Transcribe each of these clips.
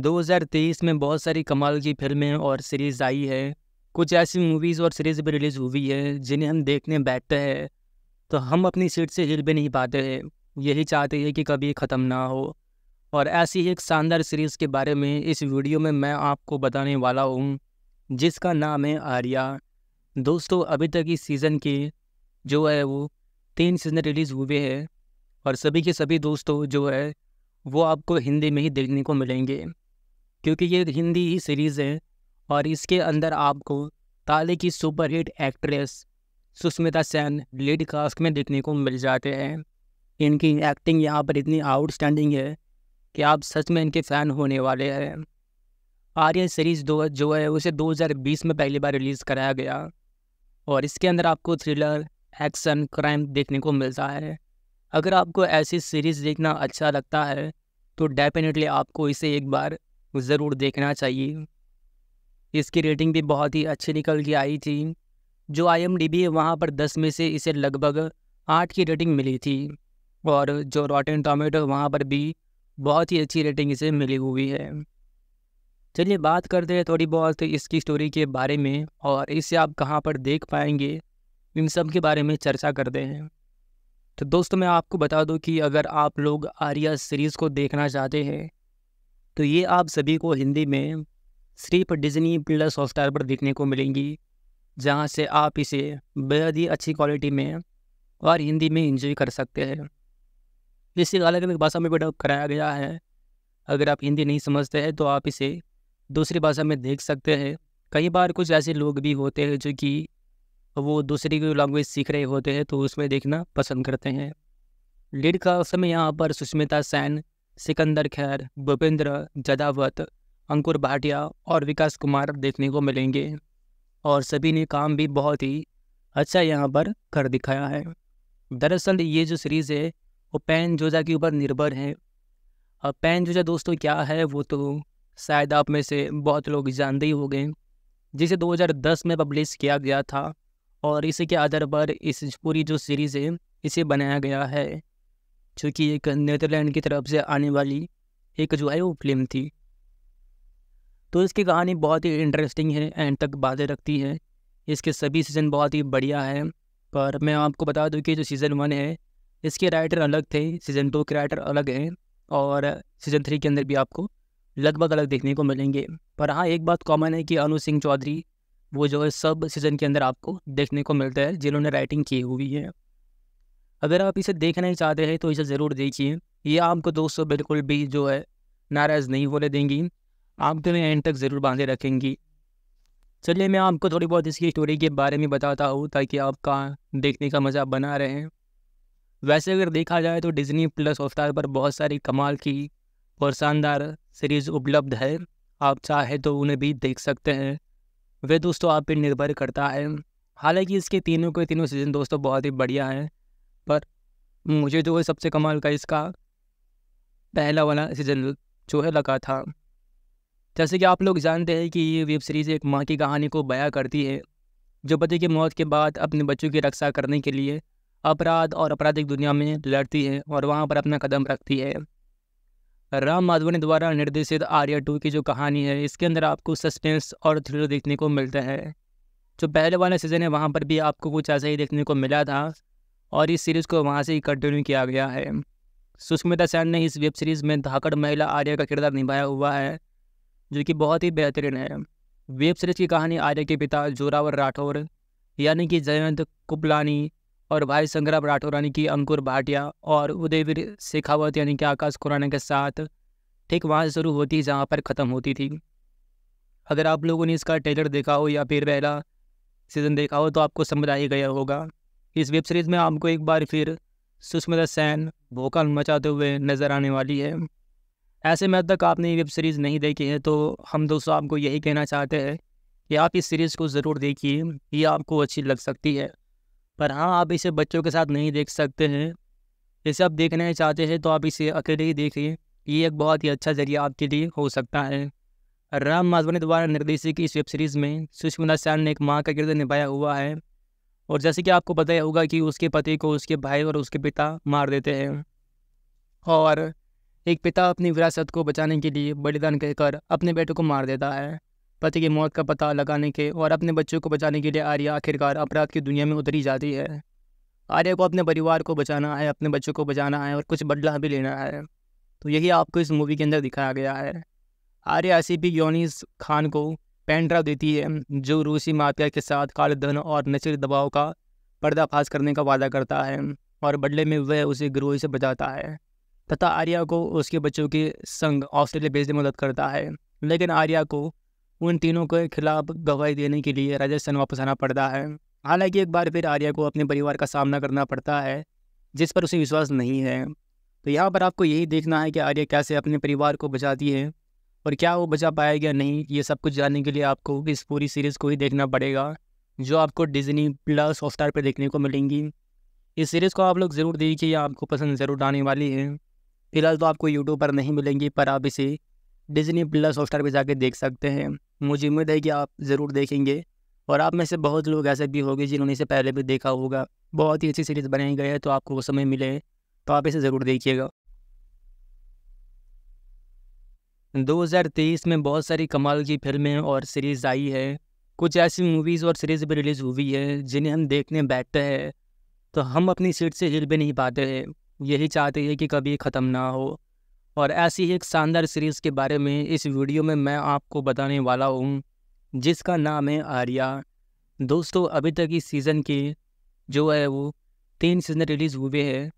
2023 में बहुत सारी कमाल की फिल्में और सीरीज़ आई है कुछ ऐसी मूवीज़ और सीरीज़ भी रिलीज़ हुई है जिन्हें हम देखने बैठते हैं तो हम अपनी सीट से हिल भी नहीं पाते हैं यही चाहते हैं कि कभी ख़त्म ना हो और ऐसी एक शानदार सीरीज़ के बारे में इस वीडियो में मैं आपको बताने वाला हूँ जिसका नाम है आर्या दोस्तों अभी तक इस सीज़न के जो है वो तीन सीज़न रिलीज़ हुए हैं और सभी के सभी दोस्तों जो है वो आपको हिंदी में ही देखने को मिलेंगे क्योंकि ये हिंदी ही सीरीज़ है और इसके अंदर आपको ताले की superhit actress Sushmita Sen lead cast में देखने को मिल जाते हैं इनकी एक्टिंग यहाँ पर इतनी आउटस्टैंडिंग है कि आप सच में इनके फ़ैन होने वाले हैं आर्यन सीरीज़ दो जो है उसे 2020 में पहली बार रिलीज़ कराया गया और इसके अंदर आपको थ्रिलर एक्शन क्राइम देखने को मिलता है अगर आपको ऐसी सीरीज़ देखना अच्छा लगता है तो डेफिनेटली आपको इसे एक बार ज़रूर देखना चाहिए इसकी रेटिंग भी बहुत ही अच्छी निकल के आई थी जो आई एम डी बी है वहाँ पर दस में से इसे लगभग आठ की रेटिंग मिली थी और जो रॉटन टोमेटो वहाँ पर भी बहुत ही अच्छी रेटिंग इसे मिली हुई है चलिए बात करते हैं थोड़ी बहुत इसकी स्टोरी के बारे में और इसे आप कहाँ पर देख पाएंगे इन सब के बारे में चर्चा करते हैं तो दोस्तों मैं आपको बता दूं कि अगर आप लोग आर्या सीरीज़ को देखना चाहते हैं तो ये आप सभी को हिंदी में सिर्फ डिजनी प्लस हॉटस्टार पर देखने को मिलेंगी जहाँ से आप इसे बेहद ही अच्छी क्वालिटी में और हिंदी में इंजॉय कर सकते हैं इसे अलग अलग भाषा में भी डब कराया गया है अगर आप हिंदी नहीं समझते हैं तो आप इसे दूसरी भाषा में देख सकते हैं कई बार कुछ ऐसे लोग भी होते हैं जो कि वो दूसरी कोई लैंग्वेज सीख रहे होते हैं तो उसमें देखना पसंद करते हैं लीड का समय यहाँ पर सुष्मिता सैन सिकंदर खैर भूपेंद्र जदावत अंकुर भाटिया और विकास कुमार देखने को मिलेंगे और सभी ने काम भी बहुत ही अच्छा यहाँ पर कर दिखाया है दरअसल ये जो सीरीज़ है वो पैन जोजा के ऊपर निर्भर है और पैन जोजा दोस्तों क्या है वो तो शायद आप में से बहुत लोग जानते ही हो गए जिसे 2010 में पब्लिश किया गया था और इसी के आधार पर इस पूरी जो सीरीज़ है इसे बनाया गया है जो कि एक नीदरलैंड की तरफ से आने वाली एक जो है वो फिल्म थी तो इसकी कहानी बहुत ही इंटरेस्टिंग है एंड तक बातें रखती है इसके सभी सीज़न बहुत ही बढ़िया हैं पर मैं आपको बता दूं कि जो सीज़न वन है इसके राइटर अलग थे सीज़न टू के राइटर अलग हैं और सीज़न थ्री के अंदर भी आपको लगभग अलग देखने को मिलेंगे पर हाँ एक बात कॉमन है कि अनु सिंह चौधरी वो जो है सब सीज़न के अंदर आपको देखने को मिलता है जिन्होंने राइटिंग की हुई है अगर आप इसे देखना ही चाहते हैं तो इसे ज़रूर देखिए ये आपको दोस्तों बिल्कुल भी जो है नाराज़ नहीं होने देंगी तो मैं एंड तक ज़रूर बांधे रखेंगी चलिए मैं आपको थोड़ी बहुत इसकी स्टोरी के बारे में बताता हूँ ताकि आपका देखने का मज़ा बना रहे वैसे अगर देखा जाए तो डिज़नी प्लस अवतार पर बहुत सारी कमाल की और शानदार सीरीज़ उपलब्ध है आप चाहे तो उन्हें भी देख सकते हैं वे दोस्तों आप पर निर्भर करता है हालांकि इसके तीनों के तीनों सीज़न दोस्तों बहुत ही बढ़िया हैं पर मुझे जो तो है सबसे कमाल का इसका पहला वाला सीजन जो है लगा था जैसे कि आप लोग जानते हैं कि ये वेब सीरीज़ एक माँ की कहानी को बयां करती है जो पति की मौत के बाद अपने बच्चों की रक्षा करने के लिए अपराध और आपराधिक दुनिया में लड़ती है और वहाँ पर अपना कदम रखती है राम माधवन द्वारा निर्देशित आर्या टू की जो कहानी है इसके अंदर आपको सस्पेंस और थ्रिलर देखने को मिलता है जो पहले वाला सीज़न है वहाँ पर भी आपको कुछ ऐसा ही देखने को मिला था और इस सीरीज़ को वहाँ से ही कंटिन्यू किया गया है सुष्मिता सेन ने इस वेब सीरीज़ में धाकड़ महिला आर्या का किरदार निभाया हुआ है जो कि बहुत ही बेहतरीन है वेब सीरीज़ की कहानी आर्य के पिता जोरावर राठौर यानी कि जयंत कुपलानी और भाई संग्राम राठौर यानी कि अंकुर भाटिया और उदयवीर शेखावत यानी कि आकाश खुराना के साथ ठीक वहाँ से शुरू होती है जहाँ पर ख़त्म होती थी अगर आप लोगों ने इसका ट्रेलर देखा हो या फिर पहला सीज़न देखा हो तो आपको समझ आ ही गया होगा इस वेब सीरीज़ में आपको एक बार फिर सुष्मिता सेन भोकल मचाते हुए नज़र आने वाली है ऐसे में अब तक आपने ये वेब सीरीज़ नहीं देखी है तो हम दोस्तों आपको यही कहना चाहते हैं कि आप इस सीरीज़ को ज़रूर देखिए ये आपको अच्छी लग सकती है पर हाँ आप इसे बच्चों के साथ नहीं देख सकते हैं इसे आप देखना चाहते हैं तो आप इसे अकेले ही देखिए ये एक बहुत ही अच्छा जरिया आपके लिए हो सकता है राम माधवनी द्वारा निर्देशित इस वेब सीरीज़ में सुष्मिता सेन ने एक माँ का किरदार निभाया हुआ है और जैसे कि आपको पता होगा कि उसके पति को उसके भाई और उसके पिता मार देते हैं और एक पिता अपनी विरासत को बचाने के लिए बलिदान कहकर अपने बेटे को मार देता है पति की मौत का पता लगाने के और अपने बच्चों को बचाने के लिए आर्या आखिरकार अपराध की दुनिया में उतरी जाती है आर्या को अपने परिवार को बचाना है अपने बच्चों को बचाना है और कुछ बदला भी लेना है तो यही आपको इस मूवी के अंदर दिखाया गया है आर्या ऐसी भी योनिस खान को पेन ड्राइव देती है जो रूसी माफिया के साथ काले धन और नशीले दबाव का पर्दाफाश करने का वादा करता है और बदले में वह उसे गिरोह से बचाता है तथा आर्या को उसके बच्चों के संग ऑस्ट्रेलिया भेजने में मदद करता है लेकिन आर्या को उन तीनों के खिलाफ गवाही देने के लिए राजस्थान वापस आना पड़ता है हालांकि एक बार फिर आर्या को अपने परिवार का सामना करना पड़ता है जिस पर उसे विश्वास नहीं है तो यहाँ पर आपको यही देखना है कि आर्या कैसे अपने परिवार को बचाती है और क्या वो बचा पाएगा नहीं ये सब कुछ जानने के लिए आपको इस पूरी सीरीज़ को ही देखना पड़ेगा जो आपको डिजनी प्लस हॉटस्टार पर देखने को मिलेंगी इस सीरीज़ को आप लोग ज़रूर देखिए आपको पसंद ज़रूर आने वाली है फ़िलहाल तो आपको यूट्यूब पर नहीं मिलेंगी पर आप इसे डिजनी प्लस हॉटस्टार पर जाके देख सकते हैं मुझे उम्मीद है कि आप ज़रूर देखेंगे और आप में से बहुत लोग ऐसे भी होंगे जिन्होंने इसे पहले भी देखा होगा बहुत ही अच्छी सीरीज़ बनाई गई है तो आपको वो समय मिले तो आप इसे ज़रूर देखिएगा 2023 में बहुत सारी कमाल की फिल्में और सीरीज़ आई है कुछ ऐसी मूवीज़ और सीरीज़ भी रिलीज़ हुई है जिन्हें हम देखने बैठते हैं तो हम अपनी सीट से हिल भी नहीं पाते हैं यही चाहते हैं कि कभी ख़त्म ना हो और ऐसी ही एक शानदार सीरीज़ के बारे में इस वीडियो में मैं आपको बताने वाला हूँ जिसका नाम है आर्या दोस्तों अभी तक इस सीज़न की जो है वो तीन सीज़न रिलीज़ हुए हैं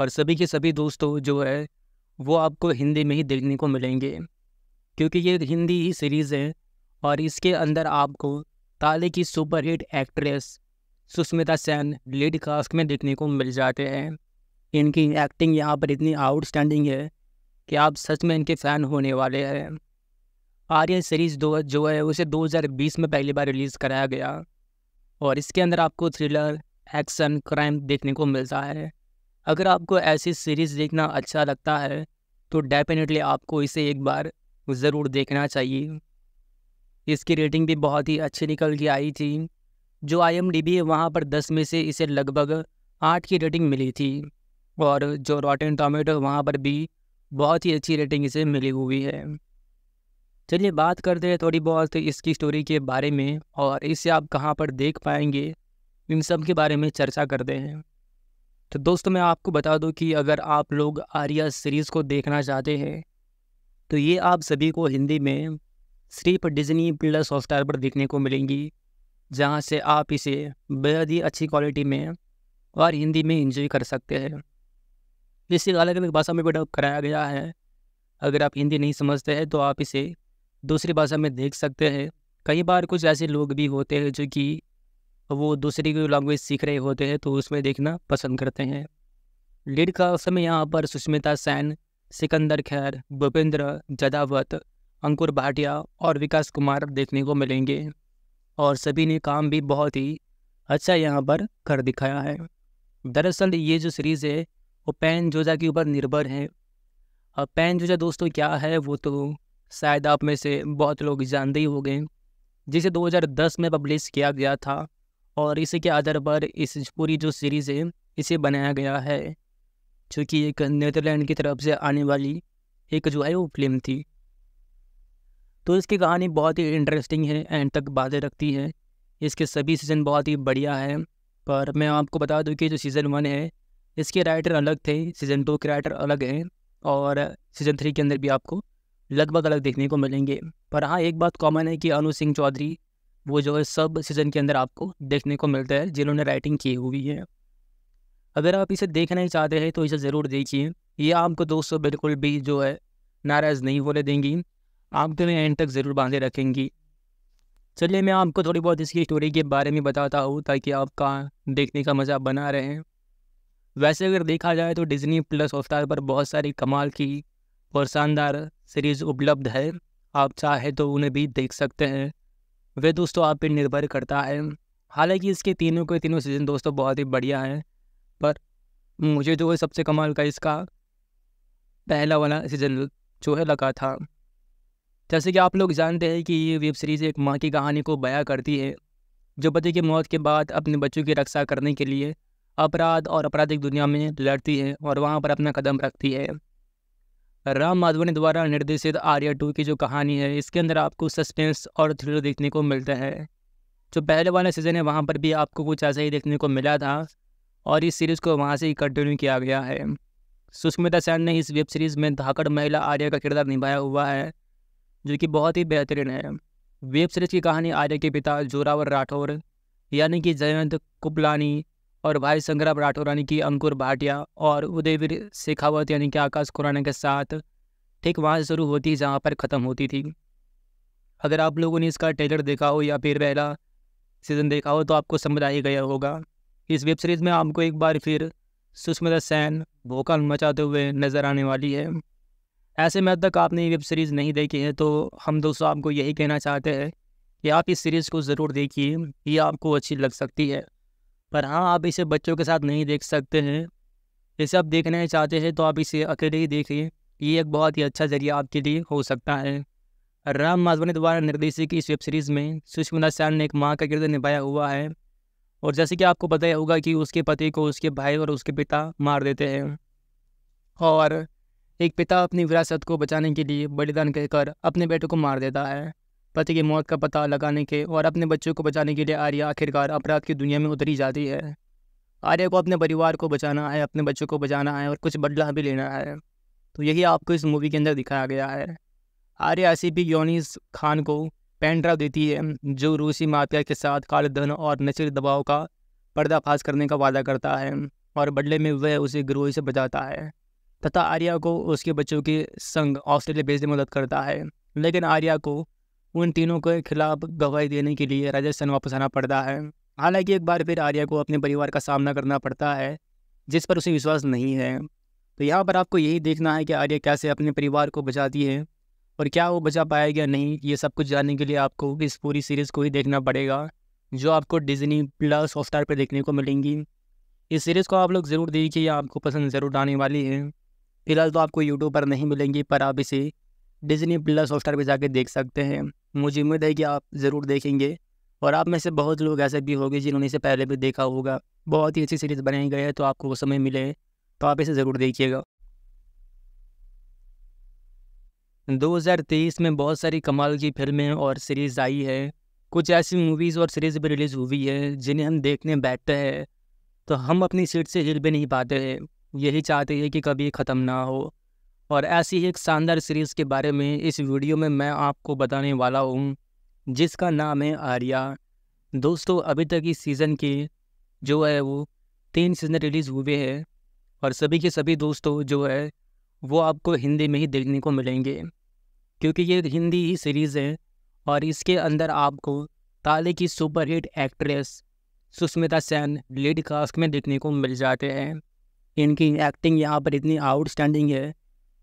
और सभी के सभी दोस्तों जो है वो आपको हिंदी में ही देखने को मिलेंगे क्योंकि ये हिंदी ही सीरीज़ है और इसके अंदर आपको ताले की superhit actress Sushmita Sen lead cast में देखने को मिल जाते हैं इनकी एक्टिंग यहाँ पर इतनी आउटस्टैंडिंग है कि आप सच में इनके फ़ैन होने वाले हैं आर्यन सीरीज़ दो जो है उसे 2020 में पहली बार रिलीज़ कराया गया और इसके अंदर आपको थ्रिलर एक्शन क्राइम देखने को मिलता है अगर आपको ऐसी सीरीज़ देखना अच्छा लगता है तो डेफिनेटली आपको इसे एक बार ज़रूर देखना चाहिए इसकी रेटिंग भी बहुत ही अच्छी निकल के आई थी जो आई एम डी बी है वहाँ पर दस में से इसे लगभग आठ की रेटिंग मिली थी और जो रॉटन टोमेटो वहाँ पर भी बहुत ही अच्छी रेटिंग इसे मिली हुई है चलिए बात करते हैं थोड़ी बहुत इसकी स्टोरी के बारे में और इसे आप कहाँ पर देख पाएंगे इन सब के बारे में चर्चा करते हैं तो दोस्तों मैं आपको बता दूं कि अगर आप लोग आर्या सीरीज़ को देखना चाहते हैं तो ये आप सभी को हिंदी में सिर्फ डिज्नी प्लस हॉटस्टार पर देखने को मिलेंगी जहाँ से आप इसे बेहद ही अच्छी क्वालिटी में और हिंदी में इंजॉय कर सकते हैं इसे अलग अलग भाषा में भी डब कराया गया है अगर आप हिंदी नहीं समझते हैं तो आप इसे दूसरी भाषा में देख सकते हैं कई बार कुछ ऐसे लोग भी होते हैं जो कि तो वो दूसरी कोई लैंग्वेज सीख रहे होते हैं तो उसमें देखना पसंद करते हैं लीड का समय यहाँ पर सुष्मिता सैन सिकंदर खैर भूपेंद्र जदावत अंकुर भाटिया और विकास कुमार देखने को मिलेंगे और सभी ने काम भी बहुत ही अच्छा यहाँ पर कर दिखाया है दरअसल ये जो सीरीज़ है वो पैन जोजा के ऊपर निर्भर है अब पैन जोजा दोस्तों क्या है वो तो शायद आप में से बहुत लोग जानते ही हो गए जिसे 2010 में पब्लिश किया गया था और इसी के आधार पर इस पूरी जो सीरीज़ है इसे बनाया गया है जो कि एक नीदरलैंड की तरफ से आने वाली एक जो है वो फिल्म थी तो इसकी कहानी बहुत ही इंटरेस्टिंग है एंड तक बातें रखती है इसके सभी सीज़न बहुत ही बढ़िया है पर मैं आपको बता दूं कि जो सीज़न वन है इसके राइटर अलग थे सीज़न टू के राइटर अलग हैं और सीज़न थ्री के अंदर भी आपको लगभग अलग देखने को मिलेंगे पर हाँ एक बात कॉमन है कि अनु सिंह चौधरी वो जो है सब सीज़न के अंदर आपको देखने को मिलता है जिन्होंने राइटिंग की हुई है अगर आप इसे देखना ही चाहते हैं तो इसे ज़रूर देखिए ये आपको दोस्तों बिल्कुल भी जो है नाराज़ नहीं होने देंगी आप मैं तो एंड तक ज़रूर बांधे रखेंगी चलिए मैं आपको थोड़ी बहुत इसकी स्टोरी के बारे में बताता हूँ ताकि आपका देखने का मज़ा बना रहे वैसे अगर देखा जाए तो डिज़नी प्लस अवतार पर बहुत सारी कमाल की और शानदार सीरीज़ उपलब्ध है आप चाहे तो उन्हें भी देख सकते हैं वे दोस्तों आप पर निर्भर करता है हालांकि इसके तीनों के तीनों सीज़न दोस्तों बहुत ही बढ़िया हैं पर मुझे जो है सबसे कमाल का इसका पहला वाला सीज़न जो है लगा था जैसे कि आप लोग जानते हैं कि ये वेब सीरीज़ एक माँ की कहानी को बयां करती है जो पति की मौत के बाद अपने बच्चों की रक्षा करने के लिए अपराध और आपराधिक दुनिया में लड़ती है और वहाँ पर अपना कदम रखती है राम माधवनी द्वारा निर्देशित आर्या टू की जो कहानी है इसके अंदर आपको सस्पेंस और थ्रिलर देखने को मिलता है जो पहले वाला सीज़न है वहाँ पर भी आपको कुछ ऐसा ही देखने को मिला था और इस सीरीज़ को वहाँ से ही कंटिन्यू किया गया है सुष्मिता सेन ने इस वेब सीरीज़ में धाकड़ महिला आर्या का किरदार निभाया हुआ है जो कि बहुत ही बेहतरीन है वेब सीरीज़ की कहानी आर्या के पिता जोरावर राठौर यानी कि जयंत कुपलानी और भाई संग्राम राठौर यानी कि अंकुर भाटिया और उदयवीर शेखावत यानी कि आकाश खुराना के साथ ठीक वहाँ से शुरू होती जहाँ पर ख़त्म होती थी अगर आप लोगों ने इसका ट्रेलर देखा हो या फिर पहला सीज़न देखा हो तो आपको समझ आ ही गया होगा इस वेब सीरीज़ में आपको एक बार फिर सुष्मिता सेन भोकाल मचाते हुए नज़र आने वाली है ऐसे में अब तक आपने ये वेब सीरीज़ नहीं देखी है तो हम दोस्तों आपको यही कहना चाहते हैं कि आप इस सीरीज़ को ज़रूर देखिए ये आपको अच्छी लग सकती है पर हाँ आप इसे बच्चों के साथ नहीं देख सकते हैं इसे आप देखना चाहते हैं तो आप इसे अकेले ही देखिए ये एक बहुत ही अच्छा जरिया आपके लिए हो सकता है राम माधवानी द्वारा निर्देशित की इस वेब सीरीज़ में सुषमा सैन ने एक माँ का किरदार निभाया हुआ है और जैसे कि आपको पता ही होगा कि उसके पति को उसके भाई और उसके पिता मार देते हैं और एक पिता अपनी विरासत को बचाने के लिए बलिदान कहकर अपने बेटे को मार देता है पति की मौत का पता लगाने के और अपने बच्चों को बचाने के लिए आर्या आखिरकार अपराध की दुनिया में उतरी जाती है आर्या को अपने परिवार को बचाना है अपने बच्चों को बचाना है और कुछ बदला भी लेना है तो यही आपको इस मूवी के अंदर दिखाया गया है आर्या ऐसी भी योनिस खान को पेन देती है जो रूसी माफिया के साथ काले धन और नशीले दबाव का पर्दाफाश करने का वादा करता है और बदले में वह उसे गिरोही से बचाता है तथा आर्या को उसके बच्चों के संग ऑस्ट्रेलिया भेजने में मदद करता है लेकिन आर्या को उन तीनों के खिलाफ गवाही देने के लिए राजस्थान वापस आना पड़ता है हालांकि एक बार फिर आर्या को अपने परिवार का सामना करना पड़ता है जिस पर उसे विश्वास नहीं है तो यहाँ पर आपको यही देखना है कि आर्या कैसे अपने परिवार को बचाती है और क्या वो बचा पाएगा नहीं ये सब कुछ जानने के लिए आपको इस पूरी सीरीज़ को ही देखना पड़ेगा जो आपको डिजनी प्लस हॉटस्टार पर देखने को मिलेंगी इस सीरीज़ को आप लोग ज़रूर देखिए आपको पसंद ज़रूर आने वाली है फिलहाल तो आपको यूट्यूब पर नहीं मिलेंगी पर आप इसे डिजनी प्लस हॉटस्टार पर जाके देख सकते हैं मुझे उम्मीद है कि आप ज़रूर देखेंगे और आप में से बहुत लोग ऐसे भी होंगे जिन्होंने इसे पहले भी देखा होगा बहुत ही अच्छी सीरीज़ बनाई गई है तो आपको वो समय मिले तो आप इसे ज़रूर देखिएगा 2023 में बहुत सारी कमाल की फिल्में और सीरीज़ आई है कुछ ऐसी मूवीज़ और सीरीज़ भी रिलीज़ हुई है जिन्हें हम देखने बैठते हैं तो हम अपनी सीट से हिल भी नहीं पाते हैं यही चाहते हैं कि कभी ख़त्म ना हो और ऐसी एक शानदार सीरीज़ के बारे में इस वीडियो में मैं आपको बताने वाला हूँ जिसका नाम है आर्या दोस्तों अभी तक इस सीज़न के जो है वो तीन सीज़न रिलीज़ हुए हैं और सभी के सभी दोस्तों जो है वो आपको हिंदी में ही देखने को मिलेंगे क्योंकि ये हिंदी ही सीरीज़ है और इसके अंदर आपको ताले की superhit actress Sushmita Sen lead cast में देखने को मिल जाते हैं इनकी एक्टिंग यहाँ पर इतनी आउटस्टैंडिंग है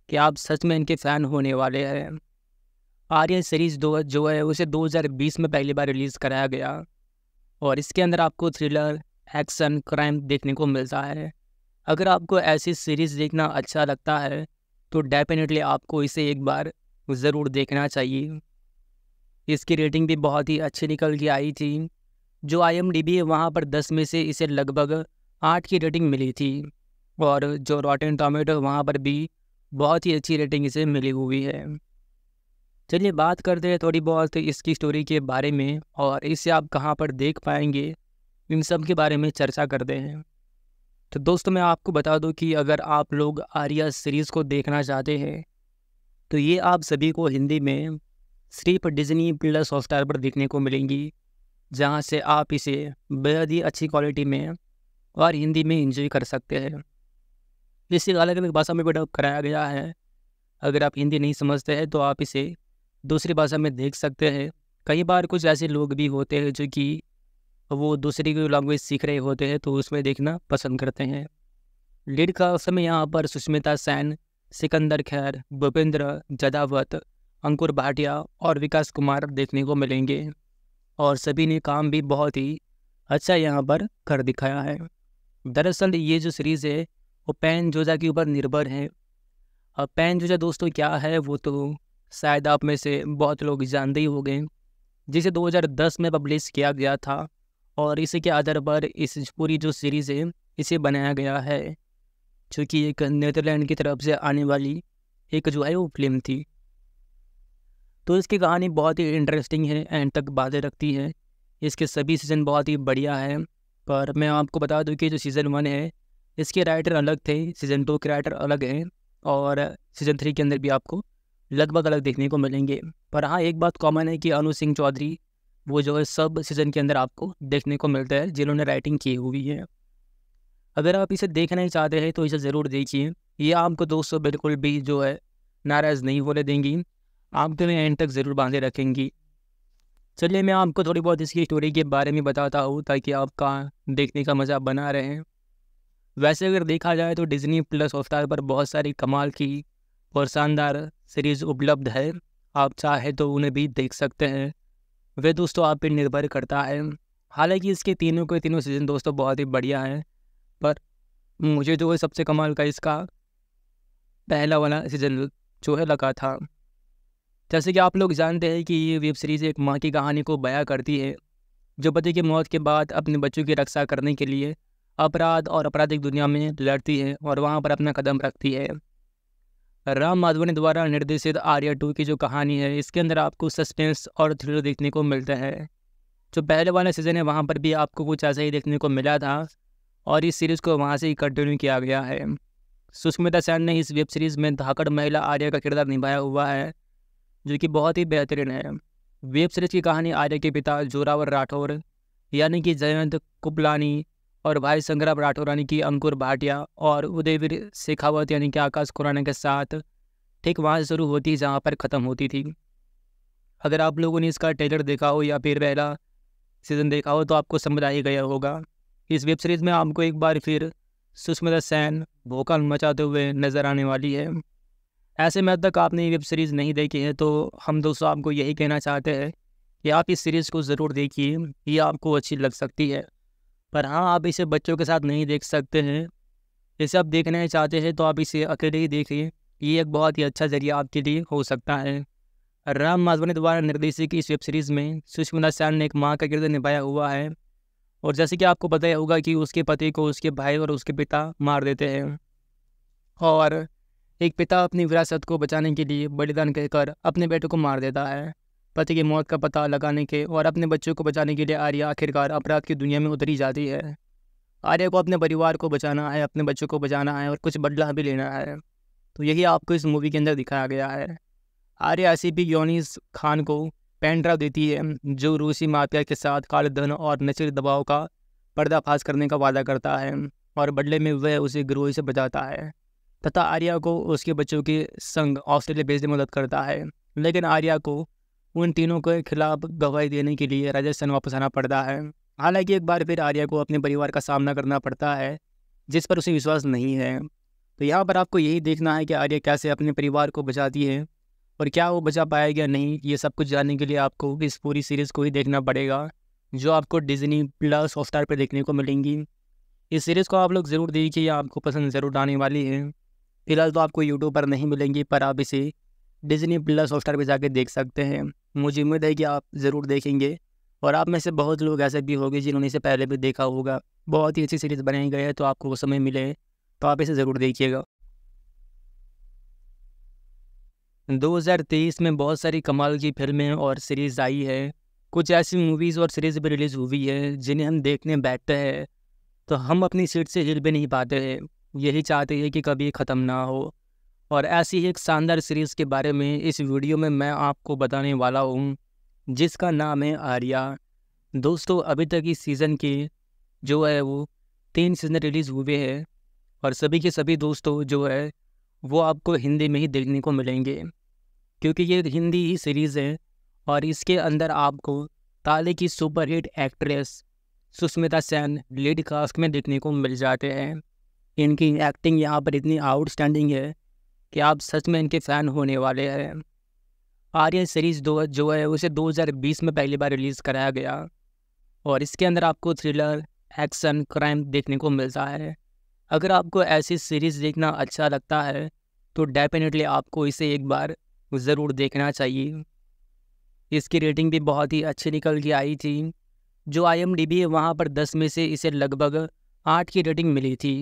कि आप सच में इनके फ़ैन होने वाले हैं आर्यन सीरीज़ दो जो है उसे 2020 में पहली बार रिलीज़ कराया गया और इसके अंदर आपको थ्रिलर एक्शन क्राइम देखने को मिलता है अगर आपको ऐसी सीरीज़ देखना अच्छा लगता है तो डेफिनेटली आपको इसे एक बार ज़रूर देखना चाहिए इसकी रेटिंग भी बहुत ही अच्छी निकल के आई थी जो आई एम डी बी है वहाँ पर दस में से इसे लगभग आठ की रेटिंग मिली थी और जो रॉटन टोमेटो वहाँ पर भी बहुत ही अच्छी रेटिंग इसे मिली हुई है चलिए बात करते हैं थोड़ी बहुत इसकी स्टोरी के बारे में और इसे आप कहाँ पर देख पाएंगे इन सब के बारे में चर्चा करते हैं तो दोस्तों मैं आपको बता दूं कि अगर आप लोग आर्या सीरीज़ को देखना चाहते हैं तो ये आप सभी को हिंदी में सिर्फ डिजनी प्लस हॉटस्टार पर देखने को मिलेंगी जहाँ से आप इसे बेहद ही अच्छी क्वालिटी में और हिंदी में इंजॉय कर सकते हैं इसे अलग अलग भाषा में भी डब कराया गया है अगर आप हिंदी नहीं समझते हैं तो आप इसे दूसरी भाषा में देख सकते हैं कई बार कुछ ऐसे लोग भी होते हैं जो कि वो दूसरी कोई लैंग्वेज सीख रहे होते हैं तो उसमें देखना पसंद करते हैं लीड का समय यहाँ पर सुष्मिता सैन सिकंदर खैर भूपेंद्र जदावत अंकुर भाटिया और विकास कुमार देखने को मिलेंगे और सभी ने काम भी बहुत ही अच्छा यहाँ पर कर दिखाया है दरअसल ये जो सीरीज़ है और पैन जोजा के ऊपर निर्भर है और पैन जोजा दोस्तों क्या है वो तो शायद आप में से बहुत लोग जानते ही हो गए जिसे 2010 में पब्लिश किया गया था और इसी के आधार पर इस पूरी जो सीरीज़ है इसे बनाया गया है जो कि एक नीदरलैंड की तरफ से आने वाली एक जो है वो फिल्म थी तो इसकी कहानी बहुत ही इंटरेस्टिंग है एंड तक बातें रखती है इसके सभी सीज़न बहुत ही बढ़िया है पर मैं आपको बता दूं कि जो सीज़न वन है इसके राइटर अलग थे सीज़न टू के राइटर अलग हैं और सीज़न थ्री के अंदर भी आपको लगभग अलग देखने को मिलेंगे पर हाँ एक बात कॉमन है कि अनु सिंह चौधरी वो जो है सब सीज़न के अंदर आपको देखने को मिलता है जिन्होंने राइटिंग की हुई है अगर आप इसे देखना ही चाहते हैं तो इसे ज़रूर देखिए ये आपको दोस्तों बिल्कुल भी जो है नाराज़ नहीं होने देंगी आपको मैं एंड तक ज़रूर बांधे रखेंगी चलिए मैं आपको थोड़ी बहुत इसकी स्टोरी के बारे में बताता हूँ ताकि आपका देखने का मज़ा बना रहे वैसे अगर देखा जाए तो डिज़नी प्लस हॉटस्टार पर बहुत सारी कमाल की और शानदार सीरीज़ उपलब्ध है आप चाहे तो उन्हें भी देख सकते हैं वे दोस्तों आप पर निर्भर करता है हालांकि इसके तीनों के तीनों सीज़न दोस्तों बहुत ही बढ़िया हैं पर मुझे जो है सबसे कमाल का इसका पहला वाला सीज़न जो है लगा था जैसे कि आप लोग जानते हैं कि ये वेब सीरीज़ एक माँ की कहानी को बयां करती है जो पति की मौत के बाद अपने बच्चों की रक्षा करने के लिए अपराध और आपराधिक दुनिया में लड़ती है और वहाँ पर अपना कदम रखती है राम माधवनी द्वारा निर्देशित आर्या टू की जो कहानी है इसके अंदर आपको सस्पेंस और थ्रिलर देखने को मिलता है जो पहले वाला सीज़न है वहाँ पर भी आपको कुछ ऐसा ही देखने को मिला था और इस सीरीज़ को वहाँ से ही कंटिन्यू किया गया है सुष्मिता सेन ने इस वेब सीरीज़ में धाकड़ महिला आर्या का किरदार निभाया हुआ है जो कि बहुत ही बेहतरीन है वेब सीरीज़ की कहानी आर्या के पिता जोरावर राठौर यानी कि जयंत कुपलानी और भाई संग्राम राठौर यानी कि अंकुर भाटिया और उदयवीर शेखावत यानी कि आकाश खुराना के साथ ठीक वहाँ से शुरू होती है जहाँ पर ख़त्म होती थी अगर आप लोगों ने इसका ट्रेलर देखा हो या फिर पहला सीज़न देखा हो तो आपको समझ आ ही गया होगा इस वेब सीरीज़ में आपको एक बार फिर सुष्मिता सेन भोकाल मचाते हुए नज़र आने वाली है ऐसे में अब तक आपने ये वेब सीरीज़ नहीं देखी है तो हम दोस्तों आपको यही कहना चाहते हैं कि आप इस सीरीज़ को ज़रूर देखिए ये आपको अच्छी लग सकती है पर हाँ आप इसे बच्चों के साथ नहीं देख सकते हैं इसे आप देखना चाहते हैं तो आप इसे अकेले ही देखिए ये एक बहुत ही अच्छा जरिया आपके लिए हो सकता है राम माधवनी द्वारा निर्देशित इस वेब सीरीज़ में सुष्मिता सैन ने एक माँ का किरदार निभाया हुआ है और जैसे कि आपको पता ही होगा कि उसके पति को उसके भाई और उसके पिता मार देते हैं और एक पिता अपनी विरासत को बचाने के लिए बलिदान कहकर अपने बेटे को मार देता है पति की मौत का पता लगाने के और अपने बच्चों को बचाने के लिए आर्या आखिरकार अपराध की दुनिया में उतरी जाती है आर्या को अपने परिवार को बचाना है अपने बच्चों को बचाना है और कुछ बदला भी लेना है तो यही आपको इस मूवी के अंदर दिखाया गया है आर्या ऐसी भी योनिस खान को पेंड्रा देती है जो रूसी माफिया के साथ काले धन और नशीले दबाव का पर्दाफाश करने का वादा करता है और बदले में वह उसे गिरोह से बचाता है तथा आर्या को उसके बच्चों के संग ऑस्ट्रेलिया भेजने में मदद करता है लेकिन आर्या को उन तीनों के खिलाफ गवाही देने के लिए राजस्थान वापस आना पड़ता है हालांकि एक बार फिर आर्या को अपने परिवार का सामना करना पड़ता है जिस पर उसे विश्वास नहीं है तो यहाँ पर आपको यही देखना है कि आर्या कैसे अपने परिवार को बचाती है और क्या वो बचा पाएगा नहीं ये सब कुछ जानने के लिए आपको इस पूरी सीरीज़ को ही देखना पड़ेगा जो आपको डिजनी प्लस हॉटस्टार पर देखने को मिलेंगी इस सीरीज़ को आप लोग ज़रूर देखिए आपको पसंद ज़रूर आने वाली है फिलहाल तो आपको यूट्यूब पर नहीं मिलेंगी पर आप इसे डिजनी प्लस हॉटस्टार पर जाके देख सकते हैं मुझे उम्मीद है कि आप ज़रूर देखेंगे और आप में से बहुत लोग ऐसे भी होंगे जिन्होंने इसे पहले भी देखा होगा बहुत ही अच्छी सीरीज़ बनाई गई है तो आपको वो समय मिले तो आप इसे ज़रूर देखिएगा 2023 में बहुत सारी कमाल की फिल्में और सीरीज़ आई है कुछ ऐसी मूवीज़ और सीरीज़ भी रिलीज़ हुई है जिन्हें हम देखने बैठते हैं तो हम अपनी सीट से हिल भी नहीं पाते हैं यही चाहते हैं कि कभी ख़त्म ना हो और ऐसी एक शानदार सीरीज़ के बारे में इस वीडियो में मैं आपको बताने वाला हूँ जिसका नाम है आर्या दोस्तों अभी तक इस सीज़न के जो है वो तीन सीज़न रिलीज़ हुए हैं और सभी के सभी दोस्तों जो है वो आपको हिंदी में ही देखने को मिलेंगे क्योंकि ये हिंदी ही सीरीज़ है और इसके अंदर आपको ताले की superhit actress Sushmita Sen lead cast में देखने को मिल जाते हैं इनकी एक्टिंग यहाँ पर इतनी आउटस्टैंडिंग है कि आप सच में इनके फ़ैन होने वाले हैं आर्यन सीरीज़ दो जो है उसे 2020 में पहली बार रिलीज़ कराया गया और इसके अंदर आपको थ्रिलर एक्शन क्राइम देखने को मिलता है अगर आपको ऐसी सीरीज़ देखना अच्छा लगता है तो डेफिनेटली आपको इसे एक बार ज़रूर देखना चाहिए इसकी रेटिंग भी बहुत ही अच्छी निकल के आई थी जो आई एम डी बी है वहाँ पर दस में से इसे लगभग आठ की रेटिंग मिली थी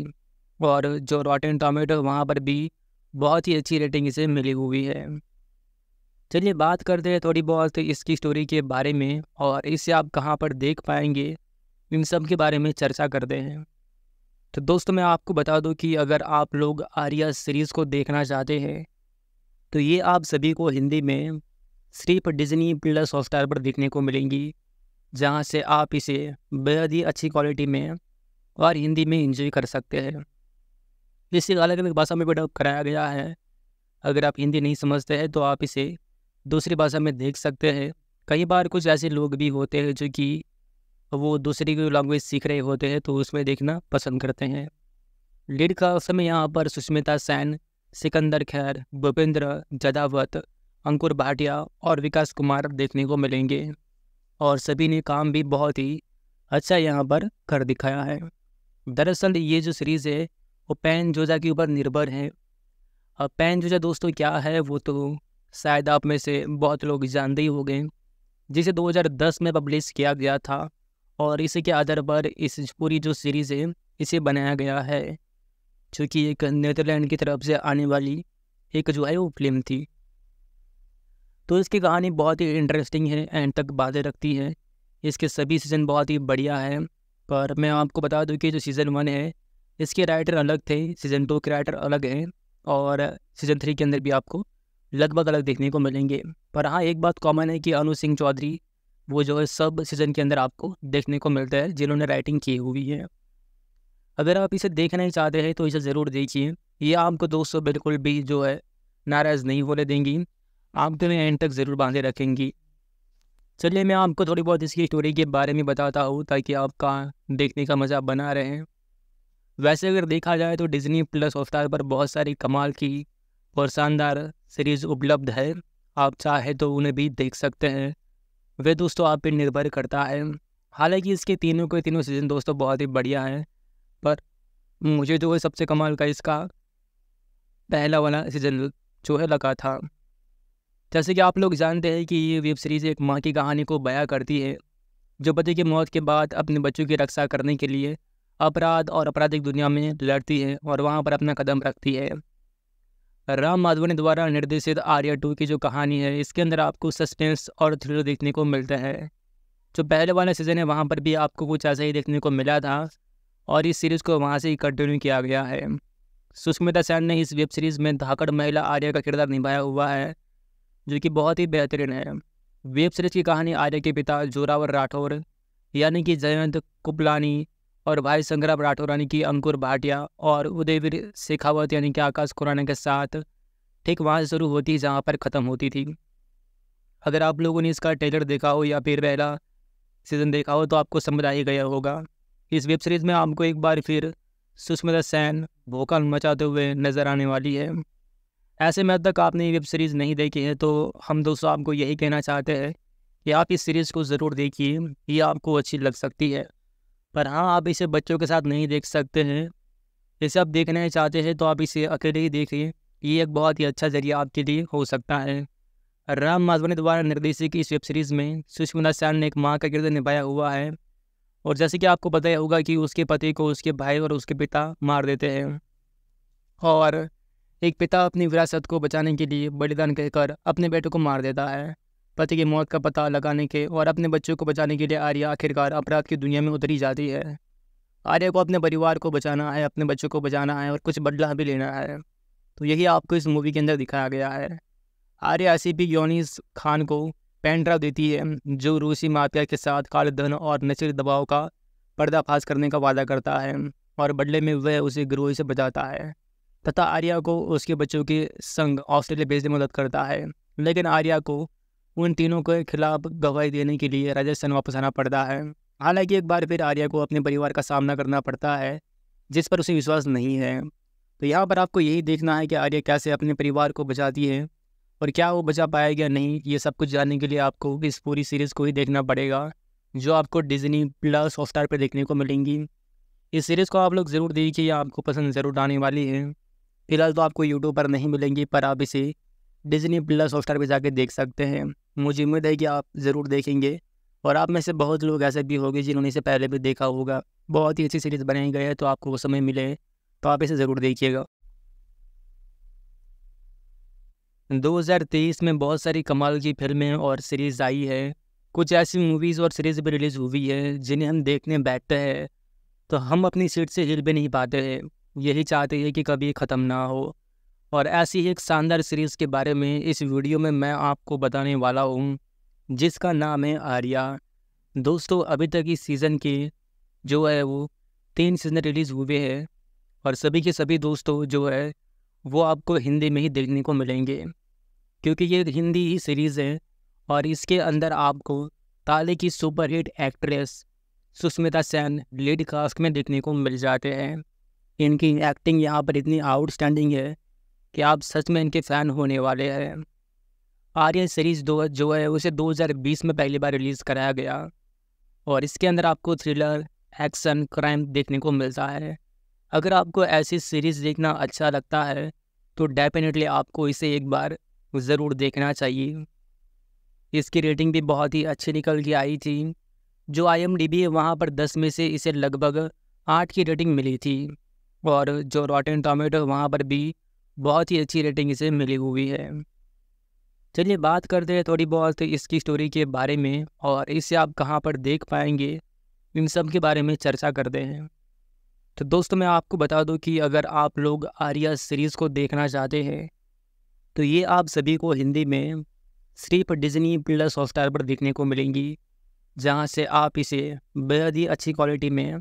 और जो रॉटन टोमेटो वहाँ पर भी बहुत ही अच्छी रेटिंग इसे मिली हुई है चलिए बात करते हैं थोड़ी बहुत इसकी स्टोरी के बारे में और इसे आप कहाँ पर देख पाएंगे इन सब के बारे में चर्चा करते हैं तो दोस्तों मैं आपको बता दूं कि अगर आप लोग आर्या सीरीज़ को देखना चाहते हैं तो ये आप सभी को हिंदी में सिर्फ डिजनी प्लस हॉटस्टार पर देखने को मिलेंगी जहाँ से आप इसे बेहद ही अच्छी क्वालिटी में और हिंदी में इंजॉय कर सकते हैं इसे अलग अलग भाषा में भी डब कराया गया है अगर आप हिंदी नहीं समझते हैं तो आप इसे दूसरी भाषा में देख सकते हैं कई बार कुछ ऐसे लोग भी होते हैं जो कि वो दूसरी कोई लैंग्वेज सीख रहे होते हैं तो उसमें देखना पसंद करते हैं लीड का समय यहाँ पर सुष्मिता सैन सिकंदर खैर भूपेंद्र जदावत अंकुर भाटिया और विकास कुमार देखने को मिलेंगे और सभी ने काम भी बहुत ही अच्छा यहाँ पर कर दिखाया है दरअसल ये जो सीरीज़ है और पैन जोजा के ऊपर निर्भर है और पैन जोजा दोस्तों क्या है वो तो शायद आप में से बहुत लोग जानते ही गए जिसे 2010 में पब्लिश किया गया था और इसी के आधार पर इस पूरी जो सीरीज़ है इसे बनाया गया है चूँकि एक नीदरलैंड की तरफ से आने वाली एक जो है वो फिल्म थी तो इसकी कहानी बहुत ही इंटरेस्टिंग है एंड तक बातें रखती है इसके सभी सीज़न बहुत ही बढ़िया है पर मैं आपको बता दूं कि जो सीज़न वन है इसके राइटर अलग थे सीज़न टू के राइटर अलग हैं और सीज़न थ्री के अंदर भी आपको लगभग अलग देखने को मिलेंगे पर हाँ एक बात कॉमन है कि अनु सिंह चौधरी वो जो है सब सीज़न के अंदर आपको देखने को मिलता है जिन्होंने राइटिंग की हुई है अगर आप इसे देखना चाहते हैं तो इसे ज़रूर देखिए ये आपको दोस्तों बिल्कुल भी जो है नाराज़ नहीं होने देंगी आप मैं एंड तक ज़रूर बांधे रखेंगी चलिए मैं आपको थोड़ी बहुत इसकी स्टोरी के बारे में बताता हूँ ताकि आपका देखने का मज़ा बना रहे वैसे अगर देखा जाए तो डिज़नी प्लस हॉटस्टार पर बहुत सारी कमाल की और शानदार सीरीज़ उपलब्ध है आप चाहे तो उन्हें भी देख सकते हैं वे दोस्तों आप पर निर्भर करता है हालांकि इसके तीनों के तीनों सीज़न दोस्तों बहुत ही बढ़िया हैं पर मुझे जो है सबसे कमाल का इसका पहला वाला सीज़न जो है लगा था जैसे कि आप लोग जानते हैं कि ये वेब सीरीज़ एक माँ की कहानी को बयां करती है जो पति की मौत के बाद अपने बच्चों की रक्षा करने के लिए अपराध और आपराधिक दुनिया में लड़ती है और वहाँ पर अपना कदम रखती है राम माधवनी द्वारा निर्देशित आर्या टू की जो कहानी है इसके अंदर आपको सस्पेंस और थ्रिलर देखने को मिलता है जो पहले वाला सीज़न है वहाँ पर भी आपको कुछ ऐसा ही देखने को मिला था और इस सीरीज़ को वहाँ से ही कंटिन्यू किया गया है सुष्मिता सेन ने इस वेब सीरीज़ में धाकड़ महिला आर्या का किरदार निभाया हुआ है जो कि बहुत ही बेहतरीन है वेब सीरीज़ की कहानी आर्या के पिता जोरावर राठौर यानी कि जयंत कुपलानी और भाई संग्राम राठौर यानी कि अंकुर भाटिया और उदयवीर शेखावत यानी कि आकाश खुराना के साथ ठीक वहाँ से शुरू होती जहाँ पर ख़त्म होती थी अगर आप लोगों ने इसका ट्रेलर देखा हो या फिर पहला सीज़न देखा हो तो आपको समझ आ ही गया होगा इस वेब सीरीज़ में आपको एक बार फिर सुष्मिता सेन भोकाल मचाते हुए नज़र आने वाली है ऐसे में अब तक आपने ये वेब सीरीज़ नहीं देखी है तो हम दोस्तों आपको यही कहना चाहते हैं कि आप इस सीरीज़ को ज़रूर देखिए ये आपको अच्छी लग सकती है पर हाँ आप इसे बच्चों के साथ नहीं देख सकते हैं इसे आप देखना चाहते हैं तो आप इसे अकेले ही देखिए ये एक बहुत ही अच्छा जरिया आपके लिए हो सकता है राम माधवानी द्वारा निर्देशित इस वेब सीरीज़ में सुषमा सैन ने एक माँ का किरदार निभाया हुआ है और जैसे कि आपको पता ही होगा कि उसके पति को उसके भाई और उसके पिता मार देते हैं और एक पिता अपनी विरासत को बचाने के लिए बलिदान कहकर अपने बेटे को मार देता है पति की मौत का पता लगाने के और अपने बच्चों को बचाने के लिए आर्या आखिरकार अपराध की दुनिया में उतरी जाती है आर्या को अपने परिवार को बचाना है अपने बच्चों को बचाना है और कुछ बदला भी लेना है तो यही आपको इस मूवी के अंदर दिखाया गया है आर्या ऐसी भी योनिस खान को पेंड्रा देती है जो रूसी माफिया के साथ काले धन और नशे दबाव का पर्दाफाश करने का वादा करता है और बदले में वह उसे गिरोह से बचाता है तथा आर्या को उसके बच्चों के संग ऑस्ट्रेलिया भेजने में मदद करता है लेकिन आर्या को उन तीनों के खिलाफ गवाही देने के लिए राजस्थान वापस आना पड़ता है हालांकि एक बार फिर आर्या को अपने परिवार का सामना करना पड़ता है जिस पर उसे विश्वास नहीं है तो यहाँ पर आपको यही देखना है कि आर्या कैसे अपने परिवार को बचाती है और क्या वो बचा पाएगा नहीं ये सब कुछ जानने के लिए आपको इस पूरी सीरीज़ को ही देखना पड़ेगा जो आपको डिजनी प्लस हॉटस्टार पर देखने को मिलेंगी इस सीरीज़ को आप लोग ज़रूर देखिए आपको पसंद ज़रूर आने वाली है फ़िलहाल तो आपको यूट्यूब पर नहीं मिलेंगी पर आप इसे डिजनी प्लस हॉटस्टार पर जाके देख सकते हैं मुझे उम्मीद है कि आप ज़रूर देखेंगे और आप में से बहुत लोग ऐसे भी होंगे जिन्होंने इसे पहले भी देखा होगा बहुत ही अच्छी सीरीज़ बनाई गई है तो आपको वो समय मिले तो आप इसे ज़रूर देखिएगा 2023 में बहुत सारी कमाल की फिल्में और सीरीज़ आई है कुछ ऐसी मूवीज़ और सीरीज़ भी रिलीज़ हुई है जिन्हें हम देखने बैठते हैं तो हम अपनी सीट से हिल भी नहीं पाते हैं यही चाहते हैं कि कभी ख़त्म ना हो और ऐसी एक शानदार सीरीज़ के बारे में इस वीडियो में मैं आपको बताने वाला हूँ जिसका नाम है आर्या दोस्तों अभी तक इस सीज़न के जो है वो तीन सीज़न रिलीज़ हुए हैं और सभी के सभी दोस्तों जो है वो आपको हिंदी में ही देखने को मिलेंगे क्योंकि ये हिंदी ही सीरीज़ है और इसके अंदर आपको ताले की superhit actress Sushmita Sen lead cast में देखने को मिल जाते हैं इनकी एक्टिंग यहाँ पर इतनी आउटस्टैंडिंग है कि आप सच में इनके फ़ैन होने वाले हैं आर्यन सीरीज़ दो जो है उसे 2020 में पहली बार रिलीज़ कराया गया और इसके अंदर आपको थ्रिलर एक्शन क्राइम देखने को मिलता है अगर आपको ऐसी सीरीज़ देखना अच्छा लगता है तो डेफिनेटली आपको इसे एक बार ज़रूर देखना चाहिए इसकी रेटिंग भी बहुत ही अच्छी निकल के आई थी जो आई एम डी बी है वहाँ पर दस में से इसे लगभग आठ की रेटिंग मिली थी और जो रॉटन टोमेटो वहाँ पर भी बहुत ही अच्छी रेटिंग इसे मिली हुई है चलिए बात करते हैं थोड़ी बहुत इसकी स्टोरी के बारे में और इसे आप कहाँ पर देख पाएंगे इन सब के बारे में चर्चा करते हैं तो दोस्तों मैं आपको बता दूं कि अगर आप लोग आर्या सीरीज़ को देखना चाहते हैं तो ये आप सभी को हिंदी में सिर्फ डिजनी प्लस हॉटस्टार पर देखने को मिलेंगी जहाँ से आप इसे बेहद ही अच्छी क्वालिटी में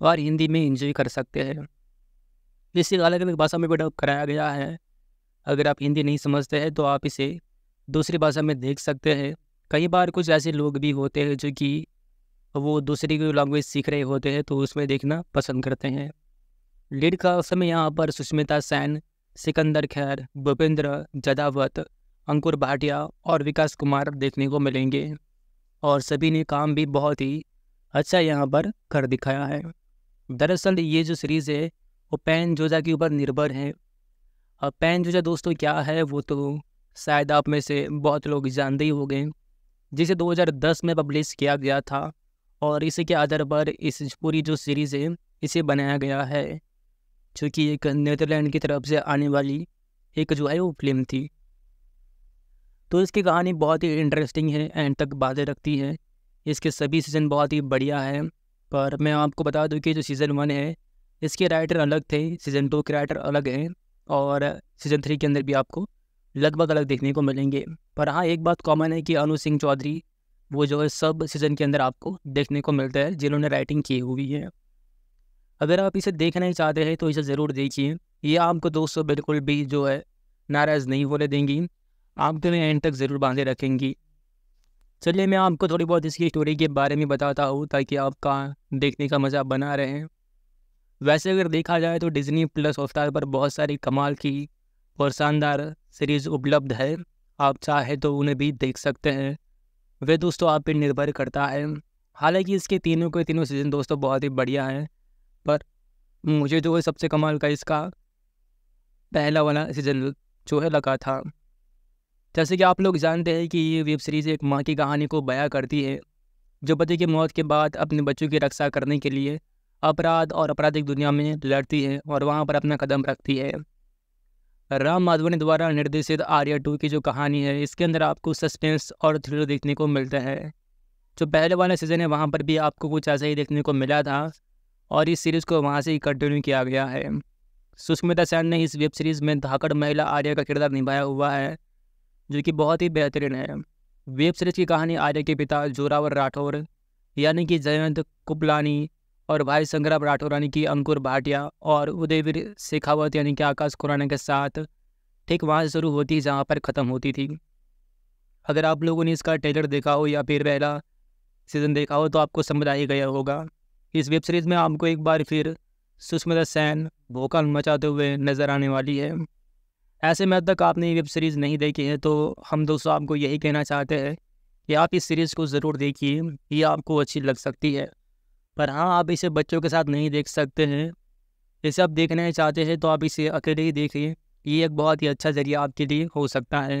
और हिंदी में इंजॉय कर सकते हैं इसे अलग अलग भाषा में भी डब कराया गया है अगर आप हिंदी नहीं समझते हैं तो आप इसे दूसरी भाषा में देख सकते हैं कई बार कुछ ऐसे लोग भी होते हैं जो कि वो दूसरी कोई लैंग्वेज सीख रहे होते हैं तो उसमें देखना पसंद करते हैं लीड का समय यहाँ पर सुष्मिता सैन सिकंदर खैर भूपेंद्र जदावत अंकुर भाटिया और विकास कुमार देखने को मिलेंगे और सभी ने काम भी बहुत ही अच्छा यहाँ पर कर दिखाया है दरअसल ये जो सीरीज़ है और पैन जोजा के ऊपर निर्भर है और पैन जोजा दोस्तों क्या है वो तो शायद आप में से बहुत लोग जानते ही हो गए जिसे 2010 में पब्लिश किया गया था और इसी के आधार पर इस पूरी जो सीरीज़ है इसे बनाया गया है जो कि एक नीदरलैंड की तरफ से आने वाली एक जो है वो फिल्म थी तो इसकी कहानी बहुत ही इंटरेस्टिंग है एंड तक बातें रखती है इसके सभी सीज़न बहुत ही बढ़िया है पर मैं आपको बता दूं कि जो सीज़न वन है इसके राइटर अलग थे सीज़न टू के राइटर अलग हैं और सीज़न थ्री के अंदर भी आपको लगभग अलग देखने को मिलेंगे पर हाँ एक बात कॉमन है कि अनु सिंह चौधरी वो जो है सब सीज़न के अंदर आपको देखने को मिलता है जिन्होंने राइटिंग की हुई है अगर आप इसे देखना ही चाहते हैं तो इसे ज़रूर देखिए ये आपको दोस्तों बिल्कुल भी जो है नाराज़ नहीं होने देंगी आप तो एंड तक ज़रूर बांधे रखेंगी चलिए मैं आपको थोड़ी बहुत इसकी स्टोरी के बारे में बताता हूँ ताकि आपका देखने का मज़ा बना रहे वैसे अगर देखा जाए तो डिज़नी प्लस हॉटस्टार पर बहुत सारी कमाल की और शानदार सीरीज़ उपलब्ध है आप चाहे तो उन्हें भी देख सकते हैं वे दोस्तों आप पर निर्भर करता है हालांकि इसके तीनों के तीनों सीज़न दोस्तों बहुत ही बढ़िया हैं पर मुझे जो है सबसे कमाल का इसका पहला वाला सीज़न जो है लगा था जैसे कि आप लोग जानते हैं कि ये वेब सीरीज़ एक माँ की कहानी को बयां करती है जो पति की मौत के बाद अपने बच्चों की रक्षा करने के लिए अपराध और आपराधिक दुनिया में लड़ती है और वहाँ पर अपना कदम रखती है राम माधवनी द्वारा निर्देशित आर्या टू की जो कहानी है इसके अंदर आपको सस्पेंस और थ्रिलर देखने को मिलता है जो पहले वाला सीज़न है वहाँ पर भी आपको कुछ ऐसा ही देखने को मिला था और इस सीरीज़ को वहाँ से ही कंटिन्यू किया गया है सुष्मिता सेन ने इस वेब सीरीज़ में धाकड़ महिला आर्या का किरदार निभाया हुआ है जो कि बहुत ही बेहतरीन है वेब सीरीज़ की कहानी आर्या के पिता जोरावर राठौर यानी कि जयंत कुपलानी और भाई संग्रह राठौर यानी कि अंकुर भाटिया और उदयवीर शेखावत यानी कि आकाश खुराना के साथ ठीक वहाँ से शुरू होती जहाँ पर ख़त्म होती थी अगर आप लोगों ने इसका ट्रेलर देखा हो या फिर पहला सीज़न देखा हो तो आपको समझ आ ही गया होगा इस वेब सीरीज़ में आपको एक बार फिर सुष्मिता सेन भोकाल मचाते हुए नज़र आने वाली है ऐसे में अब तक आपने ये वेब सीरीज़ नहीं देखी है तो हम दोस्तों आपको यही कहना चाहते हैं कि आप इस सीरीज़ को ज़रूर देखिए ये आपको अच्छी लग सकती है पर हाँ आप इसे बच्चों के साथ नहीं देख सकते हैं इसे आप देखना चाहते हैं तो आप इसे अकेले ही देखिए ये एक बहुत ही अच्छा जरिया आपके लिए हो सकता है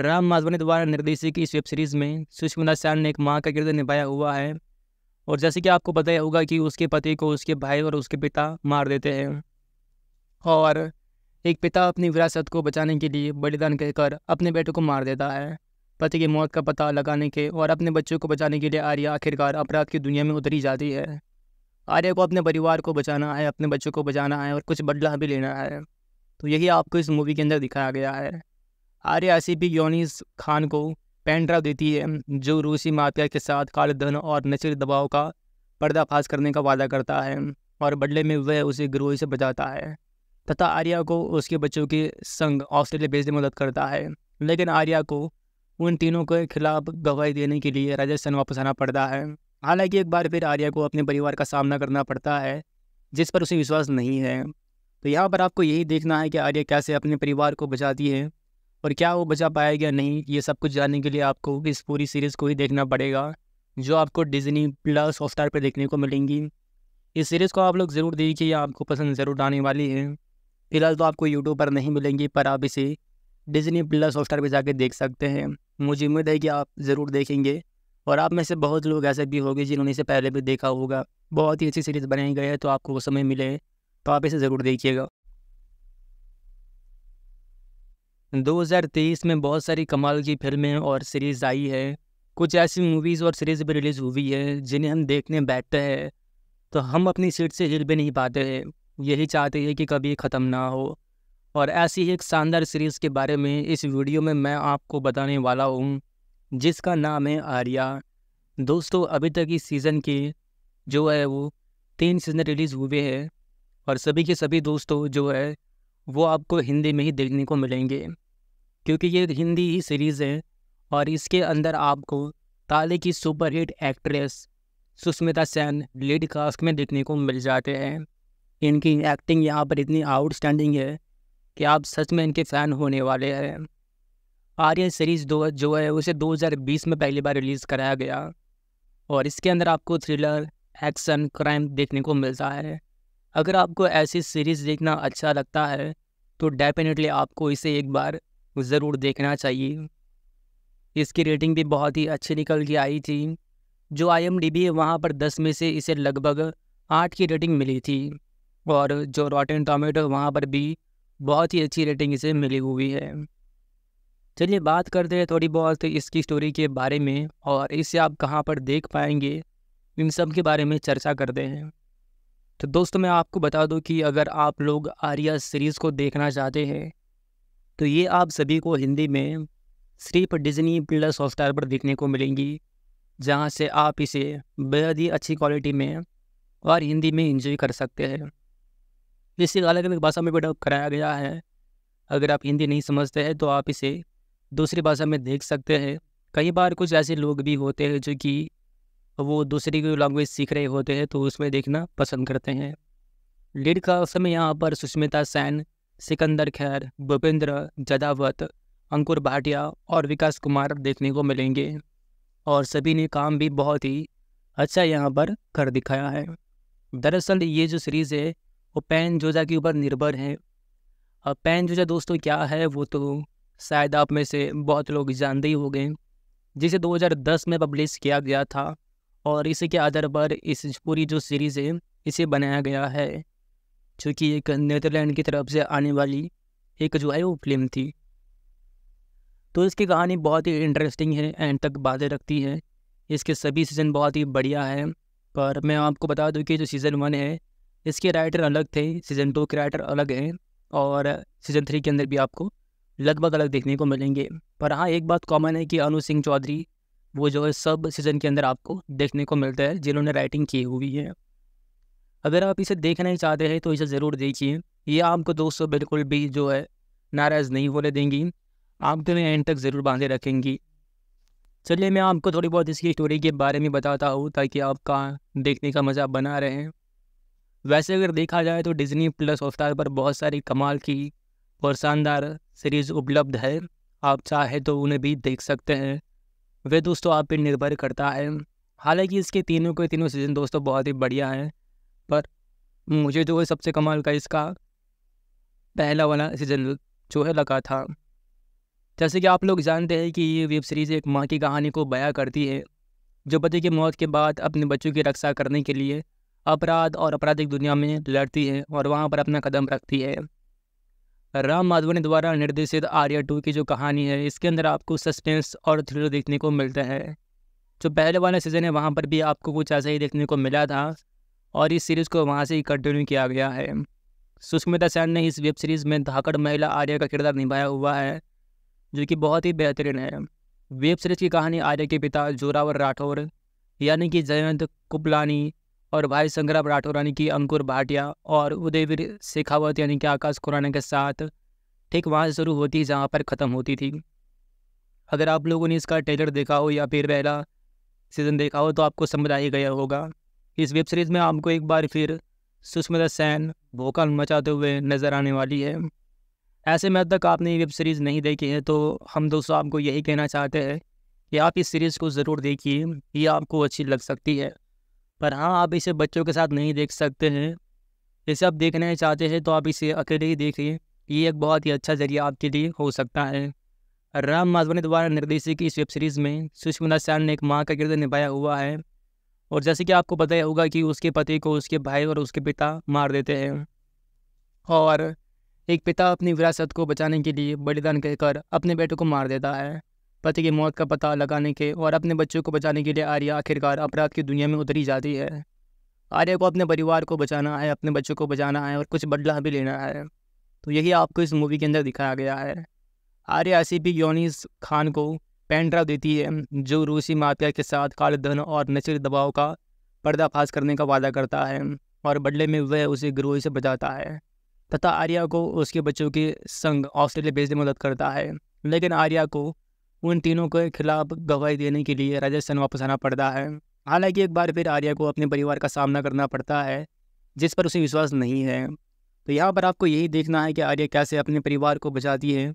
राम माधवानी द्वारा निर्देशित की इस वेब सीरीज़ में सुषमा सैन ने एक माँ का किरदार निभाया हुआ है और जैसे कि आपको पता ही होगा कि उसके पति को उसके भाई और उसके पिता मार देते हैं और एक पिता अपनी विरासत को बचाने के लिए बलिदान कहकर अपने बेटे को मार देता है पति की मौत का पता लगाने के और अपने बच्चों को बचाने के लिए आर्या आखिरकार अपराध की दुनिया में उतरी जाती है आर्या को अपने परिवार को बचाना है अपने बच्चों को बचाना है और कुछ बदला भी लेना है तो यही आपको इस मूवी के अंदर दिखाया गया है आर्या ऐसी भी योनिस खान को पेन देती है जो रूसी माफिया के साथ काले धन और नशीले दबाव का पर्दाफाश करने का वादा करता है और बदले में वह उसे गिरोह से बचाता है तथा आर्या को उसके बच्चों के संग ऑस्ट्रेलिया भेजने में मदद करता है लेकिन आर्या को उन तीनों के खिलाफ गवाही देने के लिए राजस्थान वापस आना पड़ता है हालांकि एक बार फिर आर्या को अपने परिवार का सामना करना पड़ता है जिस पर उसे विश्वास नहीं है तो यहाँ पर आपको यही देखना है कि आर्या कैसे अपने परिवार को बचाती है और क्या वो बचा पाएगा नहीं ये सब कुछ जानने के लिए आपको इस पूरी सीरीज़ को ही देखना पड़ेगा जो आपको डिज्नी प्लस हॉटस्टार पर देखने को मिलेंगी इस सीरीज़ को आप लोग ज़रूर देखिए आपको पसंद ज़रूर आने वाली है फिलहाल तो आपको यूट्यूब पर नहीं मिलेंगी पर आप इसे डिजनी प्लस हॉटस्टार पर जाके देख सकते हैं मुझे उम्मीद है कि आप ज़रूर देखेंगे और आप में से बहुत लोग ऐसे भी होंगे जिन्होंने इसे पहले भी देखा होगा बहुत ही अच्छी सीरीज़ बनाई गई है तो आपको वो समय मिले तो आप इसे ज़रूर देखिएगा 2023 में बहुत सारी कमाल की फिल्में और सीरीज़ आई है कुछ ऐसी मूवीज़ और सीरीज़ भी रिलीज़ हुई है जिन्हें हम देखने बैठते हैं तो हम अपनी सीट से हिल भी नहीं पाते हैं यही चाहते हैं कि कभी ख़त्म ना हो और ऐसी एक शानदार सीरीज़ के बारे में इस वीडियो में मैं आपको बताने वाला हूँ जिसका नाम है आर्या दोस्तों अभी तक इस सीज़न के जो है वो तीन सीज़न रिलीज़ हुए हैं और सभी के सभी दोस्तों जो है वो आपको हिंदी में ही देखने को मिलेंगे क्योंकि ये हिंदी ही सीरीज़ है और इसके अंदर आपको ताले की superhit actress Sushmita Sen lead cast में देखने को मिल जाते हैं इनकी एक्टिंग यहाँ पर इतनी आउटस्टैंडिंग है कि आप सच में इनके फ़ैन होने वाले हैं आर्यन सीरीज़ दो जो है उसे 2020 में पहली बार रिलीज़ कराया गया और इसके अंदर आपको थ्रिलर एक्शन क्राइम देखने को मिलता है अगर आपको ऐसी सीरीज़ देखना अच्छा लगता है तो डेफिनेटली आपको इसे एक बार ज़रूर देखना चाहिए इसकी रेटिंग भी बहुत ही अच्छी निकल के आई थी जो आई एम डी बी है वहाँ पर दस में से इसे लगभग आठ की रेटिंग मिली थी और जो रॉटन टोमेटो वहाँ पर भी बहुत ही अच्छी रेटिंग इसे मिली हुई है चलिए बात करते हैं थोड़ी बहुत इसकी स्टोरी के बारे में और इसे आप कहाँ पर देख पाएंगे इन सब के बारे में चर्चा करते हैं तो दोस्तों मैं आपको बता दूं कि अगर आप लोग आर्या सीरीज़ को देखना चाहते हैं तो ये आप सभी को हिंदी में सिर्फ डिजनी प्लस हॉटस्टार पर देखने को मिलेंगी जहाँ से आप इसे बेहद ही अच्छी क्वालिटी में और हिंदी में इंजॉय कर सकते हैं इसे अलग अलग भाषा में भी डब कराया गया है अगर आप हिंदी नहीं समझते हैं तो आप इसे दूसरी भाषा में देख सकते हैं कई बार कुछ ऐसे लोग भी होते हैं जो कि वो दूसरी कोई लैंग्वेज सीख रहे होते हैं तो उसमें देखना पसंद करते हैं लीड का समय यहाँ पर सुष्मिता सैन सिकंदर खैर भूपेंद्र जदावत अंकुर भाटिया और विकास कुमार देखने को मिलेंगे और सभी ने काम भी बहुत ही अच्छा यहाँ पर कर दिखाया है दरअसल ये जो सीरीज़ है और पैन जोजा के ऊपर निर्भर है और पैन जोजा दोस्तों क्या है वो तो शायद आप में से बहुत लोग जानते ही हो गए जिसे 2010 में पब्लिश किया गया था और इसी के आधार पर इस पूरी जो सीरीज़ है इसे बनाया गया है जो कि एक नीदरलैंड की तरफ से आने वाली एक जो है वो फिल्म थी तो इसकी कहानी बहुत ही इंटरेस्टिंग है एंड तक बातें रखती है इसके सभी सीज़न बहुत ही बढ़िया है पर मैं आपको बता दूं कि जो सीज़न वन है इसके राइटर अलग थे सीज़न टू के राइटर अलग हैं और सीज़न थ्री के अंदर भी आपको लगभग अलग देखने को मिलेंगे पर हाँ एक बात कॉमन है कि अनु सिंह चौधरी वो जो है सब सीज़न के अंदर आपको देखने को मिलता है जिन्होंने राइटिंग की हुई है अगर आप इसे देखना ही चाहते हैं तो इसे ज़रूर देखिए ये आपको दोस्तों बिल्कुल भी जो है नाराज़ नहीं होने देंगी आप तो एंड तक ज़रूर बांधे रखेंगी चलिए मैं आपको थोड़ी बहुत इसकी स्टोरी के बारे में बताता हूँ ताकि आपका देखने का मज़ा बना रहे वैसे अगर देखा जाए तो डिज़नी प्लस हॉटस्टार पर बहुत सारी कमाल की और शानदार सीरीज़ उपलब्ध है आप चाहे तो उन्हें भी देख सकते हैं वे दोस्तों आप पर निर्भर करता है हालांकि इसके तीनों के तीनों सीज़न दोस्तों बहुत ही बढ़िया हैं पर मुझे जो है सबसे कमाल का इसका पहला वाला सीज़न जो है लगा था जैसे कि आप लोग जानते हैं कि ये वेब सीरीज़ एक माँ की कहानी को बयां करती है जो पति की मौत के बाद अपने बच्चों की रक्षा करने के लिए अपराध और आपराधिक दुनिया में लड़ती है और वहाँ पर अपना कदम रखती है राम माधवनी द्वारा निर्देशित आर्या टू की जो कहानी है इसके अंदर आपको सस्पेंस और थ्रिलर देखने को मिलता है जो पहले वाला सीज़न है वहाँ पर भी आपको कुछ ऐसा ही देखने को मिला था और इस सीरीज़ को वहाँ से ही कंटिन्यू किया गया है सुष्मिता सेन ने इस वेब सीरीज़ में धाकड़ महिला आर्या का किरदार निभाया हुआ है जो कि बहुत ही बेहतरीन है वेब सीरीज़ की कहानी आर्या के पिता जोरावर राठौर यानी कि जयंत कुपलानी और भाई संग्राम राठौर यानी कि अंकुर भाटिया और उदयवीर शेखावत यानी कि आकाश खुराना के साथ ठीक वहाँ से शुरू होती है जहाँ पर ख़त्म होती थी अगर आप लोगों ने इसका ट्रेलर देखा हो या फिर पहला सीज़न देखा हो तो आपको समझ आ ही गया होगा इस वेब सीरीज़ में आपको एक बार फिर सुष्मिता सेन भोकाल मचाते हुए नज़र आने वाली है ऐसे में अब तक आपने ये वेब सीरीज़ नहीं देखी है तो हम दोस्तों आपको यही कहना चाहते हैं कि आप इस सीरीज़ को ज़रूर देखिए ये आपको अच्छी लग सकती है पर हाँ आप इसे बच्चों के साथ नहीं देख सकते हैं जैसे आप देखना चाहते हैं तो आप इसे अकेले ही देखिए ये एक बहुत ही अच्छा जरिया आपके लिए हो सकता है राम माधवनी द्वारा निर्देशित इस वेब सीरीज़ में सुष्मिता सैन ने एक माँ का किरदार निभाया हुआ है और जैसे कि आपको पता ही होगा कि उसके पति को उसके भाई और उसके पिता मार देते हैं और एक पिता अपनी विरासत को बचाने के लिए बलिदान कहकर अपने बेटे को मार देता है पति की मौत का पता लगाने के और अपने बच्चों को बचाने के लिए आर्या आखिरकार अपराध की दुनिया में उतरी जाती है आर्या को अपने परिवार को बचाना है अपने बच्चों को बचाना है और कुछ बदला भी लेना है तो यही आपको इस मूवी के अंदर दिखाया गया है आर्या ऐसी भी योनिस खान को पेंड्रा देती है जो रूसी माफिया के साथ काले धन और नशीले दबाव का पर्दाफाश करने का वादा करता है और बदले में वह उसे गिरोही से बचाता है तथा आर्या को उसके बच्चों के संग ऑस्ट्रेलिया भेजने में मदद करता है लेकिन आर्या को उन तीनों के खिलाफ गवाही देने के लिए राजस्थान वापस आना पड़ता है हालांकि एक बार फिर आर्या को अपने परिवार का सामना करना पड़ता है जिस पर उसे विश्वास नहीं है तो यहाँ पर आपको यही देखना है कि आर्या कैसे अपने परिवार को बचाती है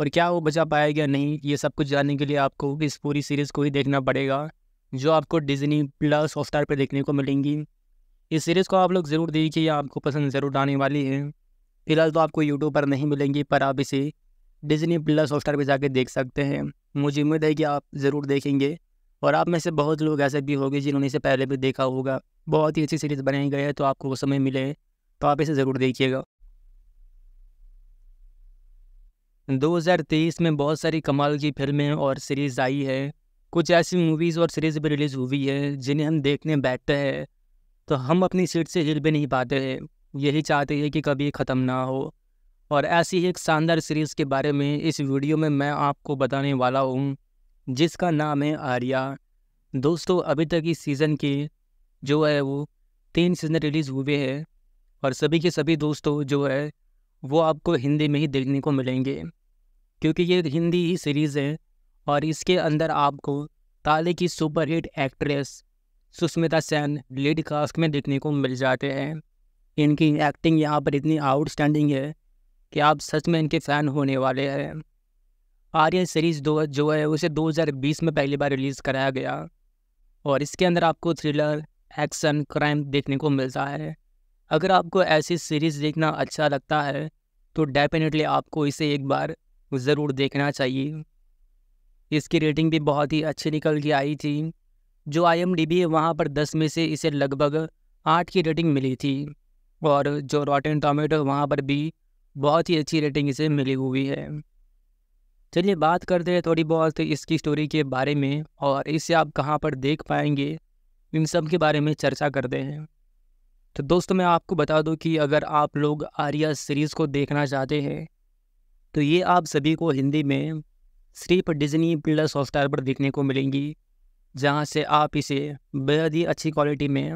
और क्या वो बचा पाएगा नहीं ये सब कुछ जानने के लिए आपको इस पूरी सीरीज़ को ही देखना पड़ेगा जो आपको डिजनी प्लस हॉटस्टार पर देखने को मिलेंगी इस सीरीज़ को आप लोग ज़रूर देखिए आपको पसंद ज़रूर आने वाली है फिलहाल तो आपको यूट्यूब पर नहीं मिलेंगी पर आप इसे डिजनी प्लस हॉट पर जाके देख सकते हैं मुझे उम्मीद है कि आप ज़रूर देखेंगे और आप में से बहुत लोग ऐसे भी होंगे जिन्होंने इसे पहले भी देखा होगा बहुत ही अच्छी सीरीज़ बनाई गई है तो आपको वो समय मिले तो आप इसे ज़रूर देखिएगा 2023 में बहुत सारी कमाल की फिल्में और सीरीज़ आई है कुछ ऐसी मूवीज़ और सीरीज़ भी रिलीज़ हुई है जिन्हें हम देखने बैठते हैं तो हम अपनी सीट से हिल भी नहीं पाते हैं यही चाहते हैं कि कभी ख़त्म ना हो और ऐसी ही एक शानदार सीरीज़ के बारे में इस वीडियो में मैं आपको बताने वाला हूँ जिसका नाम है आर्या दोस्तों अभी तक इस सीज़न के जो है वो तीन सीज़न रिलीज़ हुए हैं और सभी के सभी दोस्तों जो है वो आपको हिंदी में ही देखने को मिलेंगे क्योंकि ये हिंदी ही सीरीज़ है और इसके अंदर आपको ताले की superhit actress Sushmita Sen lead cast में देखने को मिल जाते हैं इनकी एक्टिंग यहाँ पर इतनी आउटस्टैंडिंग है कि आप सच में इनके फ़ैन होने वाले हैं आर्यन सीरीज़ दो जो है उसे 2020 में पहली बार रिलीज़ कराया गया और इसके अंदर आपको थ्रिलर एक्शन क्राइम देखने को मिलता है अगर आपको ऐसी सीरीज़ देखना अच्छा लगता है तो डेफिनेटली आपको इसे एक बार ज़रूर देखना चाहिए इसकी रेटिंग भी बहुत ही अच्छी निकल के आई थी जो आई एम डी बी है वहाँ पर दस में से इसे लगभग आठ की रेटिंग मिली थी और जो रॉटन टोमेटो वहाँ पर भी बहुत ही अच्छी रेटिंग इसे मिली हुई है चलिए बात करते हैं थोड़ी बहुत इसकी स्टोरी के बारे में और इसे आप कहाँ पर देख पाएंगे इन सब के बारे में चर्चा करते हैं तो दोस्तों मैं आपको बता दूं कि अगर आप लोग आर्या सीरीज़ को देखना चाहते हैं तो ये आप सभी को हिंदी में सिर्फ डिजनी प्लस हॉटस्टार पर देखने को मिलेंगी जहाँ से आप इसे बेहद ही अच्छी क्वालिटी में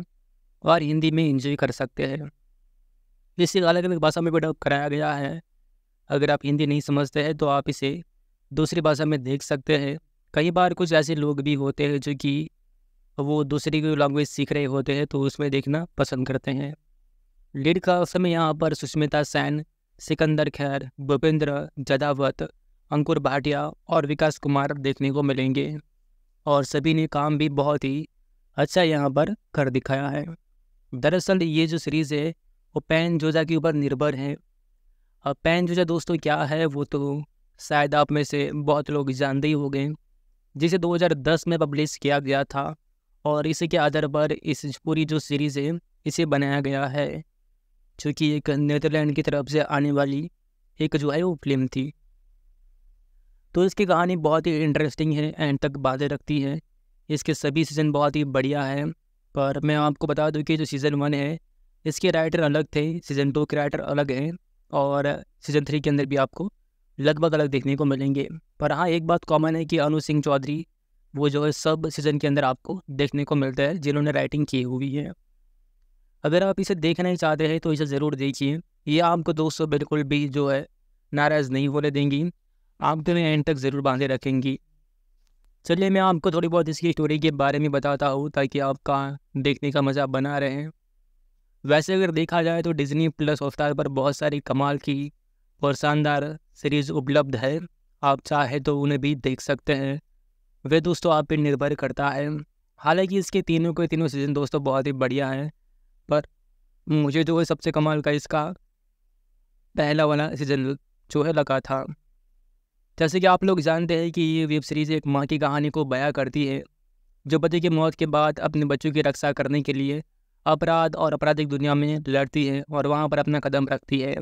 और हिंदी में इंजॉय कर सकते हैं इसे अलग अलग भाषा में भी डब कराया गया है अगर आप हिंदी नहीं समझते हैं तो आप इसे दूसरी भाषा में देख सकते हैं कई बार कुछ ऐसे लोग भी होते हैं जो कि वो दूसरी कोई लैंग्वेज सीख रहे होते हैं तो उसमें देखना पसंद करते हैं लीड का समय यहाँ पर सुष्मिता सैन सिकंदर खैर भूपेंद्र जदावत अंकुर भाटिया और विकास कुमार देखने को मिलेंगे और सभी ने काम भी बहुत ही अच्छा यहाँ पर कर दिखाया है दरअसल ये जो सीरीज़ है और पैन जोजा के ऊपर निर्भर है और पैन जोजा दोस्तों क्या है वो तो शायद आप में से बहुत लोग जानते ही गए जिसे 2010 में पब्लिश किया गया था और इसी के आधार पर इस पूरी जो सीरीज़ है इसे बनाया गया है चूँकि एक नीदरलैंड की तरफ से आने वाली एक जो है वो फिल्म थी तो इसकी कहानी बहुत ही इंटरेस्टिंग है एंड तक बातें रखती है इसके सभी सीज़न बहुत ही बढ़िया है पर मैं आपको बता दूं कि जो सीज़न वन है इसके राइटर अलग थे सीज़न टू के राइटर अलग हैं और सीज़न थ्री के अंदर भी आपको लगभग अलग देखने को मिलेंगे पर हाँ एक बात कॉमन है कि अनु सिंह चौधरी वो जो है सब सीज़न के अंदर आपको देखने को मिलता है जिन्होंने राइटिंग की हुई है अगर आप इसे देखना ही चाहते हैं तो इसे ज़रूर देखिए ये आपको दोस्तों बिल्कुल भी जो है नाराज़ नहीं होने देंगी आप मैं तो एंड तक ज़रूर बांधे रखेंगी चलिए मैं आपको थोड़ी बहुत इसकी स्टोरी के बारे में बताता हूँ ताकि आपका देखने का मज़ा बना रहे वैसे अगर देखा जाए तो डिज़नी प्लस हॉटस्टार पर बहुत सारी कमाल की और शानदार सीरीज़ उपलब्ध है आप चाहे तो उन्हें भी देख सकते हैं वे दोस्तों आप पर निर्भर करता है हालांकि इसके तीनों के तीनों सीज़न दोस्तों बहुत ही बढ़िया हैं पर मुझे जो है सबसे कमाल का इसका पहला वाला सीज़न जो है लगा था जैसे कि आप लोग जानते हैं कि ये वेब सीरीज़ एक माँ की कहानी को बयां करती है जो पति की मौत के बाद अपने बच्चों की रक्षा करने के लिए अपराध और आपराधिक दुनिया में लड़ती है और वहाँ पर अपना कदम रखती है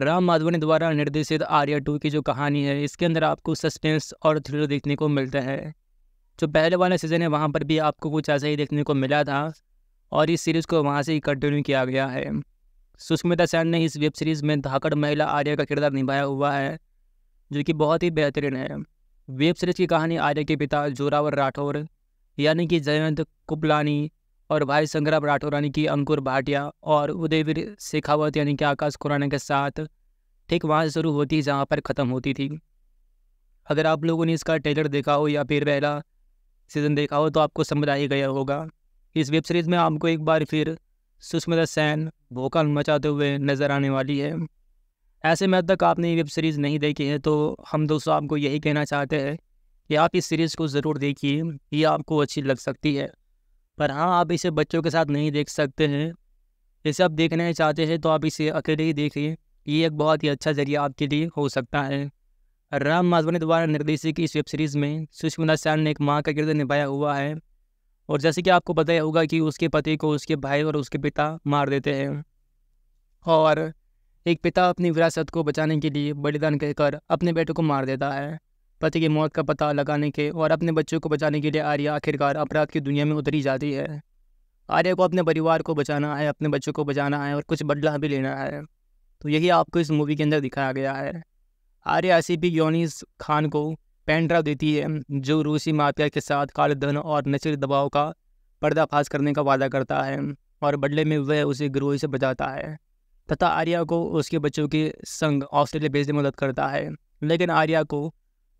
राम माधवन द्वारा निर्देशित आर्या टू की जो कहानी है इसके अंदर आपको सस्पेंस और थ्रिलर देखने को मिलता है जो पहले वाला सीज़न है वहाँ पर भी आपको कुछ ऐसा ही देखने को मिला था और इस सीरीज़ को वहाँ से ही कंटिन्यू किया गया है सुष्मिता सेन ने इस वेब सीरीज़ में धाकड़ महिला आर्या का किरदार निभाया हुआ है जो कि बहुत ही बेहतरीन है वेब सीरीज़ की कहानी आर्या के पिता जोरावर राठौर यानी कि जयंत कुपलानी और भाई संग्राम राठौर यानी कि अंकुर भाटिया और उदयवीर शेखावत यानी कि आकाश खुराना के साथ ठीक वहाँ से शुरू होती जहाँ पर ख़त्म होती थी अगर आप लोगों ने इसका ट्रेलर देखा हो या फिर पहला सीज़न देखा हो तो आपको समझ आ ही गया होगा इस वेब सीरीज़ में आपको एक बार फिर सुष्मिता सेन भोकाल मचाते हुए नज़र आने वाली है ऐसे में अब तक आपने ये वेब सीरीज़ नहीं देखी है तो हम दोस्तों आपको यही कहना चाहते हैं कि आप इस सीरीज़ को ज़रूर देखिए ये आपको अच्छी लग सकती है पर हाँ आप इसे बच्चों के साथ नहीं देख सकते हैं इसे आप देखना चाहते हैं तो आप इसे अकेले ही देखिए ये एक बहुत ही अच्छा जरिया आपके लिए हो सकता है राम माधवनी द्वारा निर्देशित इस वेब सीरीज़ में सुषमा सैन ने एक माँ का किरदार निभाया हुआ है और जैसे कि आपको पता ही होगा कि उसके पति को उसके भाई और उसके पिता मार देते हैं और एक पिता अपनी विरासत को बचाने के लिए बलिदान कहकर अपने बेटे को मार देता है पति की मौत का पता लगाने के और अपने बच्चों को बचाने के लिए आर्या आखिरकार अपराध की दुनिया में उतरी जाती है आर्या को अपने परिवार को बचाना है अपने बच्चों को बचाना है और कुछ बदला भी लेना है तो यही आपको इस मूवी के अंदर दिखाया गया है आर्या ऐसी भी योनिस खान को पेंड्रा देती है जो रूसी माफिया के साथ काले धन और नशे दबाव का पर्दाफाश करने का वादा करता है और बदले में वह उसे गिरोह से बचाता है तथा आर्या को उसके बच्चों के संग ऑस्ट्रेलिया भेजने में मदद करता है लेकिन आर्या को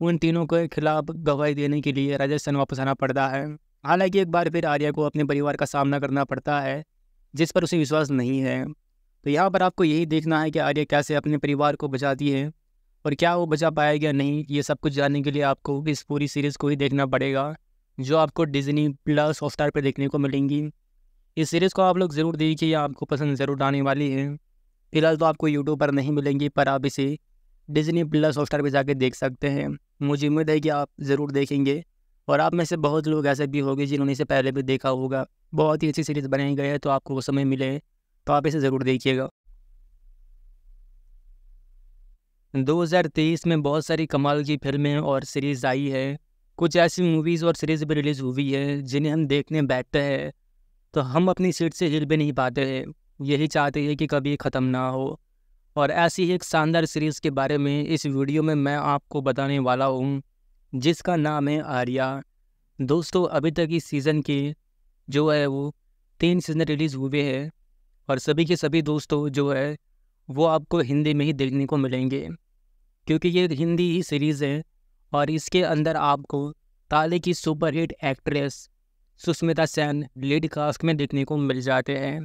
उन तीनों के खिलाफ गवाही देने के लिए राजस्थान वापस आना पड़ता है हालांकि एक बार फिर आर्या को अपने परिवार का सामना करना पड़ता है जिस पर उसे विश्वास नहीं है तो यहाँ पर आपको यही देखना है कि आर्या कैसे अपने परिवार को बचाती है और क्या वो बचा पाएगा या नहीं ये सब कुछ जानने के लिए आपको इस पूरी सीरीज़ को ही देखना पड़ेगा जो आपको डिजनी प्लस हॉटस्टार पर देखने को मिलेंगी इस सीरीज़ को आप लोग ज़रूर देखिए आपको पसंद ज़रूर आने वाली है फिलहाल तो आपको यूट्यूब पर नहीं मिलेंगी पर आप इसे डिजनी प्लस हॉटस्टार पर जाके देख सकते हैं मुझे उम्मीद है कि आप ज़रूर देखेंगे और आप में से बहुत लोग ऐसे भी होंगे जिन्होंने इसे पहले भी देखा होगा बहुत ही अच्छी सीरीज़ बनाई गई है तो आपको वो समय मिले तो आप इसे ज़रूर देखिएगा 2023 में बहुत सारी कमाल की फिल्में और सीरीज़ आई है कुछ ऐसी मूवीज़ और सीरीज़ भी रिलीज़ हुई है जिन्हें हम देखने बैठते हैं तो हम अपनी सीट से हिल भी नहीं पाते हैं यही चाहते हैं कि कभी ख़त्म ना हो और ऐसी एक शानदार सीरीज़ के बारे में इस वीडियो में मैं आपको बताने वाला हूँ जिसका नाम है आर्या दोस्तों अभी तक इस सीज़न के जो है वो तीन सीज़न रिलीज़ हुए हैं और सभी के सभी दोस्तों जो है वो आपको हिंदी में ही देखने को मिलेंगे क्योंकि ये हिंदी ही सीरीज़ है और इसके अंदर आपको ताले की superhit actress Sushmita Sen lead cast में देखने को मिल जाते हैं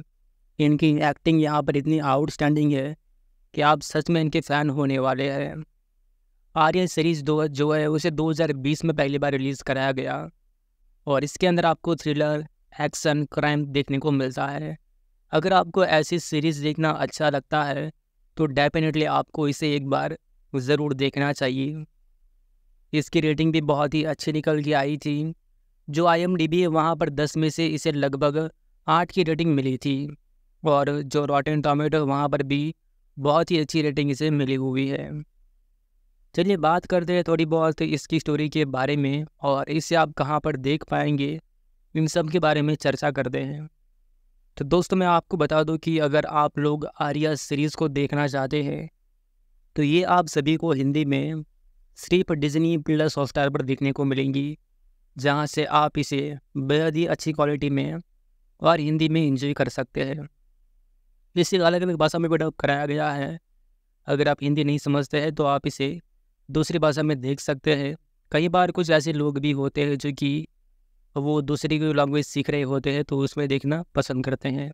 इनकी एक्टिंग यहाँ पर इतनी आउटस्टैंडिंग है कि आप सच में इनके फ़ैन होने वाले हैं आर्यन सीरीज़ दो जो है उसे 2020 में पहली बार रिलीज़ कराया गया और इसके अंदर आपको थ्रिलर एक्शन क्राइम देखने को मिलता है अगर आपको ऐसी सीरीज़ देखना अच्छा लगता है तो डेफिनेटली आपको इसे एक बार ज़रूर देखना चाहिए इसकी रेटिंग भी बहुत ही अच्छी निकल के आई थी जो आई एम डी बी है वहाँ पर दस में से इसे लगभग आठ की रेटिंग मिली थी और जो रॉटेन टोमेटो वहाँ पर भी बहुत ही अच्छी रेटिंग इसे मिली हुई है चलिए बात करते हैं थोड़ी बहुत इसकी स्टोरी के बारे में और इसे आप कहाँ पर देख पाएंगे इन सब के बारे में चर्चा करते हैं तो दोस्तों मैं आपको बता दूं कि अगर आप लोग आर्या सीरीज़ को देखना चाहते हैं तो ये आप सभी को हिंदी में सिर्फ डिजनी प्लस हॉटस्टार पर देखने को मिलेंगी जहाँ से आप इसे बेहद ही अच्छी क्वालिटी में और हिंदी में इंजॉय कर सकते हैं इसे अलग अलग भाषा में भी डब कराया गया है अगर आप हिंदी नहीं समझते हैं तो आप इसे दूसरी भाषा में देख सकते हैं कई बार कुछ ऐसे लोग भी होते हैं जो कि वो दूसरी कोई लैंग्वेज सीख रहे होते हैं तो उसमें देखना पसंद करते हैं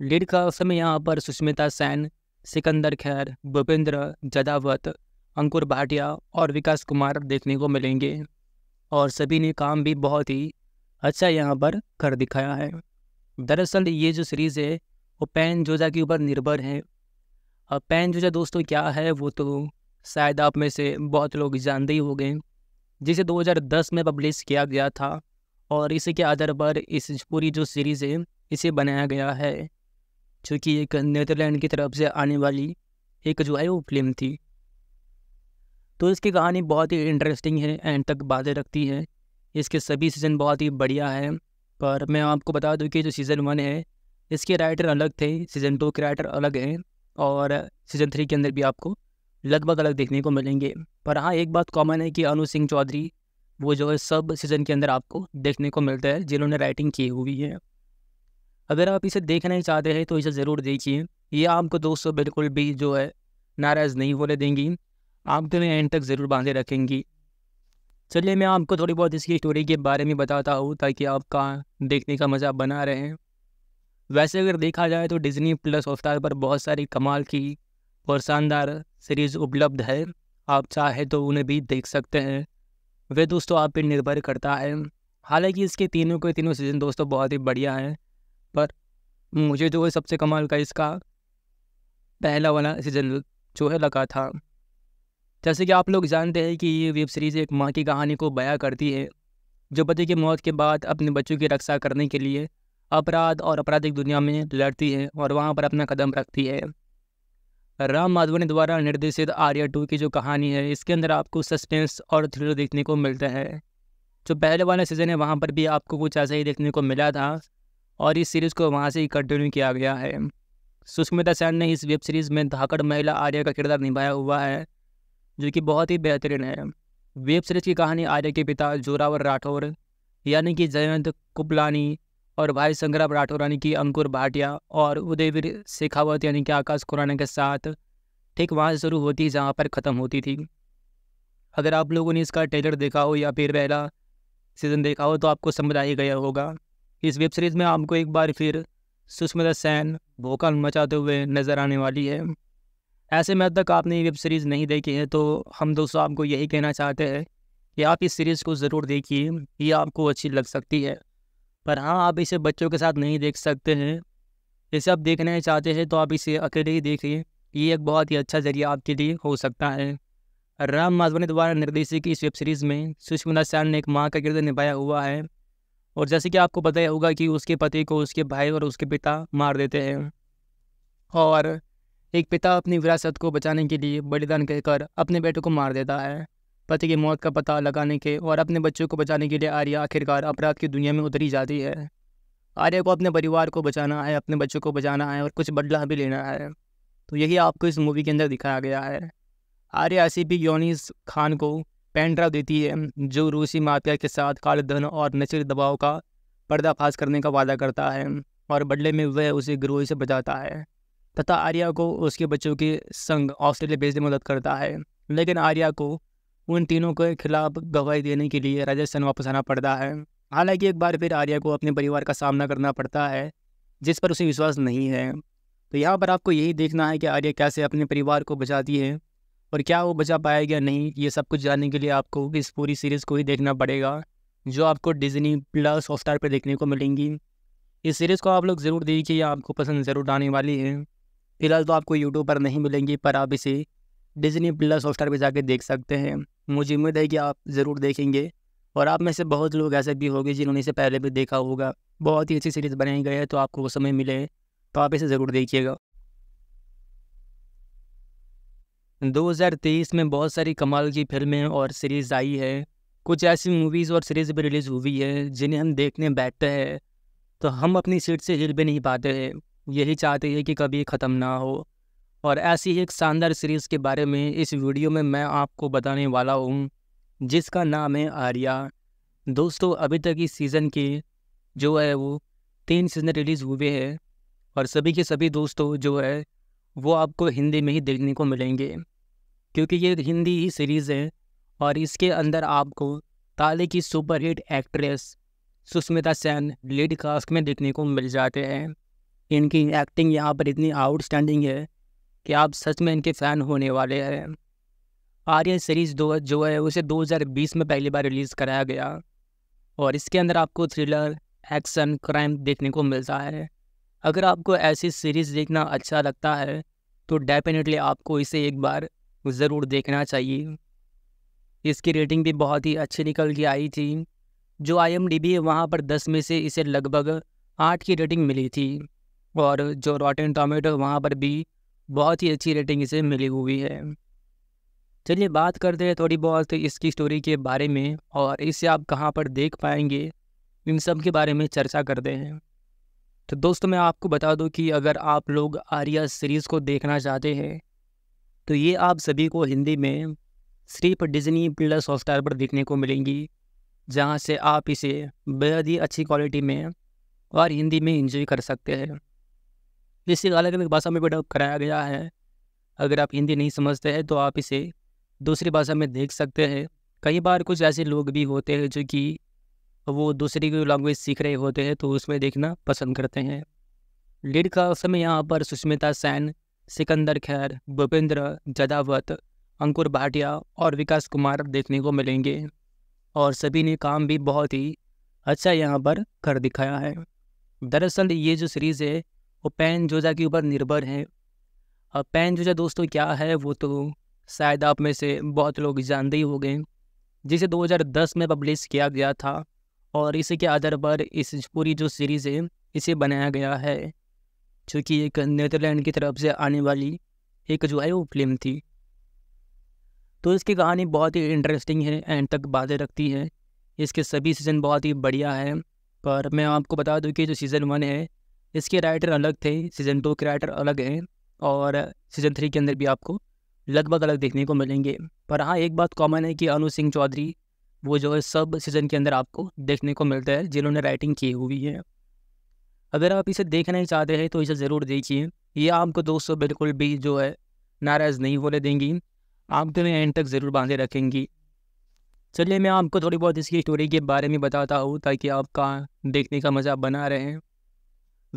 लीड का समय यहाँ पर सुष्मिता सैन सिकंदर खैर भूपेंद्र जदावत अंकुर भाटिया और विकास कुमार देखने को मिलेंगे और सभी ने काम भी बहुत ही अच्छा यहाँ पर कर दिखाया है दरअसल ये जो सीरीज़ है और पैन जोजा के ऊपर निर्भर है अब पैन जोजा दोस्तों क्या है वो तो शायद आप में से बहुत लोग जानते ही हो गए जिसे 2010 में पब्लिश किया गया था और इसी के आधार पर इस पूरी जो सीरीज़ है इसे बनाया गया है जो कि एक नीदरलैंड की तरफ से आने वाली एक जो है वो फिल्म थी तो इसकी कहानी बहुत ही इंटरेस्टिंग है एंड तक बातें रखती है इसके सभी सीज़न बहुत ही बढ़िया हैं पर मैं आपको बता दूं कि जो सीज़न वन है इसके राइटर अलग थे सीज़न टू के राइटर अलग हैं और सीज़न थ्री के अंदर भी आपको लगभग अलग देखने को मिलेंगे पर हाँ एक बात कॉमन है कि अनु सिंह चौधरी वो जो है सब सीज़न के अंदर आपको देखने को मिलता है जिन्होंने राइटिंग की हुई है अगर आप इसे देखना ही चाहते हैं तो इसे ज़रूर देखिए ये आपको दोस्तों बिल्कुल भी जो है नाराज़ नहीं होने देंगी आप तो एंड तक ज़रूर बांधे रखेंगी चलिए मैं आपको थोड़ी बहुत इसकी स्टोरी के बारे में बताता हूँ ताकि आपका देखने का मज़ा बना रहे वैसे अगर देखा जाए तो डिज़नी प्लस हॉटस्टार पर बहुत सारी कमाल की और शानदार सीरीज़ उपलब्ध है आप चाहे तो उन्हें भी देख सकते हैं वे दोस्तों आप पर निर्भर करता है हालांकि इसके तीनों के तीनों सीज़न दोस्तों बहुत ही बढ़िया हैं पर मुझे जो है सबसे कमाल का इसका पहला वाला सीज़न जो है लगा था जैसे कि आप लोग जानते हैं कि ये वेब सीरीज़ एक माँ की कहानी को बयां करती है जो पति की मौत के बाद अपने बच्चों की रक्षा करने के लिए अपराध और आपराधिक दुनिया में लड़ती है और वहाँ पर अपना कदम रखती है राम माधवनी द्वारा निर्देशित आर्या टू की जो कहानी है इसके अंदर आपको सस्पेंस और थ्रिलर देखने को मिलता है जो पहले वाला सीज़न है वहाँ पर भी आपको कुछ ऐसा ही देखने को मिला था और इस सीरीज़ को वहाँ से ही कंटिन्यू किया गया है सुष्मिता सेन ने इस वेब सीरीज़ में धाकड़ महिला आर्या का किरदार निभाया हुआ है जो कि बहुत ही बेहतरीन है वेब सीरीज़ की कहानी आर्या के पिता जोरावर राठौर यानी कि जयंत कुपलानी और भाई संग्रह राठौर यानी कि अंकुर भाटिया और उदयवीर शेखावत यानी कि आकाश खुराना के साथ ठीक वहाँ से शुरू होती जहाँ पर ख़त्म होती थी अगर आप लोगों ने इसका ट्रेलर देखा हो या फिर पहला सीज़न देखा हो तो आपको समझ आ ही गया होगा इस वेब सीरीज़ में आपको एक बार फिर सुष्मिता सेन भोकाल मचाते हुए नज़र आने वाली है ऐसे में अब तक आपने वेब सीरीज़ नहीं देखी है तो हम दोस्तों आपको यही कहना चाहते हैं कि आप इस सीरीज़ को ज़रूर देखिए ये आपको अच्छी लग सकती है पर हाँ आप इसे बच्चों के साथ नहीं देख सकते हैं जैसे आप देखना चाहते हैं तो आप इसे अकेले ही देखिए ये एक बहुत ही अच्छा जरिया आपके लिए हो सकता है राम माधवानी द्वारा निर्देशित की इस वेब सीरीज़ में सुष्मिता सैन ने एक माँ का किरदार निभाया हुआ है और जैसे कि आपको पता ही होगा कि उसके पति को उसके भाई और उसके पिता मार देते हैं और एक पिता अपनी विरासत को बचाने के लिए बलिदान कहकर अपने बेटे को मार देता है पति की मौत का पता लगाने के और अपने बच्चों को बचाने के लिए आर्या आखिरकार अपराध की दुनिया में उतरी जाती है आर्या को अपने परिवार को बचाना है अपने बच्चों को बचाना है और कुछ बदला भी लेना है तो यही आपको इस मूवी के अंदर दिखाया गया है आर्या ऐसी भी योनिस खान को पेन देती है जो रूसी माफिया के साथ काले धन और नशीले दबाव का पर्दाफाश करने का वादा करता है और बदले में वह उसे गिरोही से बचाता है तथा आर्या को उसके बच्चों के संग ऑस्ट्रेलिया भेजने में मदद करता है लेकिन आर्या को उन तीनों के खिलाफ गवाही देने के लिए राजस्थान वापस आना पड़ता है हालांकि एक बार फिर आर्या को अपने परिवार का सामना करना पड़ता है जिस पर उसे विश्वास नहीं है तो यहाँ पर आपको यही देखना है कि आर्या कैसे अपने परिवार को बचाती है और क्या वो बचा पाएगा नहीं ये सब कुछ जानने के लिए आपको इस पूरी सीरीज़ को ही देखना पड़ेगा जो आपको डिजनी प्लस हॉटस्टार पर देखने को मिलेंगी इस सीरीज़ को आप लोग ज़रूर देखिए आपको पसंद ज़रूर आने वाली है फिलहाल तो आपको यूट्यूब पर नहीं मिलेंगी पर आप इसे डिजनी प्लस हॉटस्टार पर जाके देख सकते हैं मुझे उम्मीद है कि आप ज़रूर देखेंगे और आप में से बहुत लोग ऐसे भी होंगे जिन्होंने इसे पहले भी देखा होगा बहुत ही अच्छी सीरीज़ बनाई गई है तो आपको वो समय मिले तो आप इसे ज़रूर देखिएगा 2023 में बहुत सारी कमाल की फिल्में और सीरीज़ आई है कुछ ऐसी मूवीज़ और सीरीज़ भी रिलीज़ हुई है जिन्हें हम देखने बैठते हैं तो हम अपनी सीट से हिल भी नहीं पाते हैं यही चाहते हैं कि कभी ख़त्म ना हो और ऐसी एक शानदार सीरीज़ के बारे में इस वीडियो में मैं आपको बताने वाला हूँ जिसका नाम है आर्या दोस्तों अभी तक इस सीज़न के जो है वो तीन सीज़न रिलीज़ हुए हैं और सभी के सभी दोस्तों जो है वो आपको हिंदी में ही देखने को मिलेंगे क्योंकि ये हिंदी ही सीरीज़ है और इसके अंदर आपको ताले की superhit actress Sushmita Sen lead cast में देखने को मिल जाते हैं इनकी एक्टिंग यहाँ पर इतनी आउटस्टैंडिंग है कि आप सच में इनके फ़ैन होने वाले हैं आर्यन सीरीज़ दो जो है उसे 2020 में पहली बार रिलीज़ कराया गया और इसके अंदर आपको थ्रिलर एक्शन क्राइम देखने को मिलता है अगर आपको ऐसी सीरीज़ देखना अच्छा लगता है तो डेफिनेटली आपको इसे एक बार ज़रूर देखना चाहिए इसकी रेटिंग भी बहुत ही अच्छी निकल के आई थी जो आई एम डी बी है वहाँ पर दस में से इसे लगभग आठ की रेटिंग मिली थी और जो रॉटन टोमेटो वहाँ पर भी बहुत ही अच्छी रेटिंग इसे मिली हुई है चलिए बात करते हैं थोड़ी बहुत इसकी स्टोरी के बारे में और इसे आप कहाँ पर देख पाएंगे इन सब के बारे में चर्चा करते हैं तो दोस्तों मैं आपको बता दूं कि अगर आप लोग आर्या सीरीज़ को देखना चाहते हैं तो ये आप सभी को हिंदी में सिर्फ डिजनी प्लस हॉटस्टार पर देखने को मिलेंगी जहाँ से आप इसे बेहद ही अच्छी क्वालिटी में और हिंदी में इंजॉय कर सकते हैं जिसे अलग अलग भाषा में भी डब कराया गया है अगर आप हिंदी नहीं समझते हैं तो आप इसे दूसरी भाषा में देख सकते हैं कई बार कुछ ऐसे लोग भी होते हैं जो कि वो दूसरी कोई लैंग्वेज सीख रहे होते हैं तो उसमें देखना पसंद करते हैं लीड का समय यहाँ पर सुष्मिता सैन सिकंदर खैर भूपेंद्र जदावत अंकुर भाटिया और विकास कुमार देखने को मिलेंगे और सभी ने काम भी बहुत ही अच्छा यहाँ पर कर दिखाया है दरअसल ये जो सीरीज़ है और पैन जोजा के ऊपर निर्भर है और पैन जोजा दोस्तों क्या है वो तो शायद आप में से बहुत लोग जानते ही हो गए जिसे 2010 में पब्लिश किया गया था और इसी के आधार पर इस पूरी जो सीरीज़ है इसे बनाया गया है चूँकि एक नीदरलैंड की तरफ से आने वाली एक जो है वो फिल्म थी तो इसकी कहानी बहुत ही इंटरेस्टिंग है एंड तक बातें रखती है इसके सभी सीज़न बहुत ही बढ़िया है पर मैं आपको बता दूं कि जो सीज़न वन है इसके राइटर अलग थे सीज़न टू के राइटर अलग हैं और सीज़न थ्री के अंदर भी आपको लगभग अलग देखने को मिलेंगे पर हाँ एक बात कॉमन है कि अनु सिंह चौधरी वो जो है सब सीज़न के अंदर आपको देखने को मिलता है जिन्होंने राइटिंग की हुई है अगर आप इसे देखना ही चाहते हैं तो इसे ज़रूर देखिए ये आपको दोस्तों बिल्कुल भी जो है नाराज़ नहीं होने देंगी तो मैं एंड तक ज़रूर बांधे रखेंगी चलिए मैं आपको थोड़ी बहुत इसकी स्टोरी के बारे में बताता हूँ ताकि आपका देखने का मज़ा बना रहे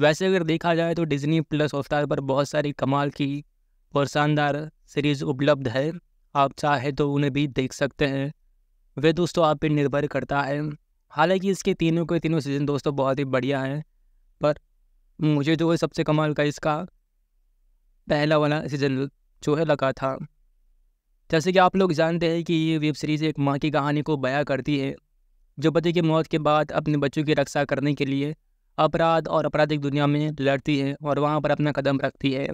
वैसे अगर देखा जाए तो डिज़नी प्लस हॉटस्टार पर बहुत सारी कमाल की और शानदार सीरीज़ उपलब्ध है आप चाहे तो उन्हें भी देख सकते हैं वे दोस्तों आप पर निर्भर करता है हालांकि इसके तीनों के तीनों सीज़न दोस्तों बहुत ही बढ़िया हैं पर मुझे जो है सबसे कमाल का इसका पहला वाला सीज़न जो है लगा था जैसे कि आप लोग जानते हैं कि ये वेब सीरीज़ एक माँ की कहानी को बयां करती है जो पति की मौत के बाद अपने बच्चों की रक्षा करने के लिए अपराध और आपराधिक दुनिया में लड़ती है और वहाँ पर अपना कदम रखती है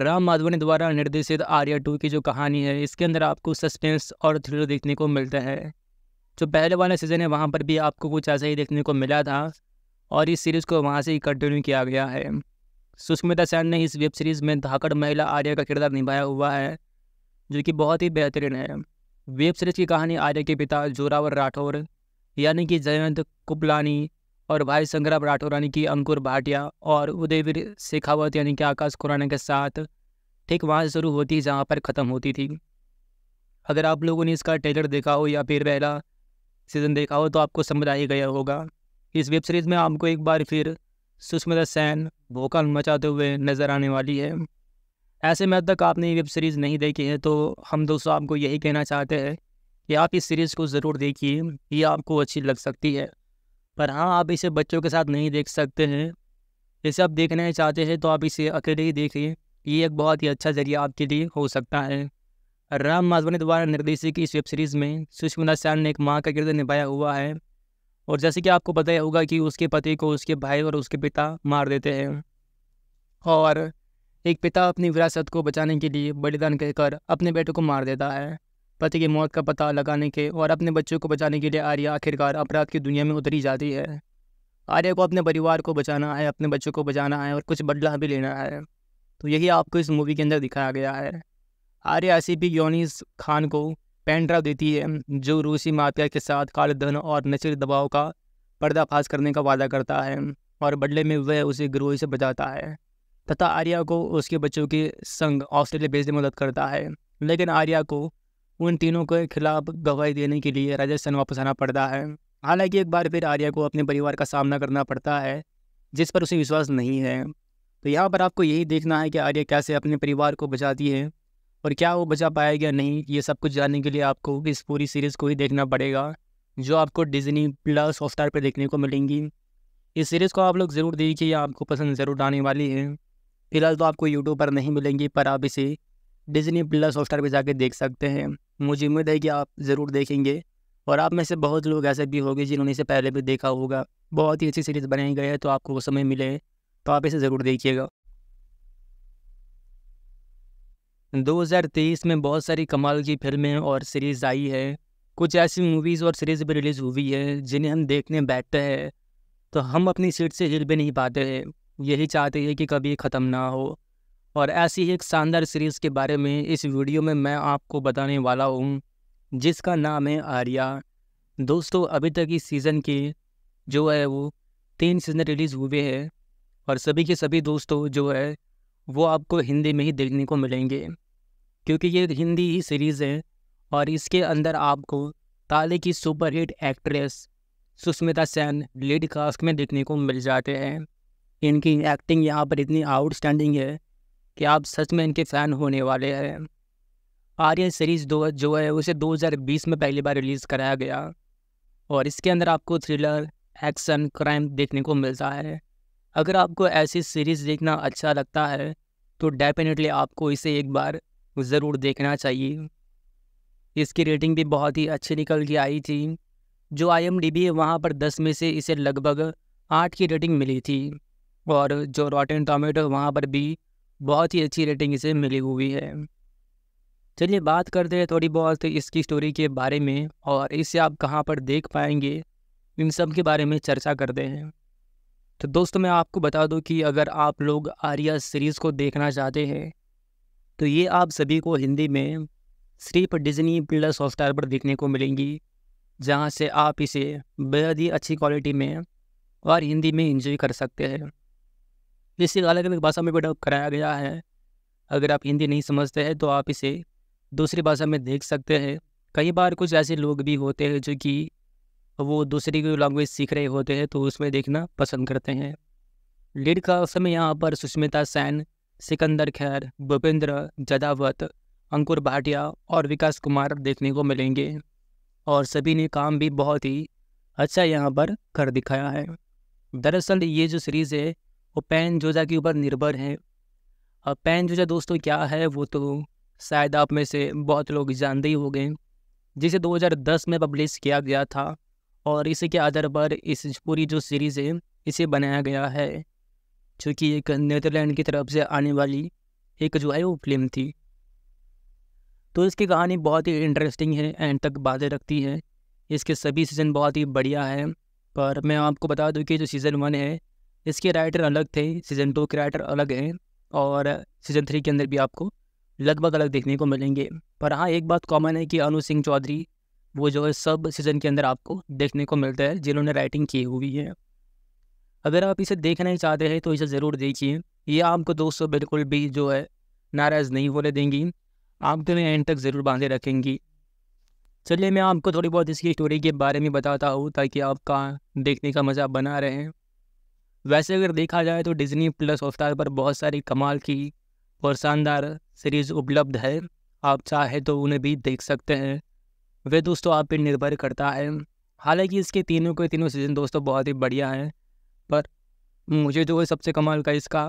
राम माधवन द्वारा निर्देशित आर्या टू की जो कहानी है इसके अंदर आपको सस्पेंस और थ्रिलर देखने को मिलता है जो पहले वाला सीज़न है वहाँ पर भी आपको कुछ ऐसा ही देखने को मिला था और इस सीरीज़ को वहाँ से ही कंटिन्यू किया गया है सुष्मिता सेन ने इस वेब सीरीज़ में धाकड़ महिला आर्या का किरदार निभाया हुआ है जो कि बहुत ही बेहतरीन है वेब सीरीज़ की कहानी आर्या के पिता जोरावर राठौर यानी कि जयंत कुपलानी और भाई संग्राम राठौर यानी कि अंकुर भाटिया और उदयवीर शेखावत यानी कि आकाश खुराना के साथ ठीक वहाँ से शुरू होती है जहाँ पर ख़त्म होती थी अगर आप लोगों ने इसका ट्रेलर देखा हो या फिर पहला सीज़न देखा हो तो आपको समझ आ ही गया होगा इस वेब सीरीज़ में आपको एक बार फिर सुष्मिता सेन भोकाल मचाते हुए नज़र आने वाली है ऐसे में अब तक आपने ये वेब सीरीज़ नहीं देखी है तो हम दोस्तों आपको यही कहना चाहते हैं कि आप इस सीरीज़ को ज़रूर देखिए ये आपको अच्छी लग सकती है पर हाँ आप इसे बच्चों के साथ नहीं देख सकते हैं जैसे आप देखना चाहते हैं तो आप इसे अकेले ही देखिए ये एक बहुत ही अच्छा जरिया आपके लिए हो सकता है राम माधवनी द्वारा निर्देशित इस वेब सीरीज़ में सुषमा सैन ने एक माँ का किरदार निभाया हुआ है और जैसे कि आपको पता ही होगा कि उसके पति को उसके भाई और उसके पिता मार देते हैं और एक पिता अपनी विरासत को बचाने के लिए बलिदान कहकर अपने बेटे को मार देता है पति की मौत का पता लगाने के और अपने बच्चों को बचाने के लिए आर्या आखिरकार अपराध की दुनिया में उतरी जाती है आर्या को अपने परिवार को बचाना है अपने बच्चों को बचाना है और कुछ बदला भी लेना है तो यही आपको इस मूवी के अंदर दिखाया गया है आर्या ऐसी भी योनिस खान को पेंड्रा देती है जो रूसी माफिया के साथ काले धन और नशीले दबाव का पर्दाफाश करने का वादा करता है और बदले में वह उसे गिरोही से बचाता है तथा आर्या को उसके बच्चों के संग ऑस्ट्रेलिया भेजने में मदद करता है लेकिन आर्या को उन तीनों के खिलाफ गवाही देने के लिए राजस्थान वापस आना पड़ता है हालांकि एक बार फिर आर्या को अपने परिवार का सामना करना पड़ता है जिस पर उसे विश्वास नहीं है तो यहाँ पर आपको यही देखना है कि आर्या कैसे अपने परिवार को बचाती है और क्या वो बचा पाएगा नहीं ये सब कुछ जानने के लिए आपको इस पूरी सीरीज़ को ही देखना पड़ेगा जो आपको डिजनी प्लस हॉटस्टार पर देखने को मिलेंगी इस सीरीज़ को आप लोग ज़रूर देखिए आपको पसंद ज़रूर आने वाली है फ़िलहाल तो आपको यूट्यूब पर नहीं मिलेंगी पर आप इसे डिजनी प्लस हॉट पर जाके देख सकते हैं मुझे उम्मीद है कि आप ज़रूर देखेंगे और आप में से बहुत लोग ऐसे भी होंगे जिन्होंने इसे पहले भी देखा होगा बहुत ही अच्छी सीरीज़ बनाई गई है तो आपको वो समय मिले तो आप इसे ज़रूर देखिएगा 2023 में बहुत सारी कमाल की फिल्में और सीरीज़ आई है कुछ ऐसी मूवीज़ और सीरीज़ भी रिलीज़ हुई है जिन्हें हम देखने बैठते हैं तो हम अपनी सीट से हिल भी नहीं पाते हैं यही चाहते हैं कि कभी ख़त्म ना हो और ऐसी ही एक शानदार सीरीज़ के बारे में इस वीडियो में मैं आपको बताने वाला हूँ जिसका नाम है आर्या दोस्तों अभी तक इस सीज़न के जो है वो तीन सीज़न रिलीज़ हुए हैं और सभी के सभी दोस्तों जो है वो आपको हिंदी में ही देखने को मिलेंगे क्योंकि ये हिंदी ही सीरीज़ है और इसके अंदर आपको ताले की superhit actress Sushmita Sen lead cast में देखने को मिल जाते हैं इनकी एक्टिंग यहाँ पर इतनी आउटस्टैंडिंग है कि आप सच में इनके फ़ैन होने वाले हैं आर्यन सीरीज़ दो जो है उसे 2020 में पहली बार रिलीज़ कराया गया और इसके अंदर आपको थ्रिलर एक्शन क्राइम देखने को मिलता है अगर आपको ऐसी सीरीज़ देखना अच्छा लगता है तो डेफिनेटली आपको इसे एक बार ज़रूर देखना चाहिए इसकी रेटिंग भी बहुत ही अच्छी निकल के आई थी जो आई एम डी बी है वहाँ पर दस में से इसे लगभग आठ की रेटिंग मिली थी और जो रॉटन टोमेटो वहाँ पर भी बहुत ही अच्छी रेटिंग इसे मिली हुई है चलिए बात करते हैं थोड़ी बहुत इसकी स्टोरी के बारे में और इसे आप कहाँ पर देख पाएंगे इन सब के बारे में चर्चा करते हैं तो दोस्तों मैं आपको बता दूं कि अगर आप लोग आर्या सीरीज़ को देखना चाहते हैं तो ये आप सभी को हिंदी में सिर्फ डिजनी प्लस हॉटस्टार पर देखने को मिलेंगी जहाँ से आप इसे बेहद ही अच्छी क्वालिटी में और हिंदी में इंजॉय कर सकते हैं इसे अलग अलग भाषा में भी डब कराया गया है अगर आप हिंदी नहीं समझते हैं तो आप इसे दूसरी भाषा में देख सकते हैं कई बार कुछ ऐसे लोग भी होते हैं जो कि वो दूसरी कोई लैंग्वेज सीख रहे होते हैं तो उसमें देखना पसंद करते हैं लीड का समय यहाँ पर सुष्मिता सैन सिकंदर खैर भूपेंद्र जदावत अंकुर भाटिया और विकास कुमार देखने को मिलेंगे और सभी ने काम भी बहुत ही अच्छा यहाँ पर कर दिखाया है दरअसल ये जो सीरीज़ है और पैन जोजा के ऊपर निर्भर है और पैन जोजा दोस्तों क्या है वो तो शायद आप में से बहुत लोग जानते ही गए जिसे 2010 में पब्लिश किया गया था और इसी के आधार पर इस पूरी जो सीरीज़ है इसे बनाया गया है जो कि एक नीदरलैंड की तरफ से आने वाली एक जो है वो फिल्म थी तो इसकी कहानी बहुत ही इंटरेस्टिंग है एंड तक बातें रखती है इसके सभी सीज़न बहुत ही बढ़िया है पर मैं आपको बता दूं कि जो सीज़न वन है इसके राइटर अलग थे सीज़न टू के राइटर अलग हैं और सीज़न थ्री के अंदर भी आपको लगभग अलग देखने को मिलेंगे पर हाँ एक बात कॉमन है कि अनु सिंह चौधरी वो जो है सब सीज़न के अंदर आपको देखने को मिलता है जिन्होंने राइटिंग की हुई है अगर आप इसे देखना ही चाहते हैं तो इसे ज़रूर देखिए ये आपको दोस्तों बिल्कुल भी जो है नाराज़ नहीं होने देंगी आप तुम्हें तो एंड तक ज़रूर बांधे रखेंगी चलिए मैं आपको थोड़ी बहुत इसकी स्टोरी के बारे में बताता हूँ ताकि आपका देखने का मज़ा बना रहे वैसे अगर देखा जाए तो डिज़नी प्लस हॉटस्टार पर बहुत सारी कमाल की और शानदार सीरीज़ उपलब्ध है आप चाहे तो उन्हें भी देख सकते हैं वे दोस्तों आप पर निर्भर करता है हालांकि इसके तीनों के तीनों सीज़न दोस्तों बहुत ही बढ़िया हैं पर मुझे जो तो है सबसे कमाल का इसका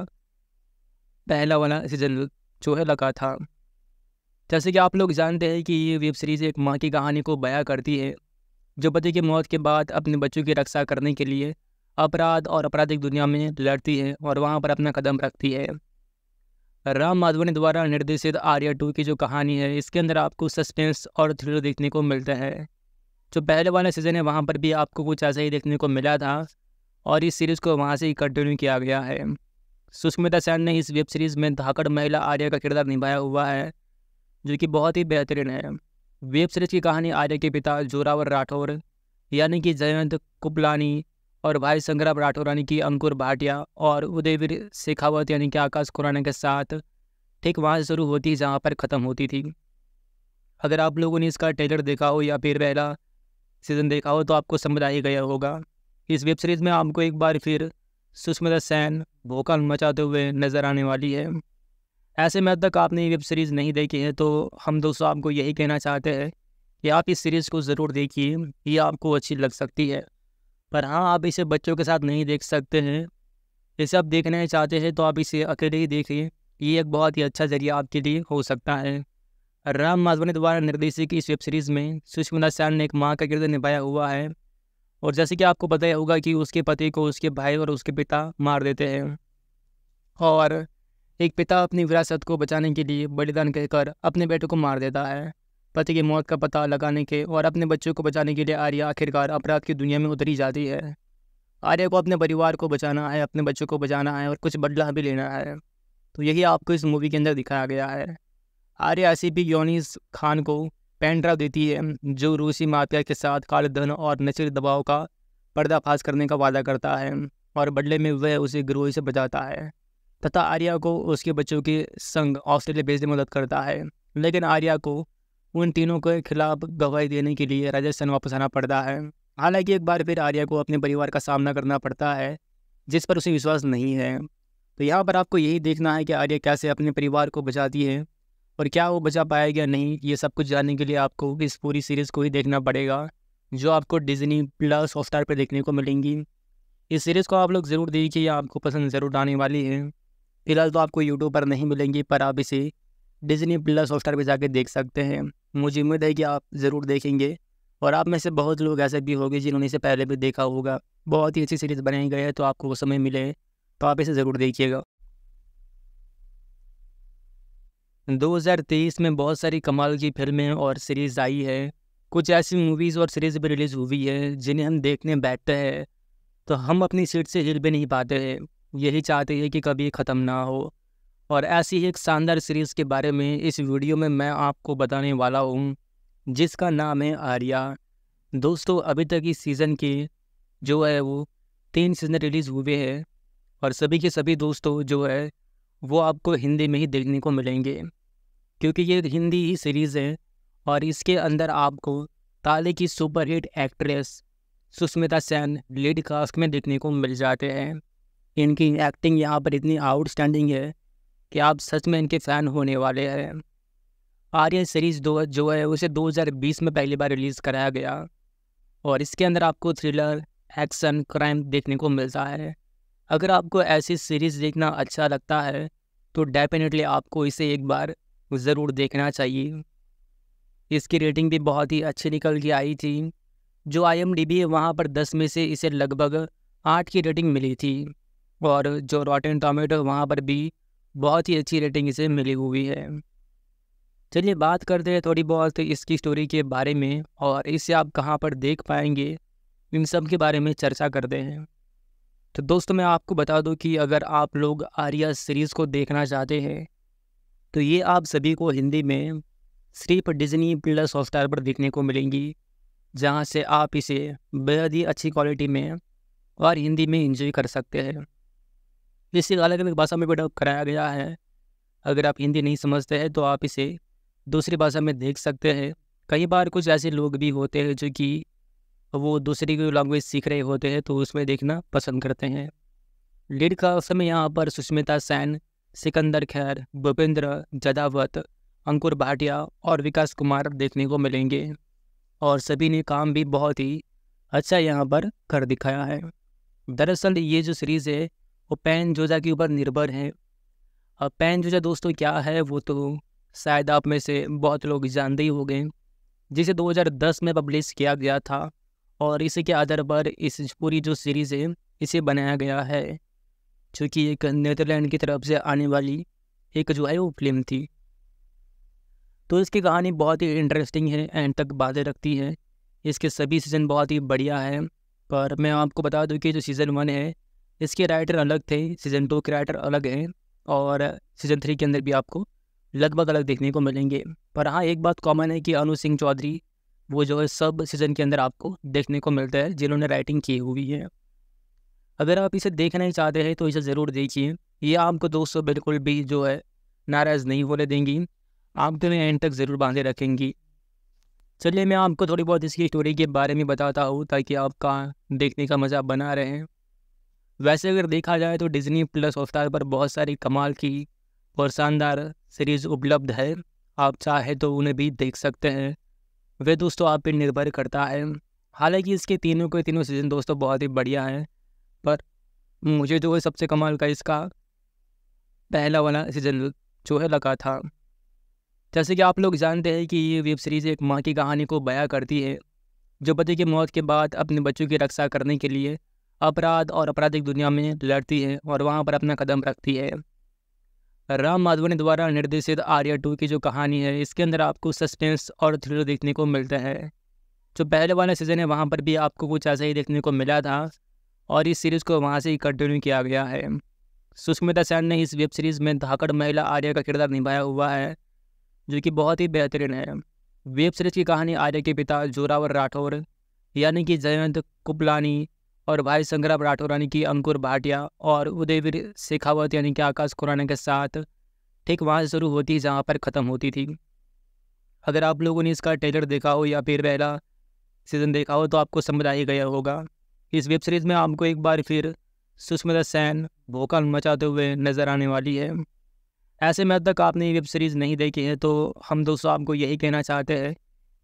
पहला वाला सीज़न जो है लगा था जैसे कि आप लोग जानते हैं कि ये वेब सीरीज़ एक माँ की कहानी को बयां करती है जो पति की मौत के बाद अपने बच्चों की रक्षा करने के लिए अपराध और आपराधिक दुनिया में लड़ती है और वहाँ पर अपना कदम रखती है राम माधवनी द्वारा निर्देशित आर्या टू की जो कहानी है इसके अंदर आपको सस्पेंस और थ्रिलर देखने को मिलता है जो पहले वाला सीज़न है वहाँ पर भी आपको कुछ ऐसा ही देखने को मिला था और इस सीरीज़ को वहाँ से ही कंटिन्यू किया गया है सुष्मिता सेन ने इस वेब सीरीज़ में धाकड़ महिला आर्या का किरदार निभाया हुआ है जो कि बहुत ही बेहतरीन है वेब सीरीज़ की कहानी आर्या के पिता जोरावर राठौर यानी कि जयंत कुपलानी और भाई संग्राम राठौर यानी कि अंकुर भाटिया और उदयवीर शेखावत यानी कि आकाश खुराना के साथ ठीक वहाँ से शुरू होती जहाँ पर ख़त्म होती थी अगर आप लोगों ने इसका ट्रेलर देखा हो या फिर पहला सीज़न देखा हो तो आपको समझ आ ही गया होगा इस वेब सीरीज़ में आपको एक बार फिर सुष्मिता सेन भोकाल मचाते हुए नज़र आने वाली है ऐसे में अब तक आपने ये वेब सीरीज़ नहीं देखी है तो हम दोस्तों आपको यही कहना चाहते हैं कि आप इस सीरीज़ को ज़रूर देखिए ये आपको अच्छी लग सकती है पर हाँ आप इसे बच्चों के साथ नहीं देख सकते हैं इसे आप देखना चाहते हैं तो आप इसे अकेले ही देखिए ये एक बहुत ही अच्छा जरिया आपके लिए हो सकता है राम माधवानी द्वारा निर्देशित इस वेब सीरीज़ में सुषमा सैन ने एक माँ का किरदार निभाया हुआ है और जैसे कि आपको पता ही होगा कि उसके पति को उसके भाई और उसके पिता मार देते हैं और एक पिता अपनी विरासत को बचाने के लिए बलिदान कहकर अपने बेटे को मार देता है पति की मौत का पता लगाने के और अपने बच्चों को बचाने के लिए आर्या आखिरकार अपराध की दुनिया में उतरी जाती है आर्या को अपने परिवार को बचाना है अपने बच्चों को बचाना है और कुछ बदला भी लेना है तो यही आपको इस मूवी के अंदर दिखाया गया है आर्या ऐसी भी योनिस खान को पेंड्रा देती है जो रूसी माफिया के साथ काले धन और नशीले दबाव का पर्दाफाश करने का वादा करता है और बदले में वह उसे गिरोह से बचाता है तथा आर्या को उसके बच्चों के संग ऑस्ट्रेलिया भेजने में मदद करता है लेकिन आर्या को उन तीनों के खिलाफ गवाही देने के लिए राजस्थान वापस आना पड़ता है हालांकि एक बार फिर आर्या को अपने परिवार का सामना करना पड़ता है जिस पर उसे विश्वास नहीं है तो यहाँ पर आपको यही देखना है कि आर्या कैसे अपने परिवार को बचाती है और क्या वो बचा पाएगा नहीं ये सब कुछ जानने के लिए आपको इस पूरी सीरीज़ को ही देखना पड़ेगा जो आपको डिजनी प्लस हॉटस्टार पर देखने को मिलेंगी इस सीरीज़ को आप लोग ज़रूर देखिए आपको पसंद ज़रूर आने वाली है फ़िलहाल तो आपको यूट्यूब पर नहीं मिलेंगी पर आप इसे डिजनी प्लस हॉटस्टार पर जाकर देख सकते हैं मुझे उम्मीद है कि आप ज़रूर देखेंगे और आप में से बहुत लोग ऐसे भी होंगे जिन्होंने इसे पहले भी देखा होगा बहुत ही अच्छी सीरीज़ बनाई गई है तो आपको वो समय मिले तो आप इसे ज़रूर देखिएगा 2023 में बहुत सारी कमाल की फिल्में और सीरीज़ आई है कुछ ऐसी मूवीज़ और सीरीज़ भी रिलीज़ हुई है जिन्हें हम देखने बैठते हैं तो हम अपनी सीट से हिल भी नहीं पाते हैं यही चाहते हैं कि कभी ख़त्म ना हो और ऐसी ही एक शानदार सीरीज़ के बारे में इस वीडियो में मैं आपको बताने वाला हूँ जिसका नाम है आर्या दोस्तों अभी तक इस सीज़न के जो है वो तीन सीज़न रिलीज़ हुए हैं और सभी के सभी दोस्तों जो है वो आपको हिंदी में ही देखने को मिलेंगे क्योंकि ये हिंदी ही सीरीज़ है और इसके अंदर आपको ताले की superhit actress Sushmita Sen lead cast में देखने को मिल जाते हैं इनकी एक्टिंग यहाँ पर इतनी आउटस्टैंडिंग है कि आप सच में इनके फ़ैन होने वाले हैं आर्यन सीरीज़ दो जो है उसे 2020 में पहली बार रिलीज़ कराया गया और इसके अंदर आपको थ्रिलर एक्शन क्राइम देखने को मिलता है अगर आपको ऐसी सीरीज़ देखना अच्छा लगता है तो डेफिनेटली आपको इसे एक बार ज़रूर देखना चाहिए इसकी रेटिंग भी बहुत ही अच्छी निकल के आई थी जो आई एम डी बी है वहाँ पर दस में से इसे लगभग आठ की रेटिंग मिली थी और जो रॉटन टोमेटो वहाँ पर भी बहुत ही अच्छी रेटिंग इसे मिली हुई है चलिए बात करते हैं थोड़ी बहुत इसकी स्टोरी के बारे में और इसे आप कहाँ पर देख पाएंगे इन सब के बारे में चर्चा करते हैं तो दोस्तों मैं आपको बता दूं कि अगर आप लोग आर्या सीरीज़ को देखना चाहते हैं तो ये आप सभी को हिंदी में सिर्फ डिजनी प्लस हॉटस्टार पर देखने को मिलेंगी जहाँ से आप इसे बेहद ही अच्छी क्वालिटी में और हिंदी में इंजॉय कर सकते हैं इसे अलग अलग भाषा में भी डब कराया गया है अगर आप हिंदी नहीं समझते हैं तो आप इसे दूसरी भाषा में देख सकते हैं कई बार कुछ ऐसे लोग भी होते हैं जो कि वो दूसरी कोई लैंग्वेज सीख रहे होते हैं तो उसमें देखना पसंद करते हैं लीड का समय यहाँ पर सुष्मिता सैन सिकंदर खैर भूपेंद्र जदावत अंकुर भाटिया और विकास कुमार देखने को मिलेंगे और सभी ने काम भी बहुत ही अच्छा यहाँ पर कर दिखाया है दरअसल ये जो सीरीज़ है और पैन जोजा के ऊपर निर्भर है और पैन जोजा दोस्तों क्या है वो तो शायद आप में से बहुत लोग जानते ही हो गए जिसे 2010 में पब्लिश किया गया था और इसी के आधार पर इस पूरी जो सीरीज़ है इसे बनाया गया है जो कि एक नीदरलैंड की तरफ से आने वाली एक जो है वो फिल्म थी तो इसकी कहानी बहुत ही इंटरेस्टिंग है एंड तक बातें रखती है इसके सभी सीज़न बहुत ही बढ़िया है पर मैं आपको बता दूं कि जो सीज़न वन है इसके राइटर अलग थे सीज़न टू के राइटर अलग हैं और सीज़न थ्री के अंदर भी आपको लगभग अलग देखने को मिलेंगे पर हाँ एक बात कॉमन है कि अनु सिंह चौधरी वो जो है सब सीज़न के अंदर आपको देखने को मिलता है जिन्होंने राइटिंग की हुई है अगर आप इसे देखना ही चाहते हैं तो इसे ज़रूर देखिए ये आपको दोस्तों बिल्कुल भी जो है नाराज़ नहीं होने देंगी आप तो एंड तक ज़रूर बांधे रखेंगी चलिए मैं आपको थोड़ी बहुत इसकी स्टोरी के बारे में बताता हूँ ताकि आपका देखने का मज़ा बना रहे वैसे अगर देखा जाए तो डिज़नी प्लस हॉटस्टार पर बहुत सारी कमाल की और शानदार सीरीज़ उपलब्ध है आप चाहे तो उन्हें भी देख सकते हैं वे दोस्तों आप पर निर्भर करता है हालांकि इसके तीनों के तीनों सीज़न दोस्तों बहुत ही बढ़िया हैं पर मुझे जो है सबसे कमाल का इसका पहला वाला सीज़न जो है लगा था जैसे कि आप लोग जानते हैं कि ये वेब सीरीज़ एक माँ की कहानी को बयां करती है जो पति की मौत के बाद अपने बच्चों की रक्षा करने के लिए अपराध और आपराधिक दुनिया में लड़ती है और वहाँ पर अपना कदम रखती है राम माधवनी द्वारा निर्देशित आर्या टू की जो कहानी है इसके अंदर आपको सस्पेंस और थ्रिलर देखने को मिलता है जो पहले वाला सीज़न है वहाँ पर भी आपको कुछ ऐसा ही देखने को मिला था और इस सीरीज़ को वहाँ से ही कंटिन्यू किया गया है सुष्मिता सेन ने इस वेब सीरीज़ में धाकड़ महिला आर्या का किरदार निभाया हुआ है जो कि बहुत ही बेहतरीन है वेब सीरीज़ की कहानी आर्या के पिता जोरावर राठौर यानी कि जयंत कुपलानी और भाई संग्राम राठौर यानी कि अंकुर भाटिया और उदयवीर शेखावत यानी कि आकाश खुराना के साथ ठीक वहाँ से शुरू होती जहाँ पर ख़त्म होती थी अगर आप लोगों ने इसका ट्रेलर देखा हो या फिर पहला सीज़न देखा हो तो आपको समझ आ ही गया होगा इस वेब सीरीज़ में आपको एक बार फिर सुष्मिता सेन भोकाल मचाते हुए नज़र आने वाली है ऐसे में अब तक आपने ये वेब सीरीज़ नहीं देखी है तो हम दोस्तों आपको यही कहना चाहते हैं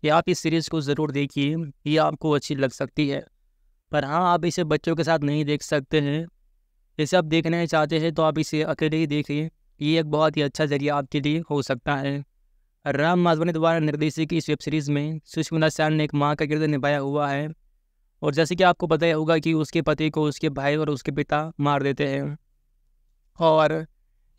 कि आप इस सीरीज़ को ज़रूर देखिए ये आपको अच्छी लग सकती है पर हाँ आप इसे बच्चों के साथ नहीं देख सकते हैं जैसे आप देखना चाहते हैं तो आप इसे अकेले ही देखिए ये एक बहुत ही अच्छा जरिया आपके लिए हो सकता है राम माधवनी द्वारा निर्देशित इस वेब सीरीज़ में सुष्मिता सैन ने एक माँ का किरदार निभाया हुआ है और जैसे कि आपको पता ही होगा कि उसके पति को उसके भाई और उसके पिता मार देते हैं और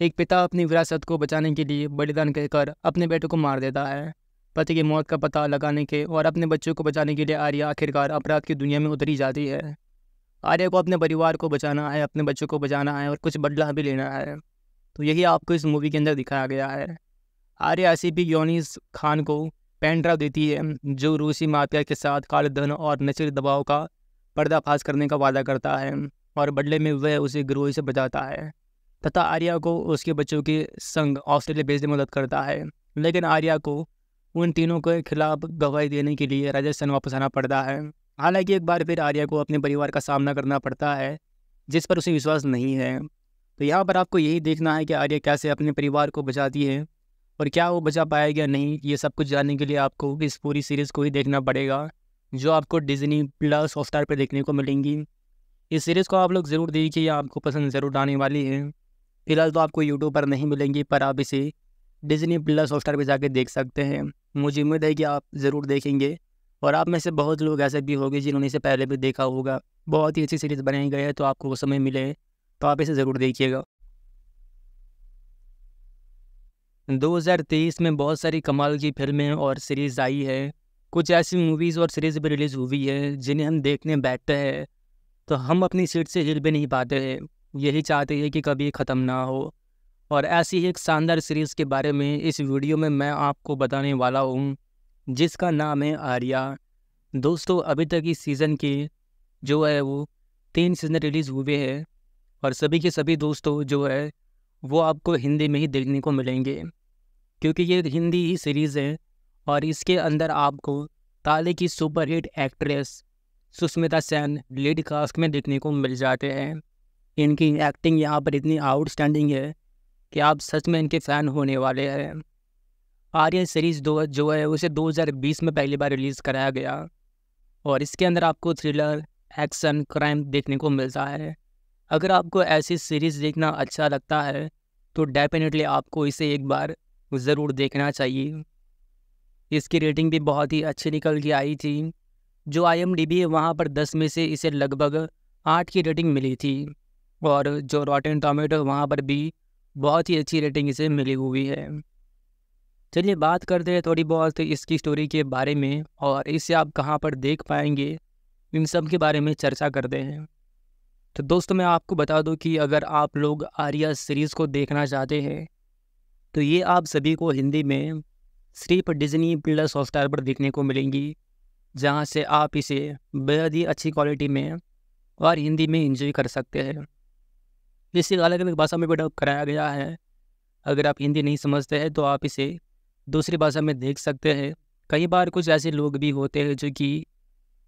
एक पिता अपनी विरासत को बचाने के लिए बलिदान कहकर अपने बेटे को मार देता है पति की मौत का पता लगाने के और अपने बच्चों को बचाने के लिए आर्या आखिरकार अपराध की दुनिया में उतरी जाती है आर्या को अपने परिवार को बचाना है अपने बच्चों को बचाना है और कुछ बदला भी लेना है तो यही आपको इस मूवी के अंदर दिखाया गया है आर्या ऐसी भी योनिस खान को पेन देती है जो रूसी माफिया के साथ काले धन और नशीले दबाव का पर्दाफाश करने का वादा करता है और बदले में वह उसे गिरोही से बचाता है तथा आर्या को उसके बच्चों के संग ऑस्ट्रेलिया भेजने में मदद करता है लेकिन आर्या को उन तीनों के खिलाफ गवाही देने के लिए राजस्थान वापस आना पड़ता है हालांकि एक बार फिर आर्या को अपने परिवार का सामना करना पड़ता है जिस पर उसे विश्वास नहीं है तो यहाँ पर आपको यही देखना है कि आर्या कैसे अपने परिवार को बचाती है और क्या वो बचा पाएगा नहीं ये सब कुछ जानने के लिए आपको इस पूरी सीरीज़ को ही देखना पड़ेगा जो आपको डिजनी प्लस हॉटस्टार पर देखने को मिलेंगी इस सीरीज़ को आप लोग ज़रूर देखिए आपको पसंद ज़रूर आने वाली है फिलहाल तो आपको यूट्यूब पर नहीं मिलेंगी पर आप इसे डिजनी प्लस हॉटस्टार पर जाके देख सकते हैं मुझे उम्मीद है कि आप ज़रूर देखेंगे और आप में से बहुत लोग ऐसे भी होंगे जिन्होंने इसे पहले भी देखा होगा बहुत ही अच्छी सीरीज़ बनाई गई है तो आपको वो समय मिले तो आप इसे ज़रूर देखिएगा 2023 में बहुत सारी कमाल की फिल्में और सीरीज़ आई है कुछ ऐसी मूवीज़ और सीरीज़ भी रिलीज़ हुई है जिन्हें हम देखने बैठते हैं तो हम अपनी सीट से हिल भी नहीं पाते हैं यही चाहते हैं कि कभी ख़त्म ना हो और ऐसी एक शानदार सीरीज़ के बारे में इस वीडियो में मैं आपको बताने वाला हूँ जिसका नाम है आर्या दोस्तों अभी तक इस सीज़न के जो है वो तीन सीज़न रिलीज़ हुए हैं और सभी के सभी दोस्तों जो है वो आपको हिंदी में ही देखने को मिलेंगे क्योंकि ये हिंदी ही सीरीज़ है और इसके अंदर आपको ताले की superhit actress Sushmita Sen lead cast में देखने को मिल जाते हैं इनकी एक्टिंग यहाँ पर इतनी आउटस्टैंडिंग है कि आप सच में इनके फ़ैन होने वाले हैं आर्यन सीरीज़ दो जो है उसे 2020 में पहली बार रिलीज़ कराया गया और इसके अंदर आपको थ्रिलर एक्शन क्राइम देखने को मिलता है अगर आपको ऐसी सीरीज़ देखना अच्छा लगता है तो डेफिनेटली आपको इसे एक बार ज़रूर देखना चाहिए इसकी रेटिंग भी बहुत ही अच्छी निकल के आई थी जो आई एम डी बी है वहाँ पर दस में से इसे लगभग आठ की रेटिंग मिली थी और जो रॉटन टोमेटो वहाँ पर भी बहुत ही अच्छी रेटिंग इसे मिली हुई है चलिए बात करते हैं थोड़ी बहुत इसकी स्टोरी के बारे में और इसे आप कहाँ पर देख पाएंगे इन सब के बारे में चर्चा करते हैं तो दोस्तों मैं आपको बता दूं कि अगर आप लोग आर्या सीरीज़ को देखना चाहते हैं तो ये आप सभी को हिंदी में सिर्फ डिजनी प्लस हॉटस्टार पर देखने को मिलेंगी जहाँ से आप इसे बेहद ही अच्छी क्वालिटी में और हिंदी में इंजॉय कर सकते हैं जिसे अलग अलग भाषा में भी डब कराया गया है अगर आप हिंदी नहीं समझते हैं तो आप इसे दूसरी भाषा में देख सकते हैं कई बार कुछ ऐसे लोग भी होते हैं जो कि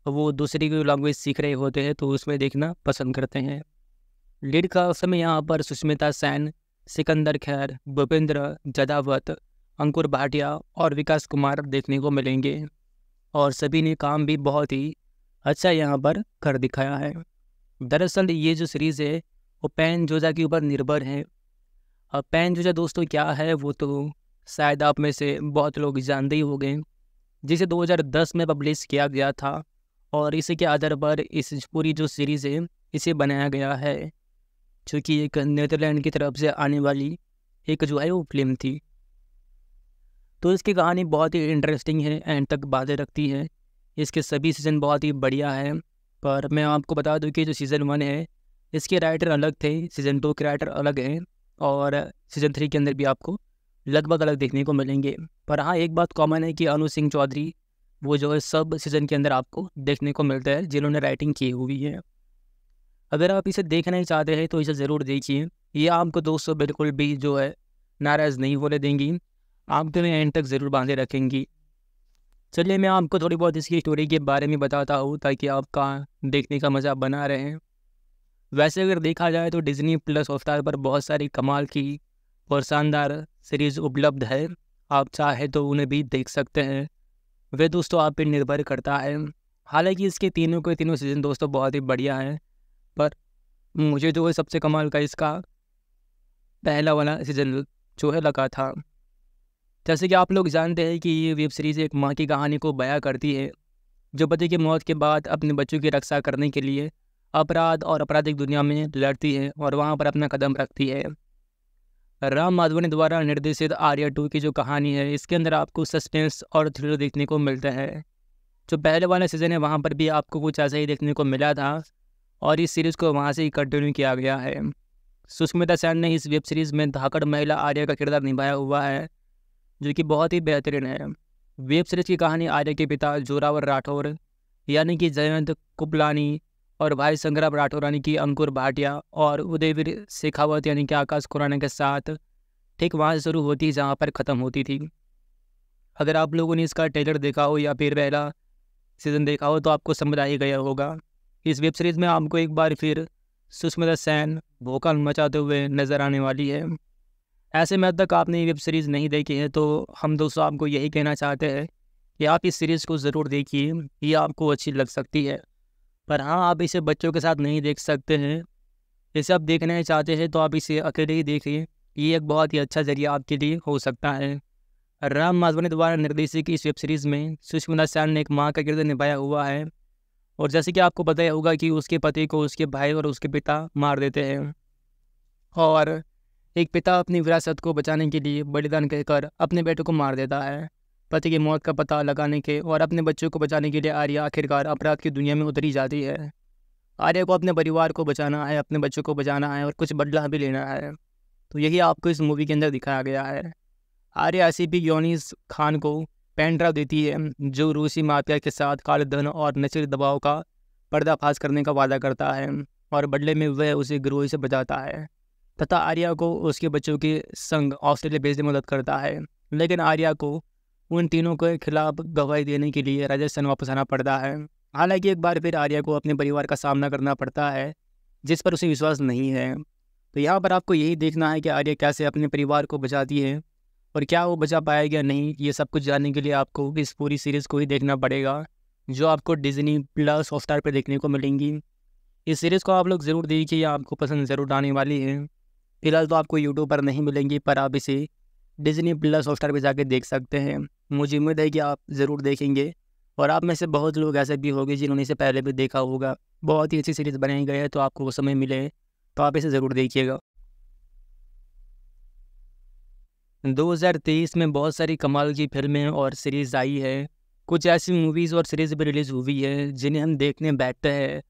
वो दूसरी कोई लैंग्वेज सीख रहे होते हैं तो उसमें देखना पसंद करते हैं लीड का समय यहाँ पर सुष्मिता सैन सिकंदर खैर भूपेंद्र जदावत अंकुर भाटिया और विकास कुमार देखने को मिलेंगे और सभी ने काम भी बहुत ही अच्छा यहाँ पर कर दिखाया है दरअसल ये जो सीरीज़ है और पैन जोजा के ऊपर निर्भर है और पैन जोजा दोस्तों क्या है वो तो शायद आप में से बहुत लोग जानते ही हो गए जिसे 2010 में पब्लिश किया गया था और इसी के आधार पर इस पूरी जो सीरीज़ है इसे बनाया गया है जो कि एक नीदरलैंड की तरफ से आने वाली एक जो है वो फिल्म थी तो इसकी कहानी बहुत ही इंटरेस्टिंग है एंड तक बातें रखती है इसके सभी सीज़न बहुत ही बढ़िया है पर मैं आपको बता दूं कि जो सीज़न वन है इसके राइटर अलग थे सीज़न टू के राइटर अलग हैं और सीज़न थ्री के अंदर भी आपको लगभग अलग देखने को मिलेंगे पर हाँ एक बात कॉमन है कि अनु सिंह चौधरी वो जो है सब सीज़न के अंदर आपको देखने को मिलता है जिन्होंने राइटिंग की हुई है अगर आप इसे देखना ही चाहते हैं तो इसे ज़रूर देखिए ये आपको दोस्तों बिल्कुल भी जो है नाराज़ नहीं होने देंगी आप तो मैं एंड तक ज़रूर बांधे रखेंगी चलिए मैं आपको थोड़ी बहुत इसकी स्टोरी के बारे में बताता हूँ ताकि आपका देखने का मज़ा बना रहे वैसे अगर देखा जाए तो डिज़नी प्लस हॉटस्टार पर बहुत सारी कमाल की और शानदार सीरीज़ उपलब्ध है आप चाहे तो उन्हें भी देख सकते हैं वे दोस्तों आप पर निर्भर करता है हालांकि इसके तीनों के तीनों सीज़न दोस्तों बहुत ही बढ़िया हैं पर मुझे जो है सबसे कमाल का इसका पहला वाला सीज़न जो है लगा था जैसे कि आप लोग जानते हैं कि ये वेब सीरीज़ एक माँ की कहानी को बयां करती है जो पति की मौत के बाद अपने बच्चों की रक्षा करने के लिए अपराध और आपराधिक दुनिया में लड़ती है और वहाँ पर अपना कदम रखती है राम माधवन द्वारा निर्देशित आर्या टू की जो कहानी है इसके अंदर आपको सस्पेंस और थ्रिलर देखने को मिलता है जो पहले वाला सीज़न है वहाँ पर भी आपको कुछ ऐसा ही देखने को मिला था और इस सीरीज़ को वहाँ से ही कंटिन्यू किया गया है सुष्मिता सेन ने इस वेब सीरीज़ में धाकड़ महिला आर्या का किरदार निभाया हुआ है जो कि बहुत ही बेहतरीन है वेब सीरीज़ की कहानी आर्या के पिता जोरावर राठौर यानी कि जयंत कुपलानी और भाई संग्राम राठौर यानी कि अंकुर भाटिया और उदयवीर शेखावत यानी कि आकाश खुराना के साथ ठीक वहाँ से शुरू होती है जहाँ पर ख़त्म होती थी अगर आप लोगों ने इसका ट्रेलर देखा हो या फिर पहला सीज़न देखा हो तो आपको समझ आ ही गया होगा इस वेब सीरीज़ में आपको एक बार फिर सुष्मिता सेन भोकाल मचाते हुए नज़र आने वाली है ऐसे में अब तक आपने ये वेब सीरीज़ नहीं देखी है तो हम दोस्तों आपको यही कहना चाहते हैं कि आप इस सीरीज़ को ज़रूर देखिए ये आपको अच्छी लग सकती है पर हाँ आप इसे बच्चों के साथ नहीं देख सकते हैं इसे आप देखना चाहते हैं तो आप इसे अकेले ही देखिए ये एक बहुत ही अच्छा जरिया आपके लिए हो सकता है राम माधवनी द्वारा निर्देशित इस वेब सीरीज़ में सुष्मिता सैन ने एक माँ का किरदार निभाया हुआ है और जैसे कि आपको पता ही होगा कि उसके पति को उसके भाई और उसके पिता मार देते हैं और एक पिता अपनी विरासत को बचाने के लिए बलिदान कहकर अपने बेटे को मार देता है पति की मौत का पता लगाने के और अपने बच्चों को बचाने के लिए आर्या आखिरकार अपराध की दुनिया में उतरी जाती है आर्या को अपने परिवार को बचाना है अपने बच्चों को बचाना है और कुछ बदला भी लेना है तो यही आपको इस मूवी के अंदर दिखाया गया है आर्या ऐसी भी योनिस खान को पेन ड्राइव देती है जो रूसी माफिया के साथ काले धन और नशीले दबाव का पर्दाफाश करने का वादा करता है और बदले में वह उसे गिरोह से बचाता है तथा आर्या को उसके बच्चों के संग ऑस्ट्रेलिया भेजने में मदद करता है लेकिन आर्या को उन तीनों के खिलाफ गवाही देने के लिए राजस्थान वापस आना पड़ता है हालांकि एक बार फिर आर्या को अपने परिवार का सामना करना पड़ता है जिस पर उसे विश्वास नहीं है तो यहाँ पर आपको यही देखना है कि आर्या कैसे अपने परिवार को बचाती है और क्या वो बचा पाएगा नहीं ये सब कुछ जानने के लिए आपको इस पूरी सीरीज़ को ही देखना पड़ेगा जो आपको डिजनी प्लस हॉटस्टार पर देखने को मिलेंगी इस सीरीज़ को आप लोग ज़रूर देखिए आपको पसंद ज़रूर आने वाली है फ़िलहाल तो आपको यूट्यूब पर नहीं मिलेंगी पर आप इसे डिजनी प्लस हॉटस्टार पर जाके देख सकते हैं मुझे उम्मीद है कि आप ज़रूर देखेंगे और आप में से बहुत लोग ऐसे भी होंगे जिन्होंने इसे पहले भी देखा होगा बहुत ही अच्छी सीरीज़ बनाई गई है तो आपको वो समय मिले तो आप इसे ज़रूर देखिएगा 2023 में बहुत सारी कमाल की फिल्में और सीरीज़ आई है कुछ ऐसी मूवीज़ और सीरीज़ भी रिलीज़ हुई है जिन्हें हम देखने बैठते हैं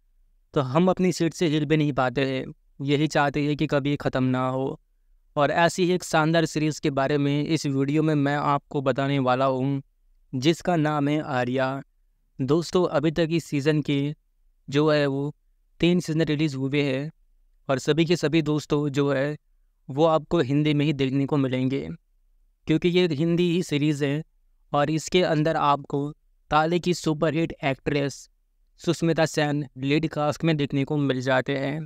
तो हम अपनी सीट से हिल भी नहीं पाते हैं यही चाहते हैं कि कभी ख़त्म ना हो और ऐसी एक शानदार सीरीज़ के बारे में इस वीडियो में मैं आपको बताने वाला हूँ जिसका नाम है आर्या दोस्तों अभी तक इस सीज़न के जो है वो तीन सीज़न रिलीज़ हुए हैं और सभी के सभी दोस्तों जो है वो आपको हिंदी में ही देखने को मिलेंगे क्योंकि ये हिंदी ही सीरीज़ है और इसके अंदर आपको ताले की superhit actress Sushmita Sen lead cast में देखने को मिल जाते हैं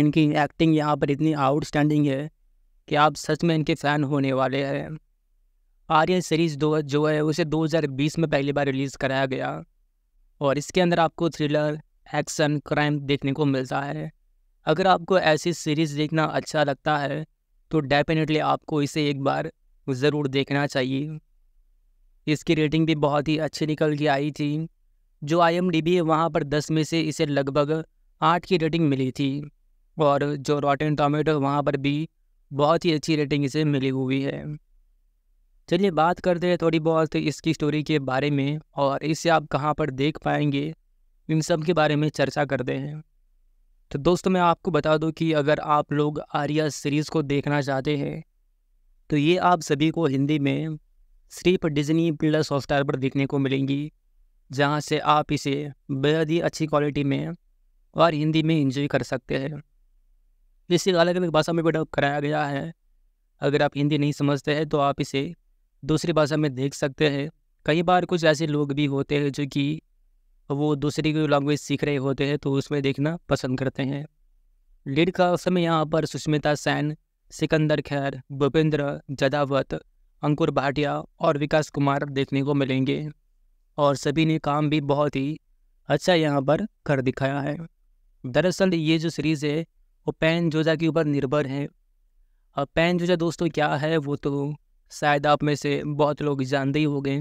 इनकी एक्टिंग यहाँ पर इतनी आउटस्टैंडिंग है कि आप सच में इनके फ़ैन होने वाले हैं आर्यन सीरीज़ दो जो है उसे 2020 में पहली बार रिलीज़ कराया गया और इसके अंदर आपको थ्रिलर एक्शन क्राइम देखने को मिलता है अगर आपको ऐसी सीरीज़ देखना अच्छा लगता है तो डेफिनेटली आपको इसे एक बार ज़रूर देखना चाहिए इसकी रेटिंग भी बहुत ही अच्छी निकल के आई थी जो आई एम डी बी है वहाँ पर दस में से इसे लगभग आठ की रेटिंग मिली थी और जो रॉटन टोमेटो वहाँ पर भी बहुत ही अच्छी रेटिंग इसे मिली हुई है चलिए बात करते हैं थोड़ी बहुत इसकी स्टोरी के बारे में और इसे आप कहाँ पर देख पाएंगे इन सब के बारे में चर्चा करते हैं तो दोस्तों मैं आपको बता दूं कि अगर आप लोग आर्या सीरीज़ को देखना चाहते हैं तो ये आप सभी को हिंदी में सिर्फ डिजनी प्लस हॉटस्टार पर देखने को मिलेंगी जहाँ से आप इसे बेहद ही अच्छी क्वालिटी में और हिंदी में इंजॉय कर सकते हैं इसे अलग अलग भाषा में भी डब कराया गया है अगर आप हिंदी नहीं समझते हैं तो आप इसे दूसरी भाषा में देख सकते हैं कई बार कुछ ऐसे लोग भी होते हैं जो कि वो दूसरी कोई लैंग्वेज सीख रहे होते हैं तो उसमें देखना पसंद करते हैं लीड का समय यहाँ पर सुष्मिता सैन सिकंदर खैर भूपेंद्र जदावत अंकुर भाटिया और विकास कुमार देखने को मिलेंगे और सभी ने काम भी बहुत ही अच्छा यहाँ पर कर दिखाया है दरअसल ये जो सीरीज़ है और पैन जोजा के ऊपर निर्भर है और पैन जोजा दोस्तों क्या है वो तो शायद आप में से बहुत लोग जानते ही हो गए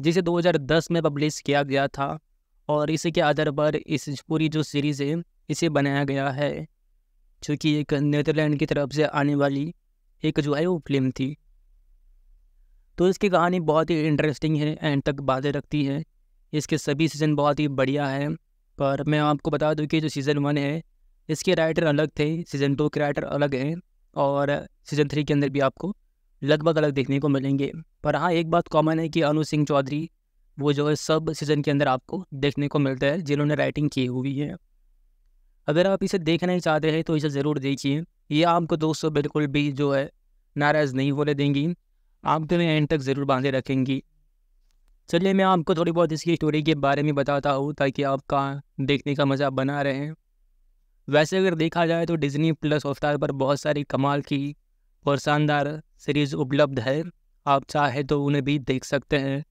जिसे 2010 में पब्लिश किया गया था और इसी के आधार पर इस पूरी जो सीरीज़ है इसे बनाया गया है जो कि एक नीदरलैंड की तरफ से आने वाली एक जो है वो फिल्म थी तो इसकी कहानी बहुत ही इंटरेस्टिंग है एंड तक बातें रखती है इसके सभी सीज़न बहुत ही बढ़िया है पर मैं आपको बता दूं कि जो सीज़न वन है इसके राइटर अलग थे सीज़न टू के राइटर अलग हैं और सीज़न थ्री के अंदर भी आपको लगभग अलग देखने को मिलेंगे पर हाँ एक बात कॉमन है कि अनु सिंह चौधरी वो जो है सब सीज़न के अंदर आपको देखने को मिलता है जिन्होंने राइटिंग की हुई है अगर आप इसे देखना ही चाहते हैं तो इसे ज़रूर देखिए ये आपको दोस्तों बिल्कुल भी जो है नाराज़ नहीं होने देंगी तो मैं एंड तक ज़रूर बांधे रखेंगी चलिए मैं आपको थोड़ी बहुत इसकी स्टोरी के बारे में बताता हूँ ताकि आपका देखने का मज़ा बना रहे वैसे अगर देखा जाए तो डिज़नी प्लस हॉटस्टार पर बहुत सारी कमाल की और शानदार सीरीज़ उपलब्ध है आप चाहे तो उन्हें भी देख सकते हैं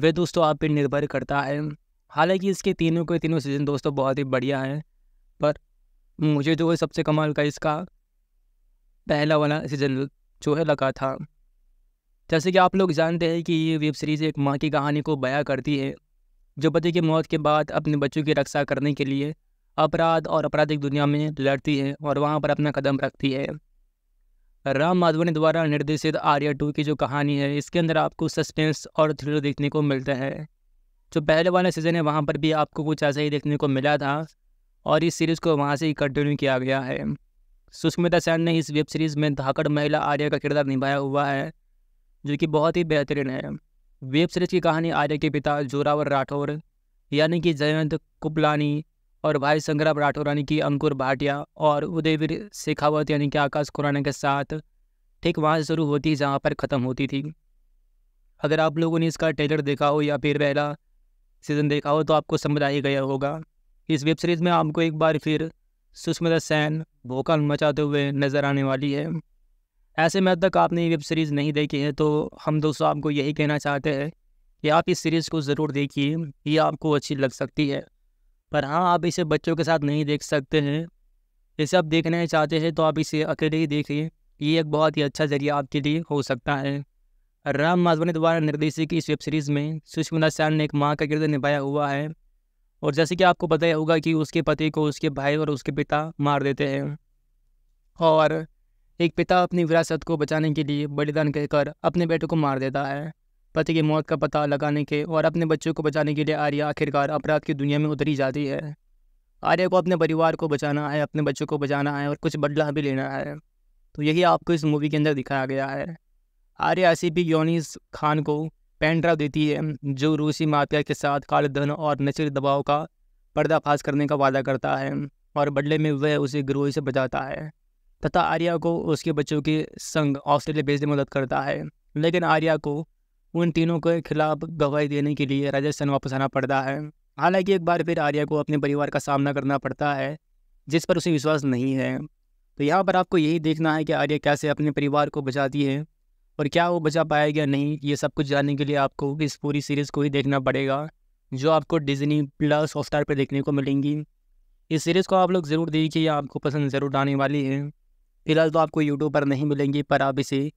वे दोस्तों आप पर निर्भर करता है हालांकि इसके तीनों के तीनों सीज़न दोस्तों बहुत ही बढ़िया हैं पर मुझे जो है सबसे कमाल का इसका पहला वाला सीज़न जो है लगा था जैसे कि आप लोग जानते हैं कि ये वेब सीरीज़ एक माँ की कहानी को बयां करती है जो पति की मौत के बाद अपने बच्चों की रक्षा करने के लिए अपराध और आपराधिक दुनिया में लड़ती है और वहाँ पर अपना कदम रखती है राम माधवनी द्वारा निर्देशित आर्या टू की जो कहानी है इसके अंदर आपको सस्पेंस और थ्रिलर देखने को मिलता है जो पहले वाला सीज़न है वहाँ पर भी आपको कुछ ऐसा ही देखने को मिला था और इस सीरीज़ को वहाँ से ही कंटिन्यू किया गया है सुष्मिता सेन ने इस वेब सीरीज़ में धाकड़ महिला आर्या का किरदार निभाया हुआ है जो कि बहुत ही बेहतरीन है वेब सीरीज़ की कहानी आर्य के पिता जोरावर राठौर यानी कि जयंत कुपलानी और भाई संग्राम राठौर यानी कि अंकुर भाटिया और उदयवीर शेखावत यानी कि आकाश खुराना के साथ ठीक वहाँ से शुरू होती जहाँ पर ख़त्म होती थी अगर आप लोगों ने इसका ट्रेलर देखा हो या फिर पहला सीज़न देखा हो तो आपको समझ आ ही गया होगा इस वेब सीरीज़ में आपको एक बार फिर सुष्मिता सेन भोकाल मचाते हुए नज़र आने वाली है ऐसे में अब तक आपने ये वेब सीरीज़ नहीं देखी है तो हम दोस्तों आपको यही कहना चाहते हैं कि आप इस सीरीज़ को ज़रूर देखिए ये आपको अच्छी लग सकती है पर हाँ आप इसे बच्चों के साथ नहीं देख सकते हैं इसे आप देखना चाहते हैं तो आप इसे अकेले ही देखिए ये एक बहुत ही अच्छा जरिया आपके लिए हो सकता है राम माधवानी द्वारा निर्देशित की इस वेब सीरीज़ में सुष्मिता सैन ने एक माँ का किरदार निभाया हुआ है और जैसे कि आपको पता ही होगा कि उसके पति को उसके भाई और उसके पिता मार देते हैं और एक पिता अपनी विरासत को बचाने के लिए बलिदान कहकर अपने बेटे को मार देता है पति की मौत का पता लगाने के और अपने बच्चों को बचाने के लिए आर्या आखिरकार अपराध की दुनिया में उतरी जाती है आर्या को अपने परिवार को बचाना है अपने बच्चों को बचाना है और कुछ बदला भी लेना है तो यही आपको इस मूवी के अंदर दिखाया गया है आर्या ऐसी भी योनिस खान को पेन ड्राइव देती है जो रूसी माफिया के साथ काले धन और नशीले दबाव का पर्दाफाश करने का वादा करता है और बदले में वह उसे गिरोही से बचाता है तथा आर्या को उसके बच्चों के संग ऑस्ट्रेलिया भेजने में मदद करता है लेकिन आर्या को उन तीनों के खिलाफ गवाही देने के लिए राजस्थान वापस आना पड़ता है हालांकि एक बार फिर आर्या को अपने परिवार का सामना करना पड़ता है जिस पर उसे विश्वास नहीं है तो यहाँ पर आपको यही देखना है कि आर्या कैसे अपने परिवार को बचाती है और क्या वो बचा पाएगा नहीं ये सब कुछ जानने के लिए आपको इस पूरी सीरीज़ को ही देखना पड़ेगा जो आपको डिजनी प्लस हॉटस्टार पर देखने को मिलेंगी इस सीरीज़ को आप लोग ज़रूर देखिए आपको पसंद ज़रूर आने वाली है फिलहाल तो आपको यूट्यूब पर नहीं मिलेंगी पर आप इसे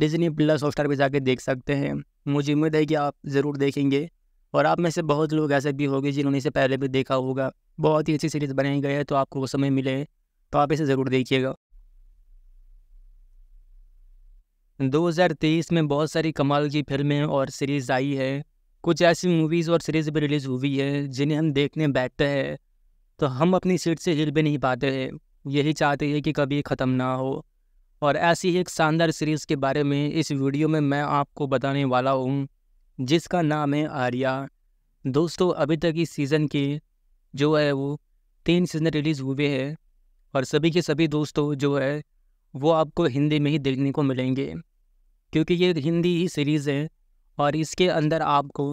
डिजनी प्लस हॉटस्टार पर जाके देख सकते हैं मुझे उम्मीद है कि आप ज़रूर देखेंगे और आप में से बहुत लोग ऐसे भी होंगे जिन्होंने इसे पहले भी देखा होगा बहुत ही अच्छी सीरीज़ बनाई गई है तो आपको वो समय मिले तो आप इसे ज़रूर देखिएगा 2023 में बहुत सारी कमाल की फिल्में और सीरीज़ आई है कुछ ऐसी मूवीज़ और सीरीज़ भी रिलीज़ हुई है जिन्हें हम देखने बैठते हैं तो हम अपनी सीट से हिल भी नहीं पाते हैं यही चाहते हैं कि कभी ख़त्म ना हो और ऐसी ही एक शानदार सीरीज़ के बारे में इस वीडियो में मैं आपको बताने वाला हूँ जिसका नाम है आर्या दोस्तों अभी तक इस सीज़न के जो है वो तीन सीज़न रिलीज़ हुए हैं और सभी के सभी दोस्तों जो है वो आपको हिंदी में ही देखने को मिलेंगे क्योंकि ये हिंदी ही सीरीज़ है और इसके अंदर आपको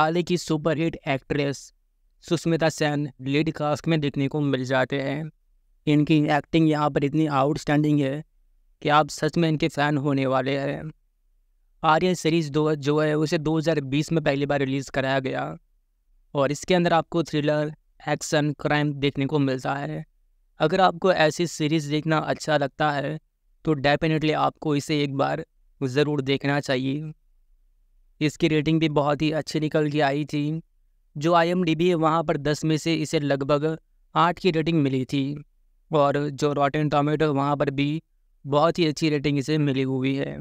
ताले की superhit actress Sushmita Sen lead cast में देखने को मिल जाते हैं इनकी एक्टिंग यहाँ पर इतनी आउटस्टैंडिंग है कि आप सच में इनके फ़ैन होने वाले हैं आर्यन सीरीज़ दो जो है उसे 2020 में पहली बार रिलीज़ कराया गया और इसके अंदर आपको थ्रिलर एक्शन क्राइम देखने को मिलता है अगर आपको ऐसी सीरीज़ देखना अच्छा लगता है तो डेफिनेटली आपको इसे एक बार ज़रूर देखना चाहिए इसकी रेटिंग भी बहुत ही अच्छी निकल के आई थी जो आई एम डी बी है वहाँ पर दस में से इसे लगभग आठ की रेटिंग मिली थी और जो रॉटन टोमेटो वहाँ पर भी बहुत ही अच्छी रेटिंग इसे मिली हुई है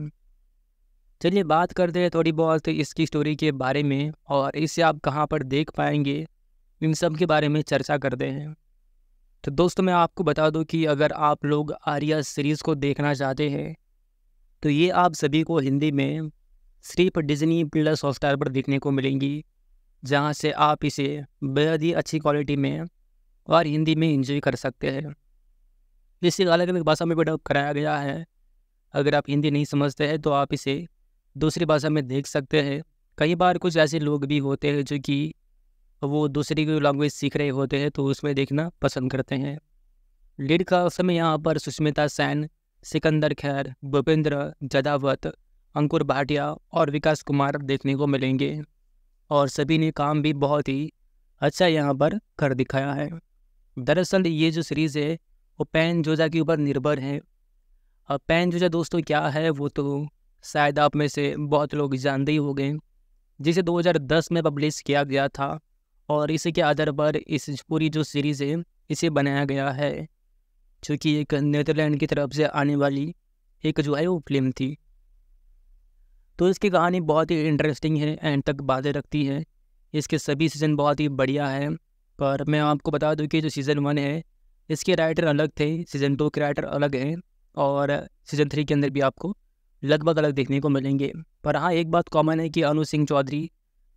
चलिए बात करते हैं थोड़ी बहुत इसकी स्टोरी के बारे में और इसे आप कहाँ पर देख पाएंगे इन सब के बारे में चर्चा करते हैं तो दोस्तों मैं आपको बता दूं कि अगर आप लोग आर्या सीरीज़ को देखना चाहते हैं तो ये आप सभी को हिंदी में सिर्फ डिजनी प्लस हॉटस्टार पर देखने को मिलेंगी जहाँ से आप इसे बेहद ही अच्छी क्वालिटी में और हिंदी में इंजॉय कर सकते हैं इसे अलग अलग भाषा में भी डब कराया गया है अगर आप हिंदी नहीं समझते हैं तो आप इसे दूसरी भाषा में देख सकते हैं कई बार कुछ ऐसे लोग भी होते हैं जो कि वो दूसरी कोई लैंग्वेज सीख रहे होते हैं तो उसमें देखना पसंद करते हैं लीड का समय यहाँ पर सुष्मिता सैन सिकंदर खैर भूपेंद्र जदावत अंकुर भाटिया और विकास कुमार देखने को मिलेंगे और सभी ने काम भी बहुत ही अच्छा यहाँ पर कर दिखाया है दरअसल ये जो सीरीज़ है और पैन जोजा के ऊपर निर्भर है और पैन जोजा दोस्तों क्या है वो तो शायद आप में से बहुत लोग जानते ही हो गए जिसे 2010 में पब्लिश किया गया था और इसी के आधार पर इस पूरी जो सीरीज़ है इसे बनाया गया है जो कि एक नीदरलैंड की तरफ से आने वाली एक जो है वो फिल्म थी तो इसकी कहानी बहुत ही इंटरेस्टिंग है एंड तक बातें रखती है इसके सभी सीज़न बहुत ही बढ़िया है पर मैं आपको बता दूं कि जो सीज़न वन है इसके राइटर अलग थे सीज़न टू के राइटर अलग हैं और सीज़न थ्री के अंदर भी आपको लगभग अलग देखने को मिलेंगे पर हाँ एक बात कॉमन है कि अनु सिंह चौधरी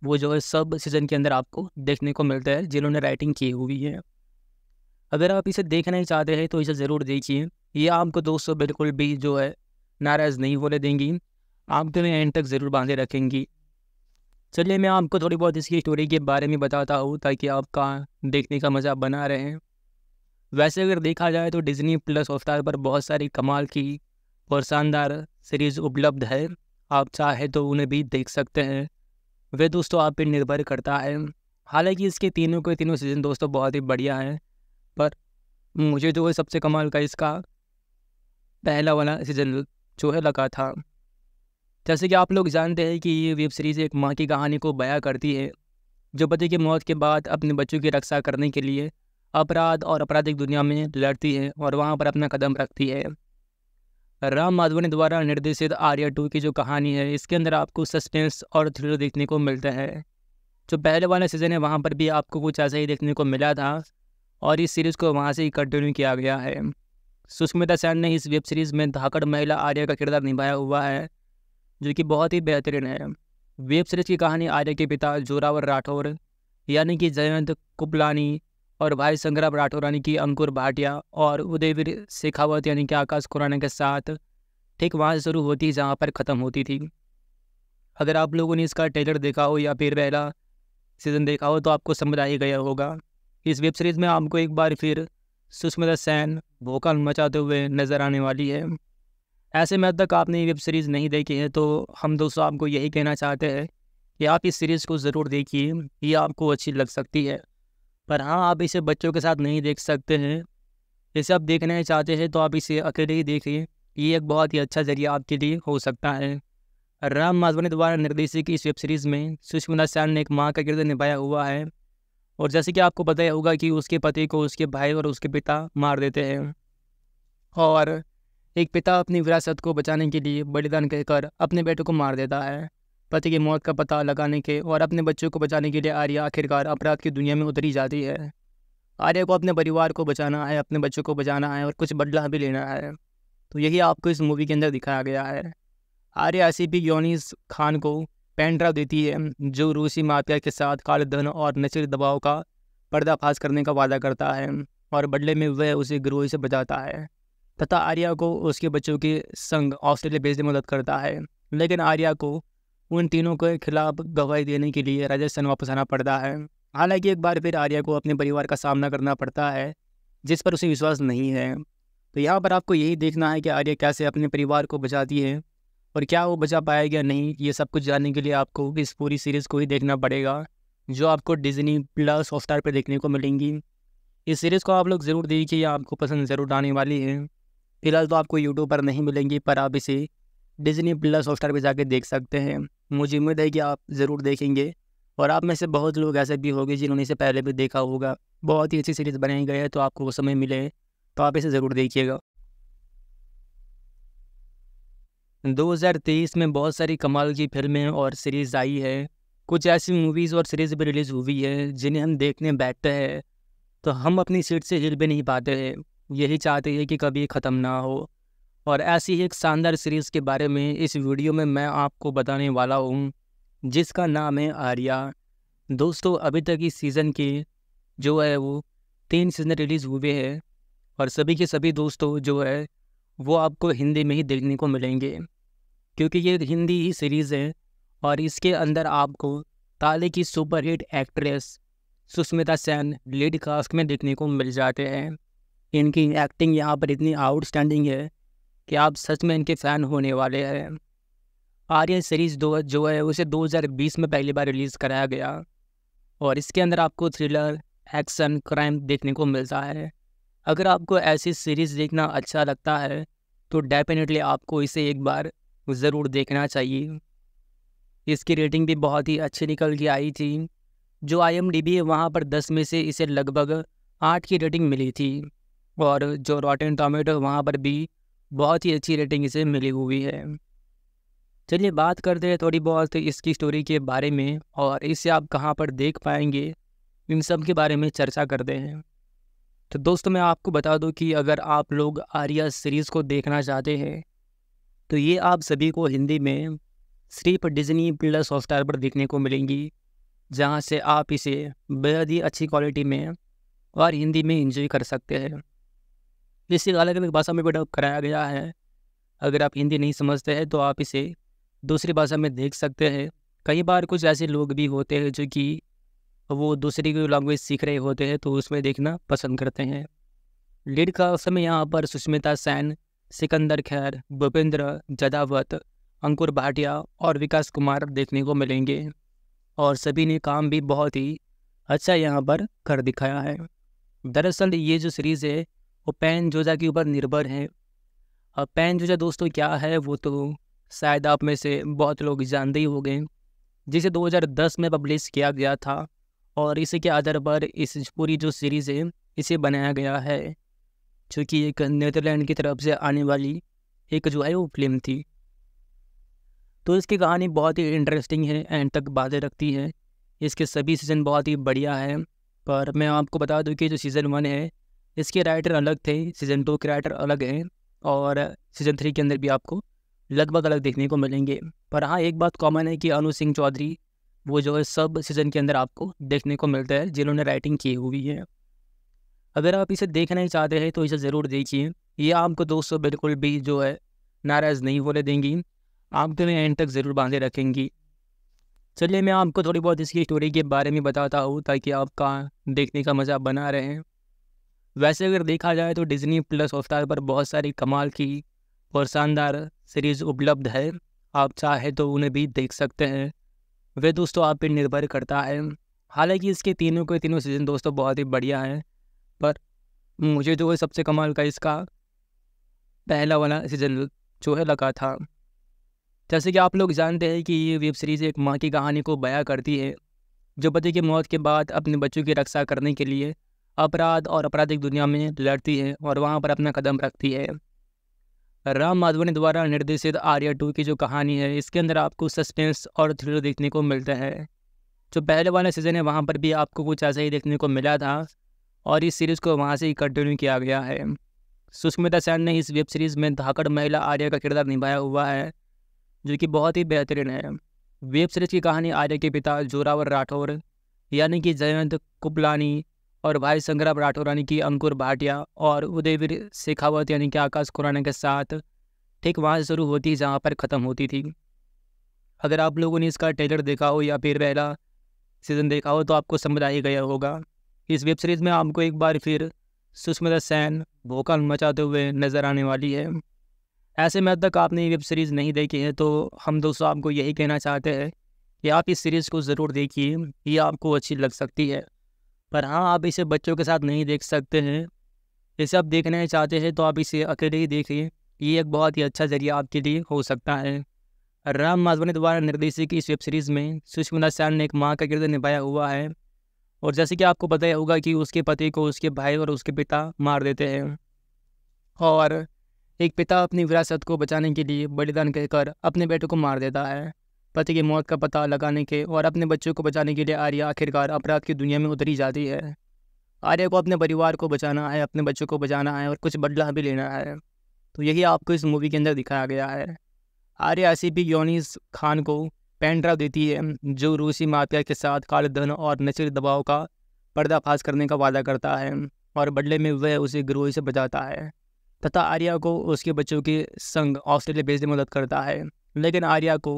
वो जो है सब सीज़न के अंदर आपको देखने को मिलता है जिन्होंने राइटिंग की हुई है अगर आप इसे देखना ही चाहते हैं तो इसे ज़रूर देखिए ये आपको दोस्तों बिल्कुल भी जो है नाराज़ नहीं होने देंगी आप तो एंड तक ज़रूर बांधे रखेंगी चलिए मैं आपको थोड़ी बहुत इसकी स्टोरी के बारे में बताता हूँ ताकि आपका देखने का मज़ा बना रहे वैसे अगर देखा जाए तो डिज़नी प्लस हॉटस्टार पर बहुत सारी कमाल की और शानदार सीरीज़ उपलब्ध है आप चाहे तो उन्हें भी देख सकते हैं वे दोस्तों आप पर निर्भर करता है हालांकि इसके तीनों के तीनों सीज़न दोस्तों बहुत ही बढ़िया हैं पर मुझे जो है सबसे कमाल का इसका पहला वाला सीज़न जो है लगा था जैसे कि आप लोग जानते हैं कि ये वेब सीरीज़ एक माँ की कहानी को बयां करती है जो पति की मौत के बाद अपने बच्चों की रक्षा करने के लिए अपराध और आपराधिक दुनिया में लड़ती है और वहाँ पर अपना कदम रखती है राम माधवनी द्वारा निर्देशित आर्या टू की जो कहानी है इसके अंदर आपको सस्पेंस और थ्रिलर देखने को मिलता है जो पहले वाला सीज़न है वहाँ पर भी आपको कुछ ऐसा ही देखने को मिला था और इस सीरीज़ को वहाँ से ही कंटिन्यू किया गया है सुष्मिता सेन ने इस वेब सीरीज़ में धाकड़ महिला आर्या का किरदार निभाया हुआ है जो कि बहुत ही बेहतरीन है वेब सीरीज़ की कहानी आर्या के पिता जोरावर राठौर यानी कि जयंत कुपलानी और भाई संग्राम राठौर यानी कि अंकुर भाटिया और उदयवीर शेखावत यानी कि आकाश खुराना के साथ ठीक वहाँ से शुरू होती है जहाँ पर ख़त्म होती थी अगर आप लोगों ने इसका ट्रेलर देखा हो या फिर पहला सीज़न देखा हो तो आपको समझ आ ही गया होगा इस वेब सीरीज़ में आपको एक बार फिर सुष्मिता सेन भोकाल मचाते हुए नज़र आने वाली है ऐसे में अब तक आपने ये वेब सीरीज़ नहीं देखी है तो हम दोस्तों आपको यही कहना चाहते हैं कि आप इस सीरीज़ को ज़रूर देखिए ये आपको अच्छी लग सकती है पर हाँ आप इसे बच्चों के साथ नहीं देख सकते हैं इसे आप देखना चाहते हैं तो आप इसे अकेले ही देखिए ये एक बहुत ही अच्छा जरिया आपके लिए हो सकता है राम माधवनी द्वारा निर्देशित इस वेब सीरीज़ में सुष्मिता सैन ने एक माँ का किरदार निभाया हुआ है और जैसे कि आपको पता ही होगा कि उसके पति को उसके भाई और उसके पिता मार देते हैं और एक पिता अपनी विरासत को बचाने के लिए बलिदान कहकर अपने बेटे को मार देता है पति की मौत का पता लगाने के और अपने बच्चों को बचाने के लिए आर्या आखिरकार अपराध की दुनिया में उतरी जाती है आर्या को अपने परिवार को बचाना है अपने बच्चों को बचाना है और कुछ बदला भी लेना है तो यही आपको इस मूवी के अंदर दिखाया गया है आर्या ऐसी भी योनिस खान को पेंड्रा देती है जो रूसी माफिया के साथ काले धन और नशीले दबाव का पर्दाफाश करने का वादा करता है और बदले में वह उसे गिरोही से बचाता है तथा आर्या को उसके बच्चों के संग ऑस्ट्रेलिया भेजने में मदद करता है लेकिन आर्या को उन तीनों के खिलाफ गवाही देने के लिए राजस्थान वापस आना पड़ता है हालांकि एक बार फिर आर्या को अपने परिवार का सामना करना पड़ता है जिस पर उसे विश्वास नहीं है तो यहाँ पर आपको यही देखना है कि आर्या कैसे अपने परिवार को बचाती है और क्या वो बचा पाएगा नहीं ये सब कुछ जानने के लिए आपको इस पूरी सीरीज़ को ही देखना पड़ेगा जो आपको डिजनी प्लस हॉटस्टार पर देखने को मिलेंगी इस सीरीज़ को आप लोग ज़रूर देखिए आपको पसंद ज़रूर आने वाली है फिलहाल तो आपको यूट्यूब पर नहीं मिलेंगी पर आप इसे डिजनी प्लस हॉस्टार पर जाके देख सकते हैं मुझे उम्मीद है कि आप ज़रूर देखेंगे और आप में से बहुत लोग ऐसे भी होंगे जिन्होंने इसे पहले भी देखा होगा बहुत ही अच्छी सीरीज़ बनाई गई है तो आपको वो समय मिले तो आप इसे ज़रूर देखिएगा 2023 में बहुत सारी कमाल की फिल्में और सीरीज़ आई है कुछ ऐसी मूवीज़ और सीरीज़ भी रिलीज़ हुई है जिन्हें हम देखने बैठते हैं तो हम अपनी सीट से हिल भी नहीं पाते हैं यही चाहते हैं कि कभी ख़त्म ना हो और ऐसी एक शानदार सीरीज़ के बारे में इस वीडियो में मैं आपको बताने वाला हूँ जिसका नाम है आर्या दोस्तों अभी तक इस सीज़न के जो है वो तीन सीज़न रिलीज़ हुए हैं और सभी के सभी दोस्तों जो है वो आपको हिंदी में ही देखने को मिलेंगे क्योंकि ये हिंदी ही सीरीज़ है और इसके अंदर आपको ताले की superhit actress Sushmita Sen lead cast में देखने को मिल जाते हैं इनकी एक्टिंग यहाँ पर इतनी आउटस्टैंडिंग है कि आप सच में इनके फ़ैन होने वाले हैं आर्यन सीरीज़ दो जो है उसे 2020 में पहली बार रिलीज़ कराया गया और इसके अंदर आपको थ्रिलर एक्शन क्राइम देखने को मिलता है अगर आपको ऐसी सीरीज़ देखना अच्छा लगता है तो डेफिनेटली आपको इसे एक बार ज़रूर देखना चाहिए इसकी रेटिंग भी बहुत ही अच्छी निकल के आई थी जो आई एम डी बी है वहाँ पर दस में से इसे लगभग आठ की रेटिंग मिली थी और जो रॉटन टोमेटो वहाँ पर भी बहुत ही अच्छी रेटिंग इसे मिली हुई है चलिए बात करते हैं थोड़ी बहुत इसकी स्टोरी के बारे में और इसे आप कहाँ पर देख पाएंगे इन सब के बारे में चर्चा करते हैं तो दोस्तों मैं आपको बता दूं कि अगर आप लोग आर्या सीरीज़ को देखना चाहते हैं तो ये आप सभी को हिंदी में सिर्फ डिजनी प्लस हॉटस्टार पर देखने को मिलेंगी जहाँ से आप इसे बेहद ही अच्छी क्वालिटी में और हिंदी में इंजॉय कर सकते हैं इसे अलग अलग भाषा में भी डब कराया गया है अगर आप हिंदी नहीं समझते हैं तो आप इसे दूसरी भाषा में देख सकते हैं कई बार कुछ ऐसे लोग भी होते हैं जो कि वो दूसरी कोई लैंग्वेज सीख रहे होते हैं तो उसमें देखना पसंद करते हैं लीड का समय यहाँ पर सुष्मिता सैन सिकंदर खैर भूपेंद्र जदावत अंकुर भाटिया और विकास कुमार देखने को मिलेंगे और सभी ने काम भी बहुत ही अच्छा यहाँ पर कर दिखाया है दरअसल ये जो सीरीज़ है वो पैन जोजा के ऊपर निर्भर है और पैन जोजा दोस्तों क्या है वो तो शायद आप में से बहुत लोग जानते ही गए जिसे 2010 में पब्लिश किया गया था और इसी के आधार पर इस पूरी जो सीरीज़ है इसे बनाया गया है जो कि एक नीदरलैंड की तरफ से आने वाली एक जो है वो फिल्म थी तो इसकी कहानी बहुत ही इंटरेस्टिंग है एंड तक बातें रखती है इसके सभी सीज़न बहुत ही बढ़िया है पर मैं आपको बता दूं कि जो सीज़न वन है इसके राइटर अलग थे सीज़न टू के राइटर अलग हैं और सीज़न थ्री के अंदर भी आपको लगभग अलग देखने को मिलेंगे पर हाँ एक बात कॉमन है कि अनु सिंह चौधरी वो जो है सब सीज़न के अंदर आपको देखने को मिलता है जिन्होंने राइटिंग की हुई है अगर आप इसे देखना ही चाहते हैं तो इसे ज़रूर देखिए ये आपको दोस्तों बिल्कुल भी जो है नाराज़ नहीं होने देंगी आप मैं एंड तक ज़रूर बांधे रखेंगी चलिए मैं आपको थोड़ी बहुत इसकी स्टोरी के बारे में बताता हूँ ताकि आपका देखने का मज़ा बना रहे वैसे अगर देखा जाए तो डिज़नी प्लस हॉटस्टार पर बहुत सारी कमाल की और शानदार सीरीज़ उपलब्ध है आप चाहे तो उन्हें भी देख सकते हैं वे दोस्तों आप पर निर्भर करता है हालांकि इसके तीनों के तीनों सीज़न दोस्तों बहुत ही बढ़िया हैं पर मुझे जो है सबसे कमाल का इसका पहला वाला सीज़न जो है लगा था जैसे कि आप लोग जानते हैं कि ये वेब सीरीज़ एक माँ की कहानी को बयां करती है जो पति की मौत के बाद अपने बच्चों की रक्षा करने के लिए अपराध और आपराधिक दुनिया में लड़ती है और वहाँ पर अपना कदम रखती है राम माधवनी द्वारा निर्देशित आर्या टू की जो कहानी है इसके अंदर आपको सस्पेंस और थ्रिलर देखने को मिलता है जो पहले वाला सीज़न है वहाँ पर भी आपको कुछ ऐसा ही देखने को मिला था और इस सीरीज़ को वहाँ से ही कंटिन्यू किया गया है सुष्मिता सेन ने इस वेब सीरीज़ में धाकड़ महिला आर्या का किरदार निभाया हुआ है जो कि बहुत ही बेहतरीन है वेब सीरीज़ की कहानी आर्या के पिता जोरावर राठौर यानी कि जयंत कुपलानी और भाई संग्राम राठौर यानी कि अंकुर भाटिया और उदयवीर शेखावत यानी कि आकाश खुराना के साथ ठीक वहाँ से शुरू होती है जहाँ पर ख़त्म होती थी अगर आप लोगों ने इसका ट्रेलर देखा हो या फिर पहला सीज़न देखा हो तो आपको समझ आ ही गया होगा इस वेब सीरीज़ में आपको एक बार फिर सुष्मिता सेन भोकाल मचाते हुए नज़र आने वाली है ऐसे में अब तक आपने ये वेब सीरीज़ नहीं देखी है तो हम दोस्तों आपको यही कहना चाहते हैं कि आप इस सीरीज़ को ज़रूर देखिए ये आपको अच्छी लग सकती है पर हाँ आप इसे बच्चों के साथ नहीं देख सकते हैं इसे आप देखना चाहते हैं तो आप इसे अकेले ही देखिए ये एक बहुत ही अच्छा जरिया आपके लिए हो सकता है राम माधवनी द्वारा निर्देशित इस वेब सीरीज़ में सुष्मिता सैन ने एक माँ का किरदार निभाया हुआ है और जैसे कि आपको पता ही होगा कि उसके पति को उसके भाई और उसके पिता मार देते हैं और एक पिता अपनी विरासत को बचाने के लिए बलिदान कहकर अपने बेटे को मार देता है पति की मौत का पता लगाने के और अपने बच्चों को बचाने के लिए आर्या आखिरकार अपराध की दुनिया में उतरी जाती है आर्या को अपने परिवार को बचाना है अपने बच्चों को बचाना है और कुछ बदला भी लेना है तो यही आपको इस मूवी के अंदर दिखाया गया है आर्या ऐसी भी योनिस खान को पेंड्रा देती है जो रूसी माफिया के साथ काले धन और नशीले दबाव का पर्दाफाश करने का वादा करता है और बदले में वह उसे ग्रोह से बचाता है तथा आर्या को उसके बच्चों के संग ऑस्ट्रेलिया भेजने में मदद करता है लेकिन आर्या को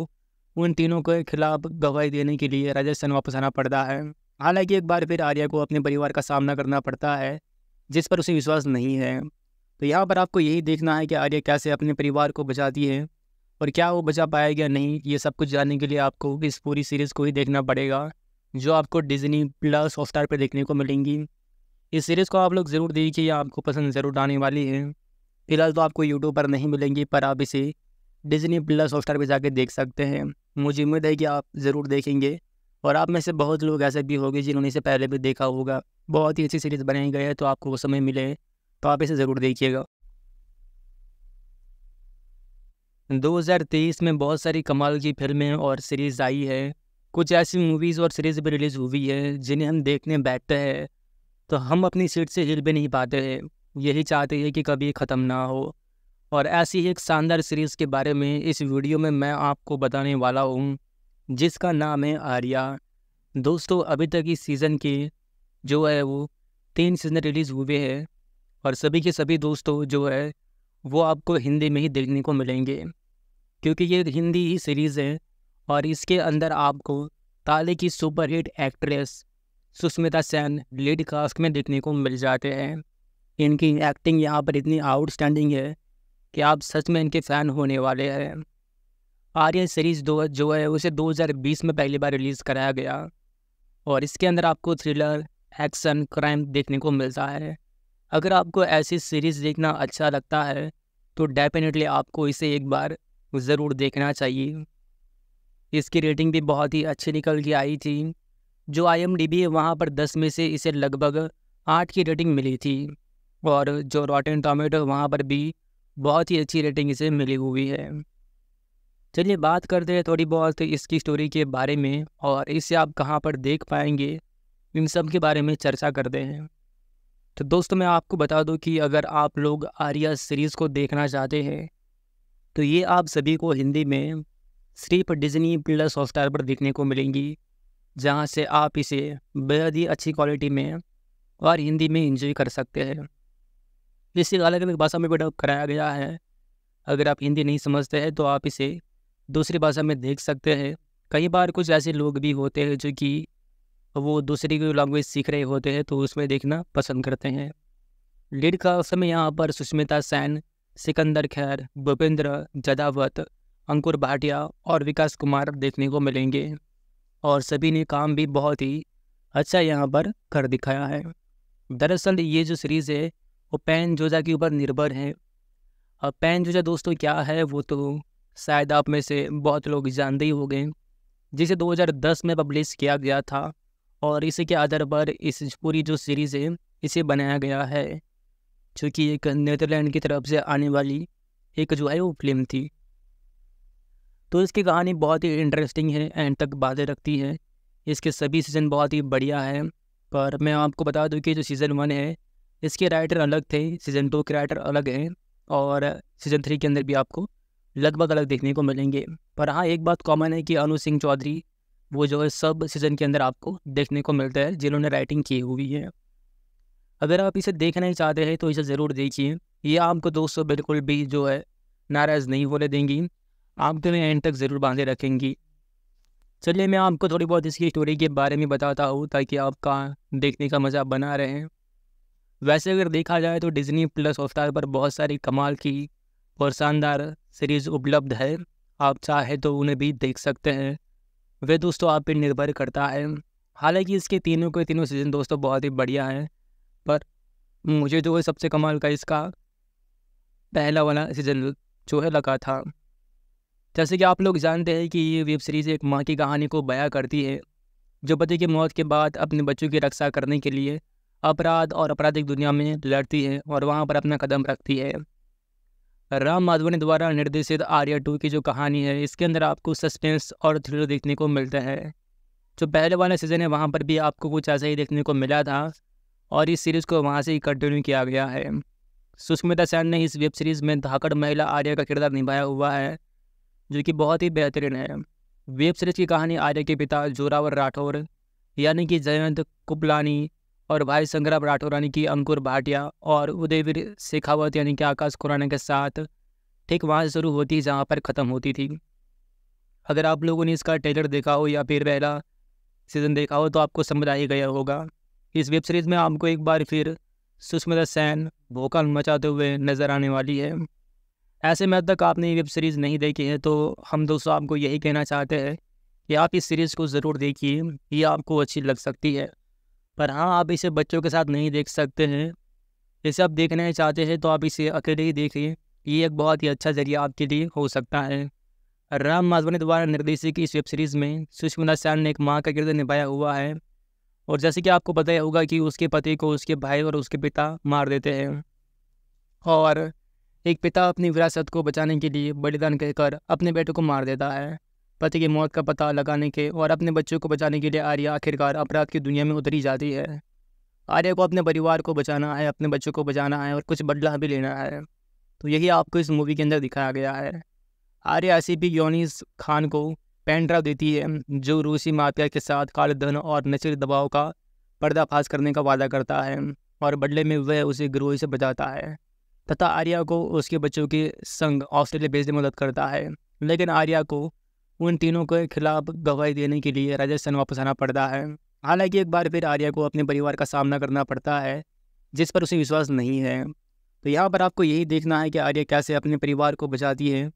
उन तीनों के खिलाफ गवाही देने के लिए राजस्थान वापस आना पड़ता है हालांकि एक बार फिर आर्या को अपने परिवार का सामना करना पड़ता है जिस पर उसे विश्वास नहीं है तो यहाँ पर आपको यही देखना है कि आर्या कैसे अपने परिवार को बचाती है और क्या वो बचा पाएगा या नहीं ये सब कुछ जानने के लिए आपको इस पूरी सीरीज़ को ही देखना पड़ेगा जो आपको डिजनी प्लस हॉटस्टार पर देखने को मिलेंगी इस सीरीज़ को आप लोग ज़रूर देखिए आपको पसंद ज़रूर आने वाली है फ़िलहाल तो आपको यूट्यूब पर नहीं मिलेंगी पर आप इसे डिजनी प्लस हॉटस्टार पर जाके देख सकते हैं मुझे उम्मीद है कि आप ज़रूर देखेंगे और आप में से बहुत लोग ऐसे भी होंगे जिन्होंने इसे पहले भी देखा होगा बहुत ही अच्छी सीरीज़ बनाई गई है तो आपको वो समय मिले तो आप इसे ज़रूर देखिएगा 2023 में बहुत सारी कमाल की फिल्में और सीरीज़ आई है कुछ ऐसी मूवीज़ और सीरीज़ भी रिलीज़ हुई है जिन्हें हम देखने बैठते हैं तो हम अपनी सीट से हिल भी नहीं पाते हैं यही चाहते हैं कि कभी ख़त्म ना हो और ऐसी एक शानदार सीरीज़ के बारे में इस वीडियो में मैं आपको बताने वाला हूँ जिसका नाम है आर्या दोस्तों अभी तक इस सीज़न के जो है वो तीन सीज़न रिलीज़ हुए हैं और सभी के सभी दोस्तों जो है वो आपको हिंदी में ही देखने को मिलेंगे क्योंकि ये हिंदी ही सीरीज़ है और इसके अंदर आपको ताले की superhit actress Sushmita Sen lead cast में देखने को मिल जाते हैं इनकी एक्टिंग यहाँ पर इतनी आउटस्टैंडिंग है कि आप सच में इनके फ़ैन होने वाले हैं आर्यन सीरीज़ दो जो है उसे 2020 में पहली बार रिलीज़ कराया गया और इसके अंदर आपको थ्रिलर एक्शन क्राइम देखने को मिलता है अगर आपको ऐसी सीरीज़ देखना अच्छा लगता है तो डेफिनेटली आपको इसे एक बार ज़रूर देखना चाहिए इसकी रेटिंग भी बहुत ही अच्छी निकल के आई थी जो आई एम डी बी है वहाँ पर दस में से इसे लगभग आठ की रेटिंग मिली थी और जो रॉटन टोमेटो वहाँ पर भी बहुत ही अच्छी रेटिंग इसे मिली हुई है चलिए बात करते हैं थोड़ी बहुत इसकी स्टोरी के बारे में और इसे आप कहाँ पर देख पाएंगे इन सब के बारे में चर्चा करते हैं तो दोस्तों मैं आपको बता दूं कि अगर आप लोग आर्या सीरीज़ को देखना चाहते हैं तो ये आप सभी को हिंदी में सिर्फ डिजनी प्लस हॉटस्टार पर देखने को मिलेंगी जहाँ से आप इसे बेहद ही अच्छी क्वालिटी में और हिंदी में इंजॉय कर सकते हैं जिसे अलग अलग भाषा में भी डब कराया गया है अगर आप हिंदी नहीं समझते हैं तो आप इसे दूसरी भाषा में देख सकते हैं कई बार कुछ ऐसे लोग भी होते हैं जो कि वो दूसरी कोई लैंग्वेज सीख रहे होते हैं तो उसमें देखना पसंद करते हैं लीड का समय यहाँ पर सुष्मिता सैन सिकंदर खैर भूपेंद्र जदावत अंकुर भाटिया और विकास कुमार देखने को मिलेंगे और सभी ने काम भी बहुत ही अच्छा यहाँ पर कर दिखाया है दरअसल ये जो सीरीज़ है और पैन जोजा के ऊपर निर्भर है और पैन जोजा दोस्तों क्या है वो तो शायद आप में से बहुत लोग जानते ही हो गए जिसे 2010 में पब्लिश किया गया था और इसी के आधार पर इस पूरी जो सीरीज़ है इसे बनाया गया है जो कि एक नीदरलैंड की तरफ से आने वाली एक जो है वो फिल्म थी तो इसकी कहानी बहुत ही इंटरेस्टिंग है एंड तक बातें रखती है इसके सभी सीज़न बहुत ही बढ़िया है पर मैं आपको बता दूं कि जो सीज़न वन है इसके राइटर अलग थे सीज़न टू के राइटर अलग हैं और सीज़न थ्री के अंदर भी आपको लगभग अलग देखने को मिलेंगे पर हाँ एक बात कॉमन है कि अनु सिंह चौधरी वो जो है सब सीज़न के अंदर आपको देखने को मिलता है जिन्होंने राइटिंग की हुई है अगर आप इसे देखना ही चाहते हैं तो इसे ज़रूर देखिए ये आपको दोस्तों बिल्कुल भी जो है नाराज़ नहीं होने देंगी आप मैं एंड तक ज़रूर बांधे रखेंगी चलिए मैं आपको थोड़ी बहुत इसकी स्टोरी के बारे में बताता हूँ ताकि आपका देखने का मज़ा बना रहे वैसे अगर देखा जाए तो डिज़नी प्लस हॉटस्टार पर बहुत सारी कमाल की और शानदार सीरीज़ उपलब्ध है आप चाहे तो उन्हें भी देख सकते हैं वे दोस्तों आप पर निर्भर करता है हालांकि इसके तीनों के तीनों सीज़न दोस्तों बहुत ही बढ़िया हैं पर मुझे जो तो है सबसे कमाल का इसका पहला वाला सीज़न जो है लगा था जैसे कि आप लोग जानते हैं कि ये वेब सीरीज़ एक माँ की कहानी को बयां करती है जो पति की मौत के बाद अपने बच्चों की रक्षा करने के लिए अपराध और आपराधिक दुनिया में लड़ती है और वहाँ पर अपना कदम रखती है राम माधवनी द्वारा निर्देशित आर्या टू की जो कहानी है इसके अंदर आपको सस्पेंस और थ्रिलर देखने को मिलता है जो पहले वाला सीज़न है वहाँ पर भी आपको कुछ ऐसा ही देखने को मिला था और इस सीरीज़ को वहाँ से ही कंटिन्यू किया गया है सुष्मिता सेन ने इस वेब सीरीज़ में धाकड़ महिला आर्या का किरदार निभाया हुआ है जो कि बहुत ही बेहतरीन है वेब सीरीज़ की कहानी आर्या के पिता जोरावर राठौर यानी कि जयंत कुपलानी और भाई संग्रह राठौर यानी कि अंकुर भाटिया और उदयवीर शेखावत यानी कि आकाश खुराना के साथ ठीक वहाँ से शुरू होती जहाँ पर ख़त्म होती थी अगर आप लोगों ने इसका ट्रेलर देखा हो या फिर पहला सीज़न देखा हो तो आपको समझ आ ही गया होगा इस वेब सीरीज़ में आपको एक बार फिर सुष्मिता सेन भोकाल मचाते हुए नज़र आने वाली है ऐसे में अब तक आपने ये वेब सीरीज़ नहीं देखी है तो हम दोस्तों आपको यही कहना चाहते हैं कि आप इस सीरीज़ को ज़रूर देखिए ये आपको अच्छी लग सकती है पर हाँ आप इसे बच्चों के साथ नहीं देख सकते हैं जैसे आप देखना चाहते हैं तो आप इसे अकेले ही देखिए ये एक बहुत ही अच्छा जरिया आपके लिए हो सकता है राम माधवानी द्वारा निर्देशित की इस वेब सीरीज़ में सुषमा सैन ने एक माँ का किरदार निभाया हुआ है और जैसे कि आपको पता ही होगा कि उसके पति को उसके भाई और उसके पिता मार देते हैं और एक पिता अपनी विरासत को बचाने के लिए बलिदान कहकर अपने बेटे को मार देता है पति की मौत का पता लगाने के और अपने बच्चों को बचाने के लिए आर्या आखिरकार अपराध की दुनिया में उतरी जाती है आर्या को अपने परिवार को बचाना है अपने बच्चों को बचाना है और कुछ बदला भी लेना है तो यही आपको इस मूवी के अंदर दिखाया गया है आर्या ऐसी भी योनिस खान को पेंड्राव देती है जो रूसी माफिया के साथ काले धन और नशीले दबाव का पर्दाफाश करने का वादा करता है और बदले में वह उसे गिरोही से बचाता है तथा आर्या को उसके बच्चों के संग ऑस्ट्रेलिया भेजने में मदद करता है लेकिन आर्या को उन तीनों के खिलाफ गवाही देने के लिए राजस्थान वापस आना पड़ता है हालांकि एक बार फिर आर्या को अपने परिवार का सामना करना पड़ता है जिस पर उसे विश्वास नहीं है तो यहाँ पर आपको यही देखना है कि आर्या कैसे अपने परिवार को बचाती है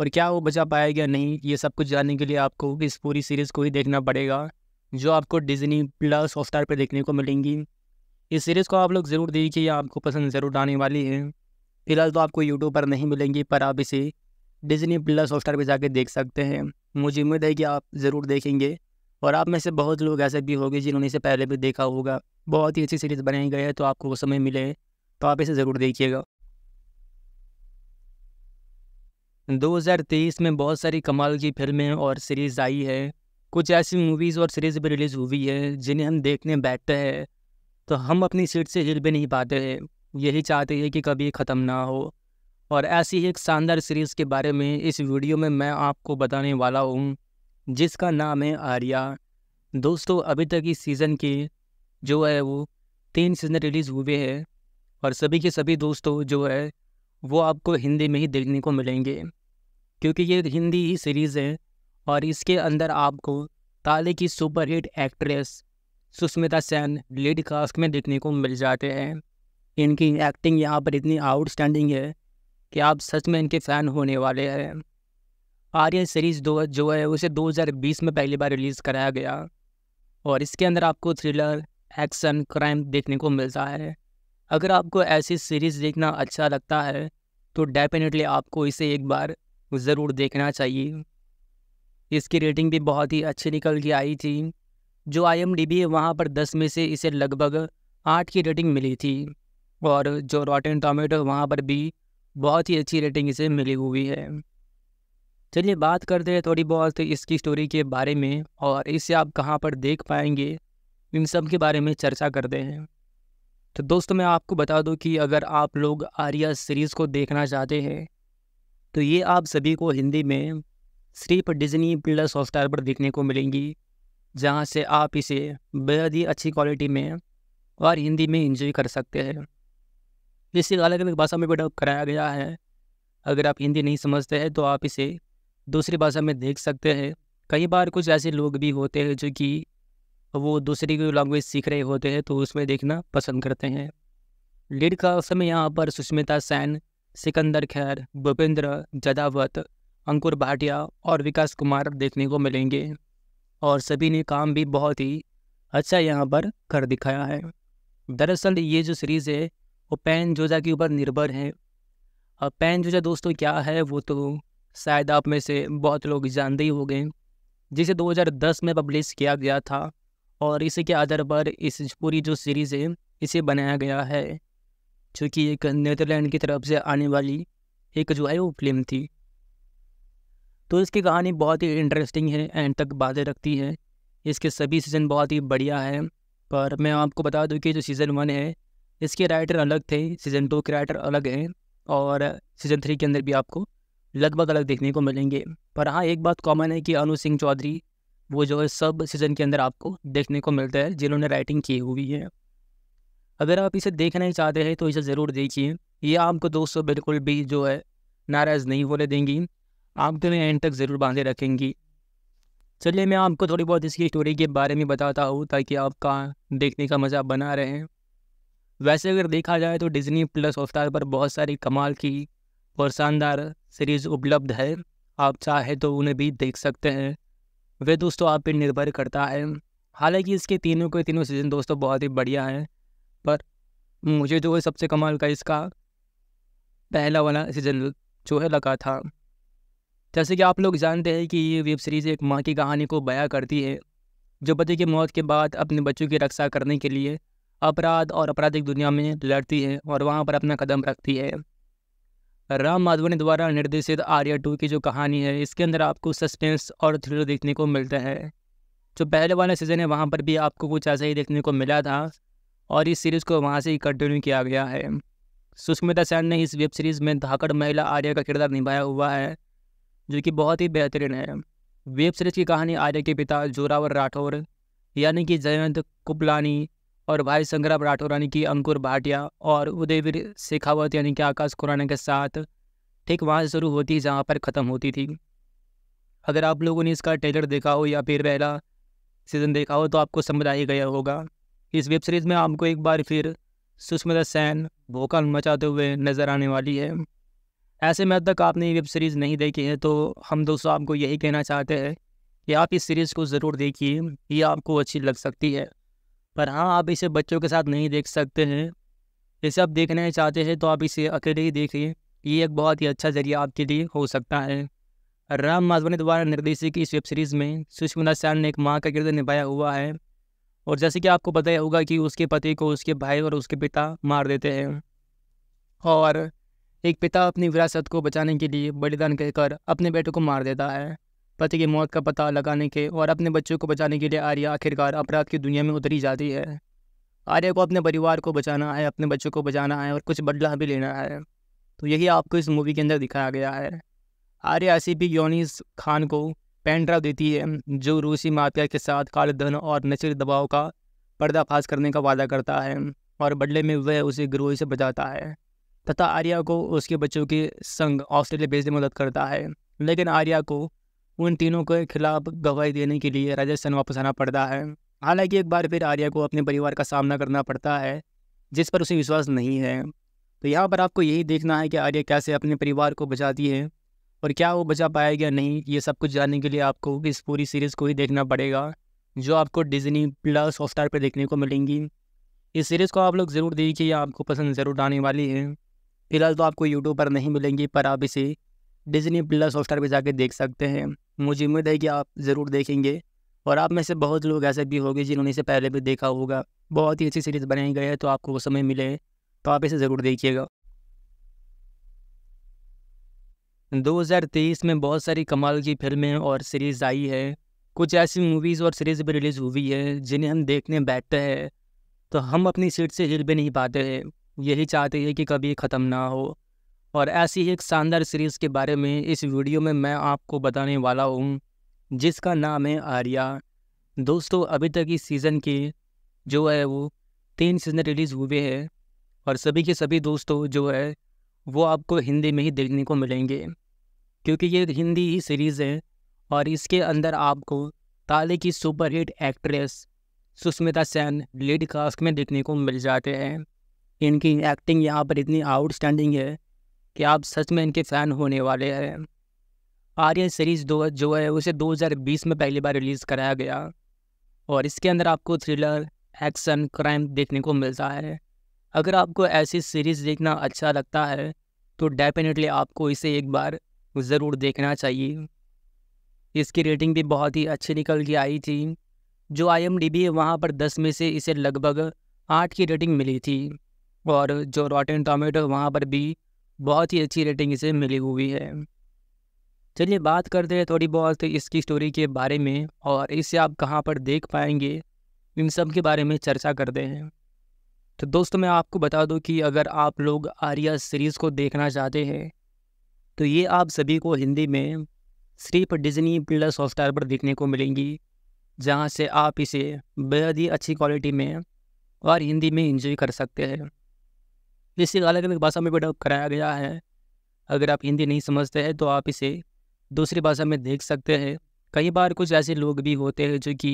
और क्या वो बचा पाएगा नहीं ये सब कुछ जानने के लिए आपको इस पूरी सीरीज़ को ही देखना पड़ेगा जो आपको डिजनी प्लस हॉटस्टार पर देखने को मिलेंगी इस सीरीज़ को आप लोग ज़रूर देखिए आपको पसंद ज़रूर आने वाली है फिलहाल तो आपको यूट्यूब पर नहीं मिलेंगी पर आप इसे डिजनी प्लस हॉटस्टार पर जाके देख सकते हैं मुझे उम्मीद है कि आप ज़रूर देखेंगे और आप में से बहुत लोग ऐसे भी होंगे जिन्होंने इसे पहले भी देखा होगा बहुत ही अच्छी सीरीज़ बनाई गई है तो आपको वो समय मिले तो आप इसे ज़रूर देखिएगा 2023 में बहुत सारी कमाल की फिल्में और सीरीज़ आई है कुछ ऐसी मूवीज़ और सीरीज़ भी रिलीज़ हुई है जिन्हें हम देखने बैठते हैं तो हम अपनी सीट से हिल भी नहीं पाते हैं यही चाहते हैं कि कभी ख़त्म ना हो और ऐसी एक शानदार सीरीज़ के बारे में इस वीडियो में मैं आपको बताने वाला हूँ जिसका नाम है आर्या दोस्तों अभी तक इस सीज़न के जो है वो तीन सीज़न रिलीज़ हुए हैं और सभी के सभी दोस्तों जो है वो आपको हिंदी में ही देखने को मिलेंगे क्योंकि ये हिंदी ही सीरीज़ है और इसके अंदर आपको ताले की superhit actress Sushmita Sen lead cast में देखने को मिल जाते हैं इनकी एक्टिंग यहाँ पर इतनी आउटस्टैंडिंग है कि आप सच में इनके फ़ैन होने वाले हैं आर्यन सीरीज़ दो जो है उसे 2020 में पहली बार रिलीज़ कराया गया और इसके अंदर आपको थ्रिलर एक्शन क्राइम देखने को मिलता है अगर आपको ऐसी सीरीज़ देखना अच्छा लगता है तो डेफिनेटली आपको इसे एक बार ज़रूर देखना चाहिए इसकी रेटिंग भी बहुत ही अच्छी निकल के आई थी जो आई एम डी बी है वहाँ पर दस में से इसे लगभग आठ की रेटिंग मिली थी और जो रॉटन टोमेटो वहाँ पर भी बहुत ही अच्छी रेटिंग इसे मिली हुई है चलिए बात करते हैं थोड़ी बहुत इसकी स्टोरी के बारे में और इसे आप कहाँ पर देख पाएंगे इन सब के बारे में चर्चा करते हैं तो दोस्तों मैं आपको बता दूं कि अगर आप लोग आर्या सीरीज़ को देखना चाहते हैं तो ये आप सभी को हिंदी में सिर्फ डिजनी प्लस हॉटस्टार पर देखने को मिलेंगी जहाँ से आप इसे बेहद ही अच्छी क्वालिटी में और हिंदी में इंजॉय कर सकते हैं इसे अलग अलग भाषा में भी डब कराया गया है अगर आप हिंदी नहीं समझते हैं तो आप इसे दूसरी भाषा में देख सकते हैं कई बार कुछ ऐसे लोग भी होते हैं जो कि वो दूसरी कोई लैंग्वेज सीख रहे होते हैं तो उसमें देखना पसंद करते हैं लीड का समय यहाँ पर सुष्मिता सैन सिकंदर खैर भूपेंद्र जदावत अंकुर भाटिया और विकास कुमार देखने को मिलेंगे और सभी ने काम भी बहुत ही अच्छा यहाँ पर कर दिखाया है दरअसल ये जो सीरीज़ है और पैन जोजा के ऊपर निर्भर है और पैन जोजा दोस्तों क्या है वो तो शायद आप में से बहुत लोग जानते ही हो गए जिसे 2010 में पब्लिश किया गया था और इसी के आधार पर इस पूरी जो सीरीज़ है इसे बनाया गया है जो कि एक नीदरलैंड की तरफ से आने वाली एक जो है वो फिल्म थी तो इसकी कहानी बहुत ही इंटरेस्टिंग है एंड तक बातें रखती है इसके सभी सीज़न बहुत ही बढ़िया हैं पर मैं आपको बता दूं कि जो सीज़न वन है इसके राइटर अलग थे सीज़न टू के राइटर अलग हैं और सीज़न थ्री के अंदर भी आपको लगभग अलग देखने को मिलेंगे पर हाँ एक बात कॉमन है कि अनु सिंह चौधरी वो जो है सब सीज़न के अंदर आपको देखने को मिलता है जिन्होंने राइटिंग की हुई है अगर आप इसे देखना ही चाहते हैं तो इसे ज़रूर देखिए ये आपको दोस्तों बिल्कुल भी जो है नाराज़ नहीं होने देंगी आप मैं एंड तक ज़रूर बांधे रखेंगी चलिए मैं आपको थोड़ी बहुत इसकी स्टोरी के बारे में बताता हूँ ताकि आपका देखने का मज़ा बना रहे वैसे अगर देखा जाए तो डिज़नी प्लस हॉटस्टार पर बहुत सारी कमाल की और शानदार सीरीज़ उपलब्ध है आप चाहे तो उन्हें भी देख सकते हैं वे दोस्तों आप पर निर्भर करता है हालांकि इसके तीनों के तीनों सीज़न दोस्तों बहुत ही बढ़िया हैं पर मुझे जो है सबसे कमाल का इसका पहला वाला सीज़न जो है लगा था जैसे कि आप लोग जानते हैं कि ये वेब सीरीज़ एक माँ की कहानी को बयां करती है जो पति की मौत के बाद अपने बच्चों की रक्षा करने के लिए अपराध और आपराधिक दुनिया में लड़ती है और वहाँ पर अपना कदम रखती है राम माधवनी द्वारा निर्देशित आर्या टू की जो कहानी है इसके अंदर आपको सस्पेंस और थ्रिलर देखने को मिलता है जो पहले वाला सीज़न है वहाँ पर भी आपको कुछ ऐसा ही देखने को मिला था और इस सीरीज़ को वहाँ से ही कंटिन्यू किया गया है सुष्मिता सेन ने इस वेब सीरीज़ में धाकड़ महिला आर्या का किरदार निभाया हुआ है जो कि बहुत ही बेहतरीन है वेब सीरीज़ की कहानी आर्या के पिता जोरावर राठौर यानी कि जयंत कुपलानी और भाई संग्राम राठौर यानी कि अंकुर भाटिया और उदयवीर शेखावत यानी कि आकाश खुराना के साथ ठीक वहाँ से शुरू होती है जहाँ पर ख़त्म होती थी अगर आप लोगों ने इसका ट्रेलर देखा हो या फिर पहला सीज़न देखा हो तो आपको समझ आ ही गया होगा इस वेब सीरीज़ में आपको एक बार फिर सुष्मिता सेन भोकाल मचाते हुए नज़र आने वाली है ऐसे में अब तक आपने ये वेब सीरीज़ नहीं देखी है तो हम दोस्तों आपको यही कहना चाहते हैं कि आप इस सीरीज़ को ज़रूर देखिए ये आपको अच्छी लग सकती है पर हाँ आप इसे बच्चों के साथ नहीं देख सकते हैं इसे आप देखना चाहते हैं तो आप इसे अकेले ही देखिए ये एक बहुत ही अच्छा जरिया आपके लिए हो सकता है राम माधवनी द्वारा निर्देशित इस वेब सीरीज़ में सुष्मिता सैन ने एक माँ का किरदार निभाया हुआ है और जैसे कि आपको पता ही होगा कि उसके पति को उसके भाई और उसके पिता मार देते हैं और एक पिता अपनी विरासत को बचाने के लिए बलिदान कहकर अपने बेटे को मार देता है पति की मौत का पता लगाने के और अपने बच्चों को बचाने के लिए आर्या आखिरकार अपराध की दुनिया में उतरी जाती है आर्या को अपने परिवार को बचाना है अपने बच्चों को बचाना है और कुछ बदला भी लेना है तो यही आपको इस मूवी के अंदर दिखाया गया है आर्या ऐसी भी योनिस खान को पेंड्रा देती है जो रूसी माफिया के साथ काले धन और नशीले दबाव का पर्दाफाश करने का वादा करता है और बदले में वह उसे गिरोही से बचाता है तथा आर्या को उसके बच्चों के संग ऑस्ट्रेलिया भेजने में मदद करता है लेकिन आर्या को उन तीनों के खिलाफ गवाही देने के लिए राजस्थान वापस आना पड़ता है हालांकि एक बार फिर आर्या को अपने परिवार का सामना करना पड़ता है जिस पर उसे विश्वास नहीं है तो यहाँ पर आपको यही देखना है कि आर्या कैसे अपने परिवार को बचाती है और क्या वो बचा पाएगा नहीं ये सब कुछ जानने के लिए आपको इस पूरी सीरीज़ को ही देखना पड़ेगा जो आपको डिजनी प्लस हॉटस्टार पर देखने को मिलेंगी इस सीरीज़ को आप लोग ज़रूर देखिए आपको पसंद ज़रूर आने वाली है फिलहाल तो आपको यूट्यूब पर नहीं मिलेंगी पर आप इसे डिजनी प्लस हॉट पर जाके देख सकते हैं मुझे उम्मीद है कि आप ज़रूर देखेंगे और आप में से बहुत लोग ऐसे भी होंगे जिन्होंने इसे पहले भी देखा होगा बहुत ही अच्छी सीरीज़ बनाई गई है तो आपको वो समय मिले तो आप इसे ज़रूर देखिएगा 2023 में बहुत सारी कमाल की फिल्में और सीरीज़ आई है कुछ ऐसी मूवीज़ और सीरीज़ भी रिलीज़ हुई है जिन्हें हम देखने बैठते हैं तो हम अपनी सीट से हिल भी नहीं पाते हैं यही चाहते हैं कि कभी ख़त्म ना हो और ऐसी एक शानदार सीरीज़ के बारे में इस वीडियो में मैं आपको बताने वाला हूँ जिसका नाम है आर्या दोस्तों अभी तक इस सीज़न के जो है वो तीन सीज़न रिलीज़ हुए हैं और सभी के सभी दोस्तों जो है वो आपको हिंदी में ही देखने को मिलेंगे क्योंकि ये हिंदी ही सीरीज़ है और इसके अंदर आपको ताले की superhit actress Sushmita Sen lead cast में देखने को मिल जाते हैं इनकी एक्टिंग यहाँ पर इतनी आउटस्टैंडिंग है कि आप सच में इनके फ़ैन होने वाले हैं आर्यन सीरीज़ दो जो है उसे 2020 में पहली बार रिलीज़ कराया गया और इसके अंदर आपको थ्रिलर एक्शन क्राइम देखने को मिलता है अगर आपको ऐसी सीरीज़ देखना अच्छा लगता है तो डेफिनेटली आपको इसे एक बार ज़रूर देखना चाहिए इसकी रेटिंग भी बहुत ही अच्छी निकल के आई थी जो आई एम डी बी है वहाँ पर दस में से इसे लगभग आठ की रेटिंग मिली थी और जो रॉटन टोमेटो वहाँ पर भी बहुत ही अच्छी रेटिंग इसे मिली हुई है चलिए बात करते हैं थोड़ी बहुत इसकी स्टोरी के बारे में और इसे आप कहाँ पर देख पाएंगे इन सब के बारे में चर्चा करते हैं तो दोस्तों मैं आपको बता दूं कि अगर आप लोग आर्या सीरीज़ को देखना चाहते हैं तो ये आप सभी को हिंदी में सिर्फ डिजनी प्लस हॉटस्टार पर देखने को मिलेंगी जहाँ से आप इसे बेहद ही अच्छी क्वालिटी में और हिंदी में इंजॉय कर सकते हैं इसे अलग अलग भाषा में भी डब कराया गया है अगर आप हिंदी नहीं समझते हैं तो आप इसे दूसरी भाषा में देख सकते हैं कई बार कुछ ऐसे लोग भी होते हैं जो कि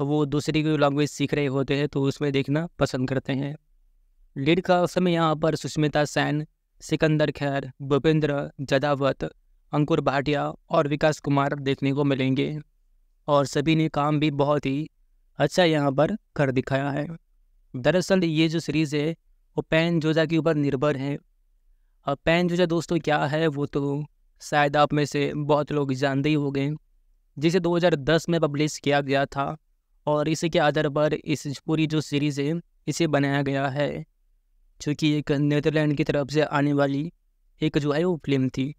वो दूसरी कोई लैंग्वेज सीख रहे होते हैं तो उसमें देखना पसंद करते हैं लीड का समय यहाँ पर सुष्मिता सैन सिकंदर खैर भूपेंद्र जदावत अंकुर भाटिया और विकास कुमार देखने को मिलेंगे और सभी ने काम भी बहुत ही अच्छा यहाँ पर कर दिखाया है दरअसल ये जो सीरीज़ है और पैन जोजा के ऊपर निर्भर है और पैन जोजा दोस्तों क्या है वो तो शायद आप में से बहुत लोग जानते ही गए जिसे 2010 में पब्लिश किया गया था और इसी के आधार पर इस पूरी जो सीरीज़ है इसे बनाया गया है चूँकि एक नीदरलैंड की तरफ से आने वाली एक जो है वो फिल्म थी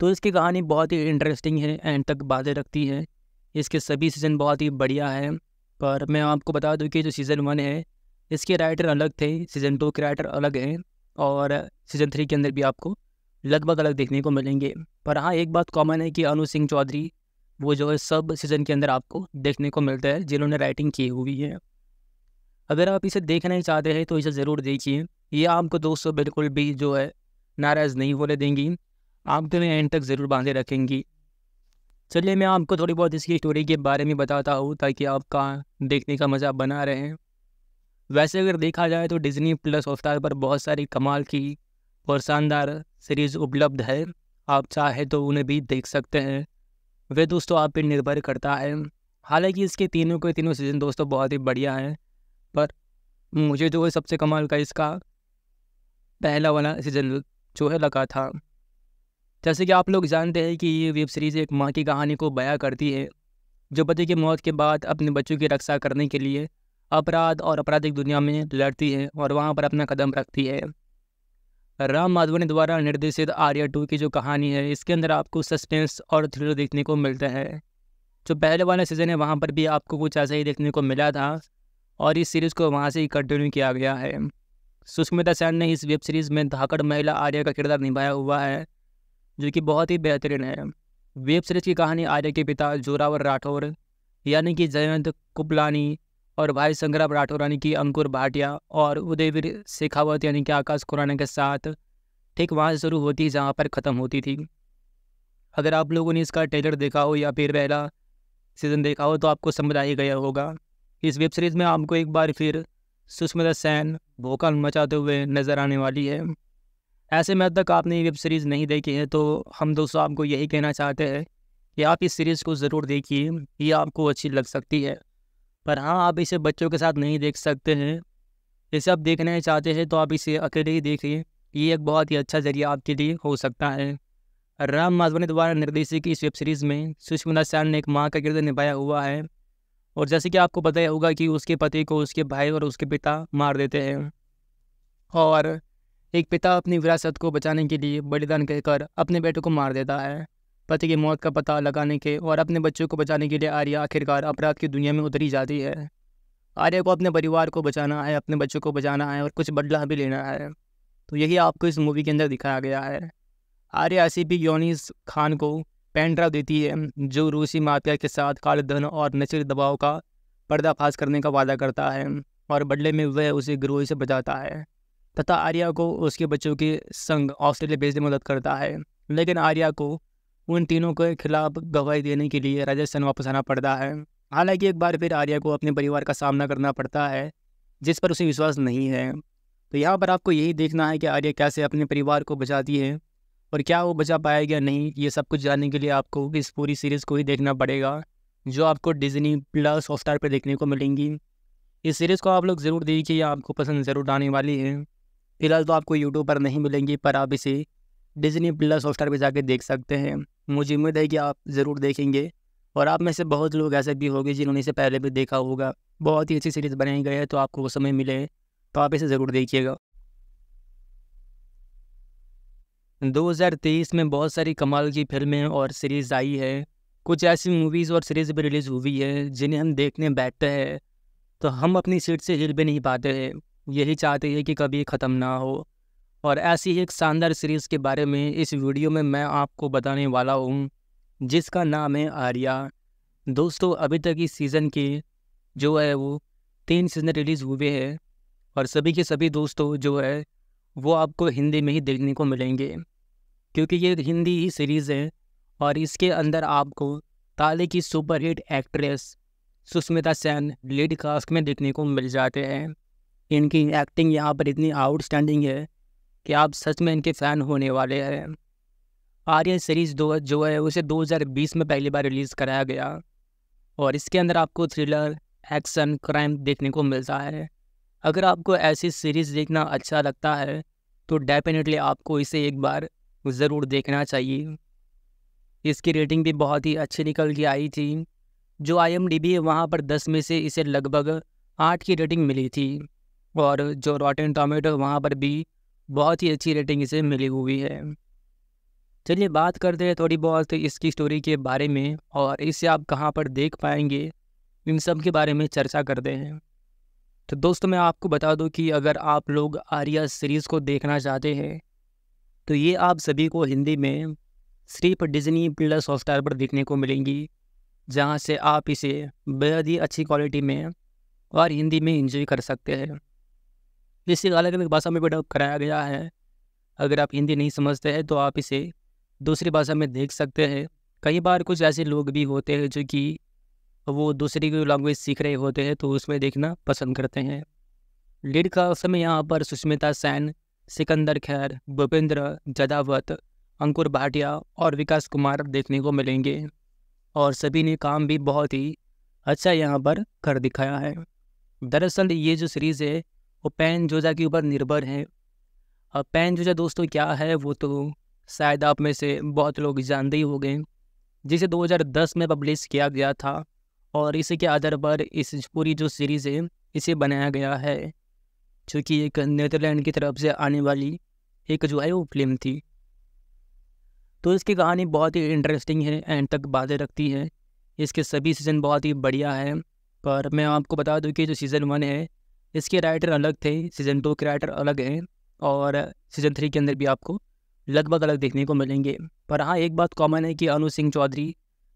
तो इसकी कहानी बहुत ही इंटरेस्टिंग है एंड तक बातें रखती है इसके सभी सीज़न बहुत ही बढ़िया है पर मैं आपको बता दूं कि जो सीज़न वन है इसके राइटर अलग थे सीज़न टू के राइटर अलग हैं और सीज़न थ्री के अंदर भी आपको लगभग अलग देखने को मिलेंगे पर हाँ एक बात कॉमन है कि अनु सिंह चौधरी वो जो है सब सीज़न के अंदर आपको देखने को मिलता है जिन्होंने राइटिंग की हुई है अगर आप इसे देखना चाहते हैं तो इसे ज़रूर देखिए ये आपको दोस्तों बिल्कुल भी जो है नाराज़ नहीं होने देंगी आप मैं तो एंड तक ज़रूर बांधे रखेंगी चलिए मैं आपको थोड़ी बहुत इसकी स्टोरी के बारे में बताता हूँ ताकि आपका देखने का मज़ा बना रहे वैसे अगर देखा जाए तो डिज़नी प्लस हॉटस्टार पर बहुत सारी कमाल की और शानदार सीरीज़ उपलब्ध है आप चाहे तो उन्हें भी देख सकते हैं वे दोस्तों आप पर निर्भर करता है हालांकि इसके तीनों के तीनों सीज़न दोस्तों बहुत ही बढ़िया हैं पर मुझे जो है सबसे कमाल का इसका पहला वाला सीज़न जो है लगा था जैसे कि आप लोग जानते हैं कि ये वेब सीरीज़ एक माँ की कहानी को बयां करती है जो पति की मौत के बाद अपने बच्चों की रक्षा करने के लिए अपराध और आपराधिक दुनिया में लड़ती है और वहाँ पर अपना कदम रखती है राम माधवनी द्वारा निर्देशित आर्या टू की जो कहानी है इसके अंदर आपको सस्पेंस और थ्रिलर देखने को मिलता है जो पहले वाला सीज़न है वहाँ पर भी आपको कुछ ऐसा ही देखने को मिला था और इस सीरीज़ को वहाँ से ही कंटिन्यू किया गया है सुष्मिता सेन ने इस वेब सीरीज़ में धाकड़ महिला आर्या का किरदार निभाया हुआ है जो कि बहुत ही बेहतरीन है वेब सीरीज़ की कहानी आर्या के पिता जोरावर राठौर यानी कि जयंत कुपलानी और भाई संग्राम राठौर यानी कि अंकुर भाटिया और उदयवीर शेखावत यानी कि आकाश खुराना के साथ ठीक वहाँ से शुरू होती जहाँ पर ख़त्म होती थी अगर आप लोगों ने इसका ट्रेलर देखा हो या फिर पहला सीज़न देखा हो तो आपको समझ आ ही गया होगा इस वेब सीरीज़ में आपको एक बार फिर सुष्मिता सेन भोकाल मचाते हुए नज़र आने वाली है ऐसे में अब तक आपने ये वेब सीरीज़ नहीं देखी है तो हम दोस्तों आपको यही कहना चाहते हैं कि आप इस सीरीज़ को ज़रूर देखिए ये आपको अच्छी लग सकती है पर हाँ आप इसे बच्चों के साथ नहीं देख सकते हैं जैसे आप देखना चाहते हैं तो आप इसे अकेले ही देखिए ये एक बहुत ही अच्छा जरिया आपके लिए हो सकता है राम माधवनी द्वारा निर्देशित इस वेब सीरीज़ में सुषमा सैन ने एक माँ का किरदार निभाया हुआ है और जैसे कि आपको पता ही होगा कि उसके पति को उसके भाई और उसके पिता मार देते हैं और एक पिता अपनी विरासत को बचाने के लिए बलिदान कहकर अपने बेटे को मार देता है पति की मौत का पता लगाने के और अपने बच्चों को बचाने के लिए आर्या आखिरकार अपराध की दुनिया में उतरी जाती है आर्या को अपने परिवार को बचाना है अपने बच्चों को बचाना है और कुछ बदला भी लेना है तो यही आपको इस मूवी के अंदर दिखाया गया है आर्या ऐसी भी योनिस खान को पेंड्रा देती है जो रूसी माफिया के साथ काले धन और नशीले दबाव का पर्दाफाश करने का वादा करता है और बदले में वह उसे गिरोह से बचाता है तथा आर्या को उसके बच्चों के संग ऑस्ट्रेलिया भेजने में मदद करता है लेकिन आर्या को उन तीनों के खिलाफ गवाही देने के लिए राजस्थान वापस आना पड़ता है हालांकि एक बार फिर आर्या को अपने परिवार का सामना करना पड़ता है जिस पर उसे विश्वास नहीं है तो यहाँ पर आपको यही देखना है कि आर्या कैसे अपने परिवार को बचाती है और क्या वो बचा पाएगा नहीं ये सब कुछ जानने के लिए आपको इस पूरी सीरीज़ को ही देखना पड़ेगा जो आपको डिजनी प्लस हॉटस्टार पर देखने को मिलेंगी इस सीरीज़ को आप लोग ज़रूर देखिए आपको पसंद ज़रूर आने वाली है फ़िलहाल तो आपको यूट्यूब पर नहीं मिलेंगी पर आप इसे डिजनी प्लस हॉटस्टार पर जाकर देख सकते हैं मुझे उम्मीद है कि आप ज़रूर देखेंगे और आप में से बहुत लोग ऐसे भी होंगे जिन्होंने इसे पहले भी देखा होगा बहुत ही अच्छी सीरीज़ बनाई गई है तो आपको वो समय मिले तो आप इसे ज़रूर देखिएगा 2023 में बहुत सारी कमाल की फिल्में और सीरीज़ आई है कुछ ऐसी मूवीज़ और सीरीज़ भी रिलीज़ हुई है जिन्हें हम देखने बैठते हैं तो हम अपनी सीट से हिल भी नहीं पाते हैं यही चाहते हैं कि कभी ख़त्म ना हो और ऐसी एक शानदार सीरीज़ के बारे में इस वीडियो में मैं आपको बताने वाला हूँ जिसका नाम है आर्या दोस्तों अभी तक इस सीज़न के जो है वो तीन सीज़न रिलीज़ हुए हैं और सभी के सभी दोस्तों जो है वो आपको हिंदी में ही देखने को मिलेंगे क्योंकि ये हिंदी ही सीरीज़ है और इसके अंदर आपको ताले की superhit actress Sushmita Sen lead cast में देखने को मिल जाते हैं इनकी एक्टिंग यहाँ पर इतनी आउटस्टैंडिंग है कि आप सच में इनके फ़ैन होने वाले हैं आर्यन सीरीज़ दो जो है उसे 2020 में पहली बार रिलीज़ कराया गया और इसके अंदर आपको थ्रिलर एक्शन क्राइम देखने को मिलता है अगर आपको ऐसी सीरीज़ देखना अच्छा लगता है तो डेफिनेटली आपको इसे एक बार ज़रूर देखना चाहिए इसकी रेटिंग भी बहुत ही अच्छी निकल के आई थी जो आई एम डी बी है वहाँ पर दस में से इसे लगभग आठ की रेटिंग मिली थी और जो रॉटन टोमेटो वहाँ पर भी बहुत ही अच्छी रेटिंग इसे मिली हुई है चलिए बात करते हैं थोड़ी बहुत इसकी स्टोरी के बारे में और इसे आप कहाँ पर देख पाएंगे इन सब के बारे में चर्चा करते हैं तो दोस्तों मैं आपको बता दूं कि अगर आप लोग आर्या सीरीज़ को देखना चाहते हैं तो ये आप सभी को हिंदी में सिर्फ डिज्नी प्लस हॉटस्टार पर देखने को मिलेंगी जहाँ से आप इसे बेहद ही अच्छी क्वालिटी में और हिंदी में इंजॉय कर सकते हैं इसे अलग अलग भाषा में भी डब कराया गया है अगर आप हिंदी नहीं समझते हैं तो आप इसे दूसरी भाषा में देख सकते हैं कई बार कुछ ऐसे लोग भी होते हैं जो कि वो दूसरी कोई लैंग्वेज सीख रहे होते हैं तो उसमें देखना पसंद करते हैं लीड का समय यहाँ पर सुष्मिता सैन सिकंदर खैर भूपेंद्र जदावत अंकुर भाटिया और विकास कुमार देखने को मिलेंगे और सभी ने काम भी बहुत ही अच्छा यहाँ पर कर दिखाया है दरअसल ये जो सीरीज़ है वो पैन जोजा के ऊपर निर्भर है और पैन जोजा दोस्तों क्या है वो तो शायद आप में से बहुत लोग जानते ही हो गए जिसे 2010 में पब्लिश किया गया था और इसी के आधार पर इस पूरी जो सीरीज़ है इसे बनाया गया है जो कि एक नीदरलैंड की तरफ से आने वाली एक जो है वो फिल्म थी तो इसकी कहानी बहुत ही इंटरेस्टिंग है एंड तक बातें रखती है इसके सभी सीज़न बहुत ही बढ़िया है पर मैं आपको बता दूं कि जो सीज़न वन है इसके राइटर अलग थे सीज़न टू के राइटर अलग हैं और सीज़न थ्री के अंदर भी आपको लगभग अलग देखने को मिलेंगे पर हाँ एक बात कॉमन है कि अनु सिंह चौधरी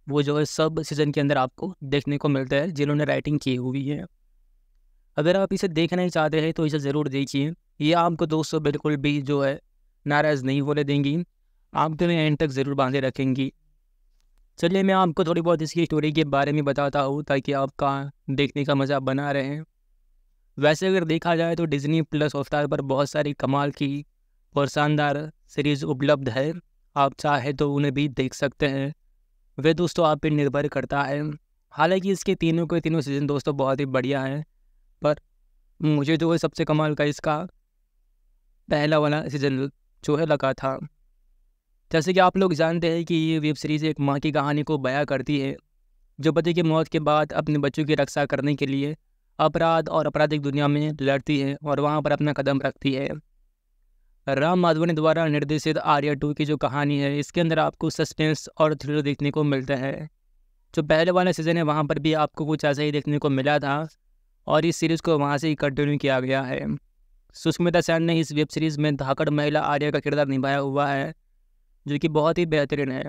वो जो है सब सीज़न के अंदर आपको देखने को मिलता है जिन्होंने राइटिंग की हुई है अगर आप इसे देखना ही चाहते हैं तो इसे ज़रूर देखिए ये आपको दोस्तों बिल्कुल भी जो है नाराज़ नहीं होने देंगी आप तो एंड तक ज़रूर बांधे रखेंगी चलिए मैं आपको थोड़ी बहुत इसकी स्टोरी के बारे में बताता हूँ ताकि आपका देखने का मज़ा बना रहे वैसे अगर देखा जाए तो डिज्नी प्लस हॉटस्टार पर बहुत सारी कमाल की और शानदार सीरीज़ उपलब्ध है आप चाहे तो उन्हें भी देख सकते हैं वे दोस्तों आप पर निर्भर करता है हालांकि इसके तीनों के तीनों सीज़न दोस्तों बहुत ही बढ़िया हैं पर मुझे जो है सबसे कमाल का इसका पहला वाला सीज़न जो है लगा था जैसे कि आप लोग जानते हैं कि ये वेब सीरीज़ एक माँ की कहानी को बयां करती है जो पति की मौत के बाद अपने बच्चों की रक्षा करने के लिए अपराध और आपराधिक दुनिया में लड़ती है और वहाँ पर अपना कदम रखती है राम माधवनी द्वारा निर्देशित आर्या टू की जो कहानी है इसके अंदर आपको सस्पेंस और थ्रिलर देखने को मिलता है जो पहले वाला सीज़न है वहाँ पर भी आपको कुछ ऐसा ही देखने को मिला था और इस सीरीज़ को वहाँ से ही कंटिन्यू किया गया है सुष्मिता सेन ने इस वेब सीरीज़ में धाकड़ महिला आर्या का किरदार निभाया हुआ है जो कि बहुत ही बेहतरीन है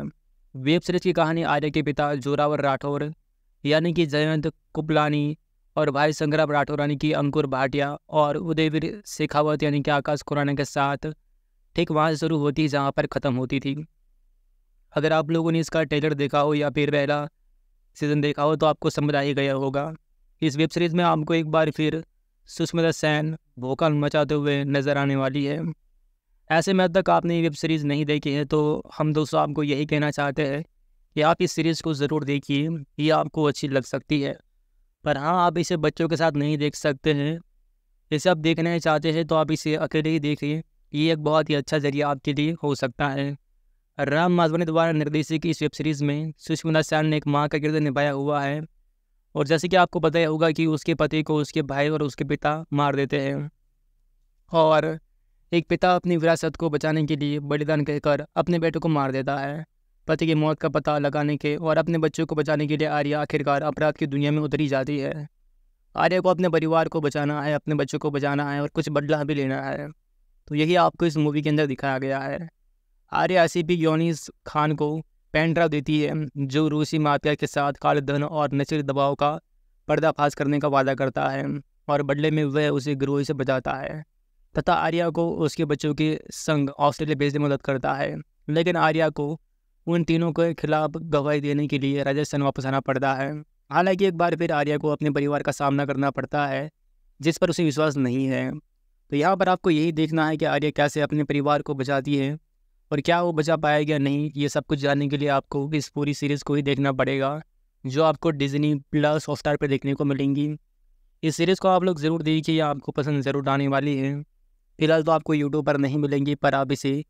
वेब सीरीज़ की कहानी आर्य के पिता जोरावर राठौर यानी कि जयंत कुपलानी और भाई शंकरा राठौर यानी कि अंकुर भाटिया और उदयवीर शेखावत यानी कि आकाश खुराना के साथ ठीक वहाँ से शुरू होती जहाँ पर ख़त्म होती थी अगर आप लोगों ने इसका ट्रेलर देखा हो या फिर पहला सीज़न देखा हो तो आपको समझ आ ही गया होगा इस वेब सीरीज़ में आपको एक बार फिर सुष्मिता सेन भोकाल मचाते हुए नज़र आने वाली है ऐसे में अब तक आपने ये वेब सीरीज़ नहीं देखी है तो हम दोस्तों आपको यही कहना चाहते हैं कि आप इस सीरीज़ को ज़रूर देखिए ये आपको अच्छी लग सकती है पर हाँ आप इसे बच्चों के साथ नहीं देख सकते हैं जैसे आप देखना चाहते हैं तो आप इसे अकेले ही देखिए ये एक बहुत ही अच्छा जरिया आपके लिए हो सकता है राम माधवानी द्वारा निर्देशित की इस वेब सीरीज़ में सुषमा सैन ने एक माँ का किरदार निभाया हुआ है और जैसे कि आपको पता ही होगा कि उसके पति को उसके भाई और उसके पिता मार देते हैं और एक पिता अपनी विरासत को बचाने के लिए बलिदान कहकर अपने बेटे को मार देता है पति की मौत का पता लगाने के और अपने बच्चों को बचाने के लिए आर्या आखिरकार अपराध की दुनिया में उतरी जाती है आर्या को अपने परिवार को बचाना है अपने बच्चों को बचाना है और कुछ बदला भी लेना है तो यही आपको इस मूवी के अंदर दिखाया गया है आर्या ऐसी भी योनिस खान को पेंड्रा देती है जो रूसी माफिया के साथ काले धन और नशीले दबाव का पर्दाफाश करने का वादा करता है और बदले में वह उसे गिरोही से बचाता है तथा आर्या को उसके बच्चों के संग ऑस्ट्रेलिया भेजने में मदद करता है लेकिन आर्या को उन तीनों के खिलाफ गवाही देने के लिए राजस्थान वापस आना पड़ता है हालांकि एक बार फिर आर्या को अपने परिवार का सामना करना पड़ता है जिस पर उसे विश्वास नहीं है तो यहाँ पर आपको यही देखना है कि आर्या कैसे अपने परिवार को बचाती है और क्या वो बचा पाएगा नहीं ये सब कुछ जानने के लिए आपको इस पूरी सीरीज़ को ही देखना पड़ेगा जो आपको डिजनी प्लस हॉटस्टार पर देखने को मिलेंगी इस सीरीज़ को आप लोग ज़रूर देखिए आपको पसंद ज़रूर आने वाली है फिलहाल तो आपको यूट्यूब पर नहीं मिलेंगी पर आप इसे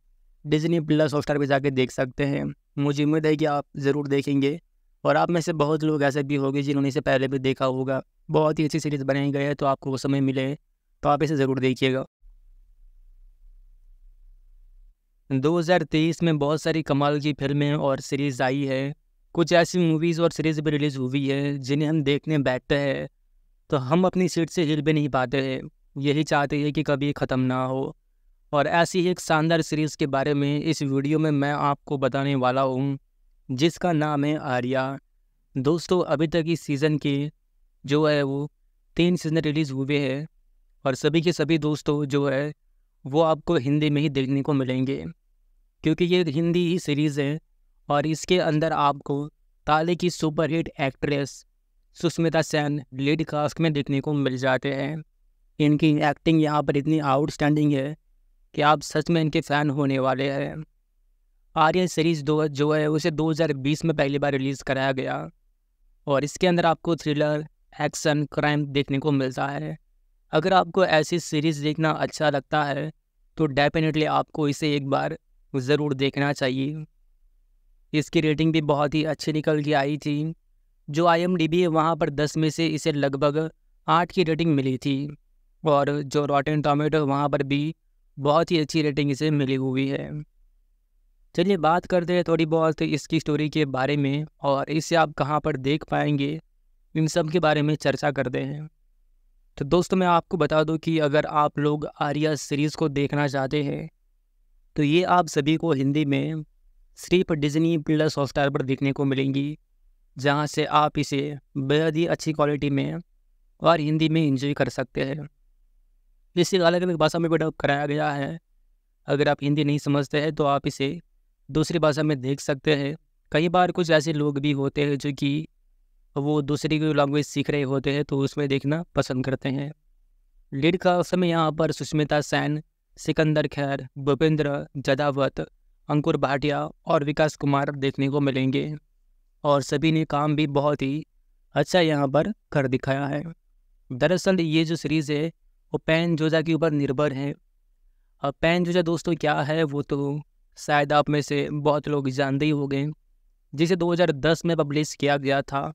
डिजनी प्लस हॉटस्टार पर जाके देख सकते हैं मुझे उम्मीद है कि आप ज़रूर देखेंगे और आप में से बहुत लोग ऐसे भी होंगे जिन्होंने इसे पहले भी देखा होगा बहुत ही अच्छी सीरीज़ बनाई गई है तो आपको वो समय मिले तो आप इसे ज़रूर देखिएगा 2023 में बहुत सारी कमाल की फिल्में और सीरीज़ आई है कुछ ऐसी मूवीज़ और सीरीज़ भी रिलीज़ हुई है जिन्हें हम देखने बैठते हैं तो हम अपनी सीट से हिल भी नहीं पाते हैं यही चाहते हैं कि कभी ख़त्म ना हो और ऐसी ही एक शानदार सीरीज़ के बारे में इस वीडियो में मैं आपको बताने वाला हूँ जिसका नाम है आर्या दोस्तों अभी तक इस सीज़न के जो है वो तीन सीज़न रिलीज़ हुए हैं और सभी के सभी दोस्तों जो है वो आपको हिंदी में ही देखने को मिलेंगे क्योंकि ये हिंदी ही सीरीज़ है और इसके अंदर आपको ताले की superhit actress Sushmita Sen lead cast में देखने को मिल जाते हैं इनकी एक्टिंग यहाँ पर इतनी आउटस्टैंडिंग है कि आप सच में इनके फ़ैन होने वाले हैं आर्यन सीरीज़ दो जो है उसे 2020 में पहली बार रिलीज़ कराया गया और इसके अंदर आपको थ्रिलर एक्शन क्राइम देखने को मिलता है अगर आपको ऐसी सीरीज़ देखना अच्छा लगता है तो डेफिनेटली आपको इसे एक बार ज़रूर देखना चाहिए इसकी रेटिंग भी बहुत ही अच्छी निकल के आई थी जो आई एम डी बी है वहाँ पर दस में से इसे लगभग आठ की रेटिंग मिली थी और जो रॉटन टोमेटो वहाँ पर भी बहुत ही अच्छी रेटिंग इसे मिली हुई है चलिए बात करते हैं थोड़ी बहुत इसकी स्टोरी के बारे में और इसे आप कहाँ पर देख पाएंगे इन सब के बारे में चर्चा करते हैं तो दोस्तों मैं आपको बता दूं कि अगर आप लोग आर्या सीरीज़ को देखना चाहते हैं तो ये आप सभी को हिंदी में सिर्फ डिजनी प्लस हॉटस्टार पर देखने को मिलेंगी जहाँ से आप इसे बेहद ही अच्छी क्वालिटी में और हिंदी में इंजॉय कर सकते हैं इसे अलग अलग भाषा में भी डब कराया गया है अगर आप हिंदी नहीं समझते हैं तो आप इसे दूसरी भाषा में देख सकते हैं कई बार कुछ ऐसे लोग भी होते हैं जो कि वो दूसरी कोई लैंग्वेज सीख रहे होते हैं तो उसमें देखना पसंद करते हैं लीड का समय यहाँ पर सुष्मिता सैन सिकंदर खैर भूपेंद्र जदावत अंकुर भाटिया और विकास कुमार देखने को मिलेंगे और सभी ने काम भी बहुत ही अच्छा यहाँ पर कर दिखाया है दरअसल ये जो सीरीज़ है और पैन जोजा के ऊपर निर्भर है और पैन जोजा दोस्तों क्या है वो तो शायद आप में से बहुत लोग जानते ही हो गए जिसे 2010 में पब्लिश किया गया था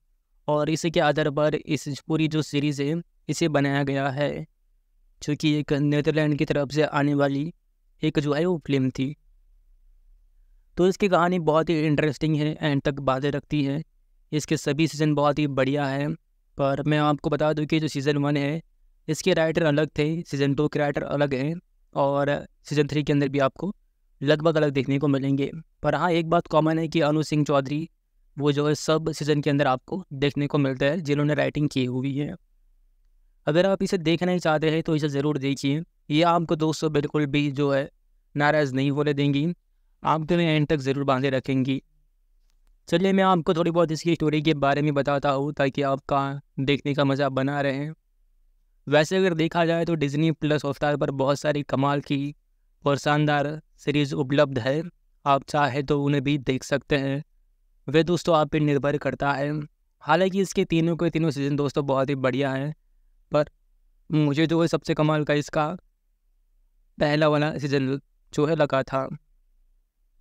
और इसी के आधार पर इस पूरी जो सीरीज़ है इसे बनाया गया है जो कि एक नीदरलैंड की तरफ से आने वाली एक जो है वो फिल्म थी तो इसकी कहानी बहुत ही इंटरेस्टिंग है एंड तक बातें रखती है इसके सभी सीज़न बहुत ही बढ़िया है पर मैं आपको बता दूं कि जो सीज़न वन है इसके राइटर अलग थे सीज़न टू के राइटर अलग हैं और सीज़न थ्री के अंदर भी आपको लगभग अलग देखने को मिलेंगे पर हाँ एक बात कॉमन है कि अनु सिंह चौधरी वो जो है सब सीज़न के अंदर आपको देखने को मिलता है जिन्होंने राइटिंग की हुई है अगर आप इसे देखना ही चाहते हैं तो इसे ज़रूर देखिए ये आपको दोस्तों बिल्कुल भी जो है नाराज़ नहीं होने देंगी आप तो एंड तक ज़रूर बांधे रखेंगी चलिए मैं आपको थोड़ी बहुत इसकी स्टोरी के बारे में बताता हूँ ताकि आपका देखने का मज़ा बना रहे वैसे अगर देखा जाए तो डिज़नी प्लस हॉटस्टार पर बहुत सारी कमाल की और शानदार सीरीज़ उपलब्ध है आप चाहे तो उन्हें भी देख सकते हैं वे दोस्तों आप पर निर्भर करता है हालांकि इसके तीनों के तीनों सीज़न दोस्तों बहुत ही बढ़िया हैं पर मुझे जो है सबसे कमाल का इसका पहला वाला सीज़न जो है लगा था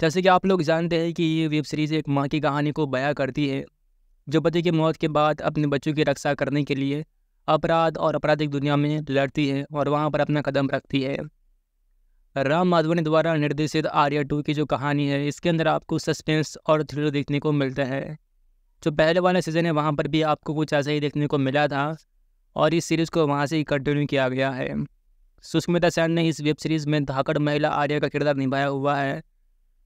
जैसे कि आप लोग जानते हैं कि ये वेब सीरीज़ एक माँ की कहानी को बयां करती है जो पति की मौत के बाद अपने बच्चों की रक्षा करने के लिए अपराध और आपराधिक दुनिया में लड़ती है और वहाँ पर अपना कदम रखती है राम माधवन द्वारा निर्देशित आर्या टू की जो कहानी है इसके अंदर आपको सस्पेंस और थ्रिलर देखने को मिलता है जो पहले वाला सीज़न है वहाँ पर भी आपको कुछ ऐसा ही देखने को मिला था और इस सीरीज़ को वहाँ से ही कंटिन्यू किया गया है सुष्मिता सेन ने इस वेब सीरीज़ में धाकड़ महिला आर्या का किरदार निभाया हुआ है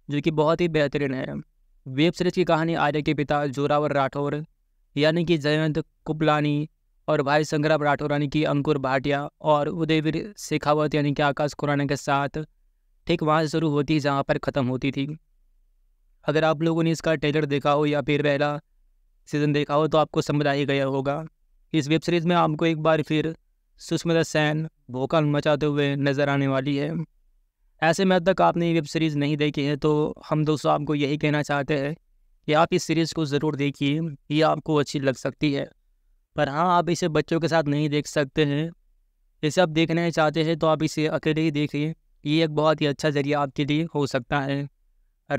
जो कि बहुत ही बेहतरीन है वेब सीरीज़ की कहानी आर्या के पिता जोरावर राठौर यानी कि जयंत कुपलानी और भाई संग्राम राठौर यानी कि अंकुर भाटिया और उदयवीर शेखावत यानी कि आकाश खुराना के साथ ठीक वहाँ से शुरू होती है जहाँ पर ख़त्म होती थी अगर आप लोगों ने इसका ट्रेलर देखा हो या फिर पहला सीज़न देखा हो तो आपको समझ आ ही गया होगा इस वेब सीरीज़ में आपको एक बार फिर सुष्मिता सेन भोकाल मचाते हुए नज़र आने वाली है ऐसे में अब तक आपने ये वेब सीरीज़ नहीं देखी है तो हम दोस्तों आपको यही कहना चाहते हैं कि आप इस सीरीज़ को ज़रूर देखिए ये आपको अच्छी लग सकती है पर हाँ आप इसे बच्चों के साथ नहीं देख सकते हैं इसे आप देखना चाहते हैं तो आप इसे अकेले ही देखिए ये एक बहुत ही अच्छा जरिया आपके लिए हो सकता है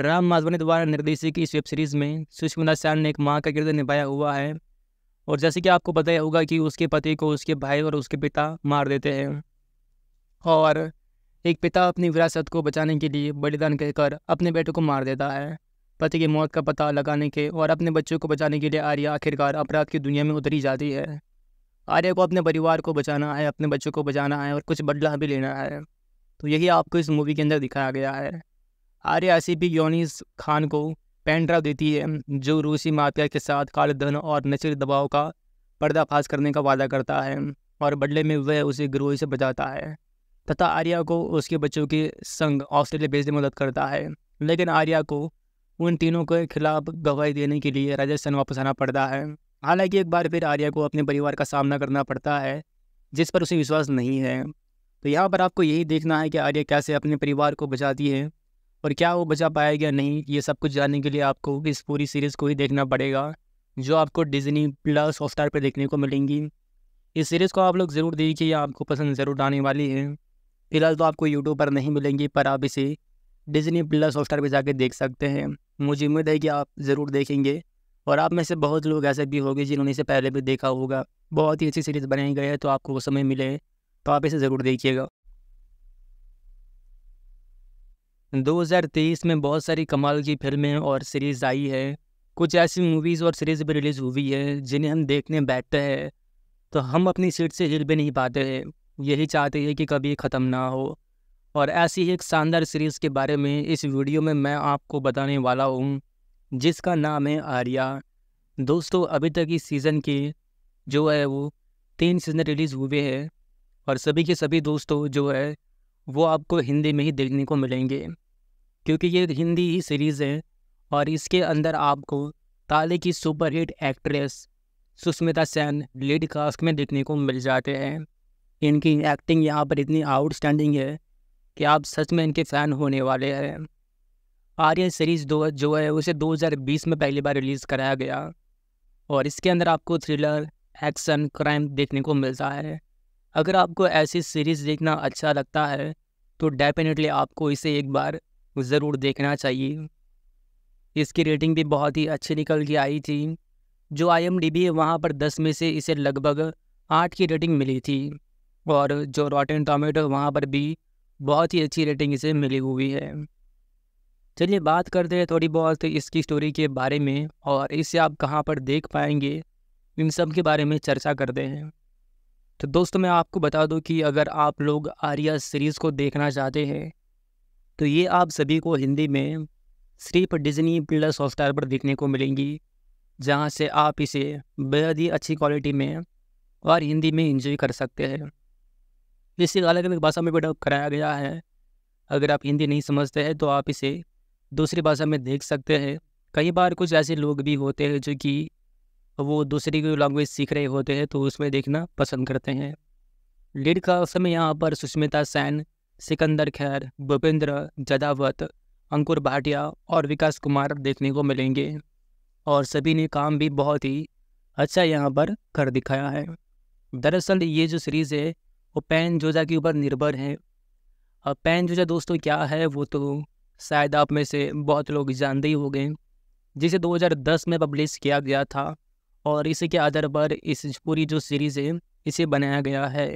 राम माधवन द्वारा निर्देशित इस वेब सीरीज़ में सुष्मिता सैन ने एक माँ का किरदार निभाया हुआ है और जैसे कि आपको पता ही होगा कि उसके पति को उसके भाई और उसके पिता मार देते हैं और एक पिता अपनी विरासत को बचाने के लिए बलिदान कहकर अपने बेटे को मार देता है पति की मौत का पता लगाने के और अपने बच्चों को बचाने के लिए आर्या आखिरकार अपराध की दुनिया में उतरी जाती है आर्या को अपने परिवार को बचाना है अपने बच्चों को बचाना है और कुछ बदला भी लेना है तो यही आपको इस मूवी के अंदर दिखाया गया है आर्या ऐसी भी योनिस खान को पेंड्रा देती है जो रूसी माफिया के साथ काले धन और नशीले दबाव का पर्दाफाश करने का वादा करता है और बदले में वह उसे गिरोह से बचाता है तथा आर्या को उसके बच्चों के संग ऑस्ट्रेलिया भेजने में मदद करता है लेकिन आर्या को उन तीनों के खिलाफ गवाही देने के लिए राजस्थान वापस आना पड़ता है हालांकि एक बार फिर आर्या को अपने परिवार का सामना करना पड़ता है जिस पर उसे विश्वास नहीं है तो यहाँ पर आपको यही देखना है कि आर्या कैसे अपने परिवार को बचाती है और क्या वो बचा पाएगा नहीं ये सब कुछ जानने के लिए आपको इस पूरी सीरीज़ को ही देखना पड़ेगा जो आपको डिजनी प्लस हॉटस्टार पर देखने को मिलेंगी इस सीरीज़ को आप लोग ज़रूर देखिए आपको पसंद ज़रूर आने वाली है फिलहाल तो आपको यूट्यूब पर नहीं मिलेंगी पर आप इसे डिजनी प्लस हॉट पर जाके देख सकते हैं मुझे उम्मीद है कि आप ज़रूर देखेंगे और आप में से बहुत लोग ऐसे भी होंगे जिन्होंने इसे पहले भी देखा होगा बहुत ही अच्छी सीरीज़ बनाई गई है तो आपको वो समय मिले तो आप इसे ज़रूर देखिएगा 2023 में बहुत सारी कमाल की फिल्में और सीरीज़ आई है कुछ ऐसी मूवीज़ और सीरीज़ भी रिलीज़ हुई है जिन्हें हम देखने बैठते हैं तो हम अपनी सीट से हिल भी नहीं पाते हैं यही चाहते हैं कि कभी ख़त्म ना हो और ऐसी एक शानदार सीरीज़ के बारे में इस वीडियो में मैं आपको बताने वाला हूँ जिसका नाम है आर्या दोस्तों अभी तक इस सीज़न के जो है वो तीन सीज़न रिलीज़ हुए हैं और सभी के सभी दोस्तों जो है वो आपको हिंदी में ही देखने को मिलेंगे क्योंकि ये हिंदी ही सीरीज़ है और इसके अंदर आपको ताले की superhit actress Sushmita Sen lead cast में देखने को मिल जाते हैं इनकी एक्टिंग यहाँ पर इतनी आउटस्टैंडिंग है कि आप सच में इनके फ़ैन होने वाले हैं आर्यन सीरीज़ दो जो है उसे 2020 में पहली बार रिलीज़ कराया गया और इसके अंदर आपको थ्रिलर एक्शन क्राइम देखने को मिलता है अगर आपको ऐसी सीरीज़ देखना अच्छा लगता है तो डेफिनेटली आपको इसे एक बार ज़रूर देखना चाहिए इसकी रेटिंग भी बहुत ही अच्छी निकल के आई थी जो आई एम डी बी है वहाँ पर दस में से इसे लगभग आठ की रेटिंग मिली थी और जो रॉटन टोमेटो वहाँ पर भी बहुत ही अच्छी रेटिंग इसे मिली हुई है चलिए बात करते हैं थोड़ी बहुत इसकी स्टोरी के बारे में और इसे आप कहाँ पर देख पाएंगे इन सब के बारे में चर्चा करते हैं तो दोस्तों मैं आपको बता दूं कि अगर आप लोग आर्या सीरीज़ को देखना चाहते हैं तो ये आप सभी को हिंदी में सिर्फ डिज्नी प्लस हॉटस्टार पर देखने को मिलेंगी जहाँ से आप इसे बेहद ही अच्छी क्वालिटी में और हिंदी में इंजॉय कर सकते हैं इसे अलग अलग भाषा में भी डब कराया गया है अगर आप हिंदी नहीं समझते हैं तो आप इसे दूसरी भाषा में देख सकते हैं कई बार कुछ ऐसे लोग भी होते हैं जो कि वो दूसरी कोई लैंग्वेज सीख रहे होते हैं तो उसमें देखना पसंद करते हैं लीड का समय यहाँ पर सुष्मिता सैन सिकंदर खैर भूपेंद्र जदावत अंकुर भाटिया और विकास कुमार देखने को मिलेंगे और सभी ने काम भी बहुत ही अच्छा यहाँ पर कर दिखाया है दरअसल ये जो सीरीज़ है और पैन जोजा के ऊपर निर्भर है और पैन जोजा दोस्तों क्या है वो तो शायद आप में से बहुत लोग जानते ही गए जिसे 2010 में पब्लिश किया गया था और इसी के आधार पर इस पूरी जो सीरीज़ है इसे बनाया गया है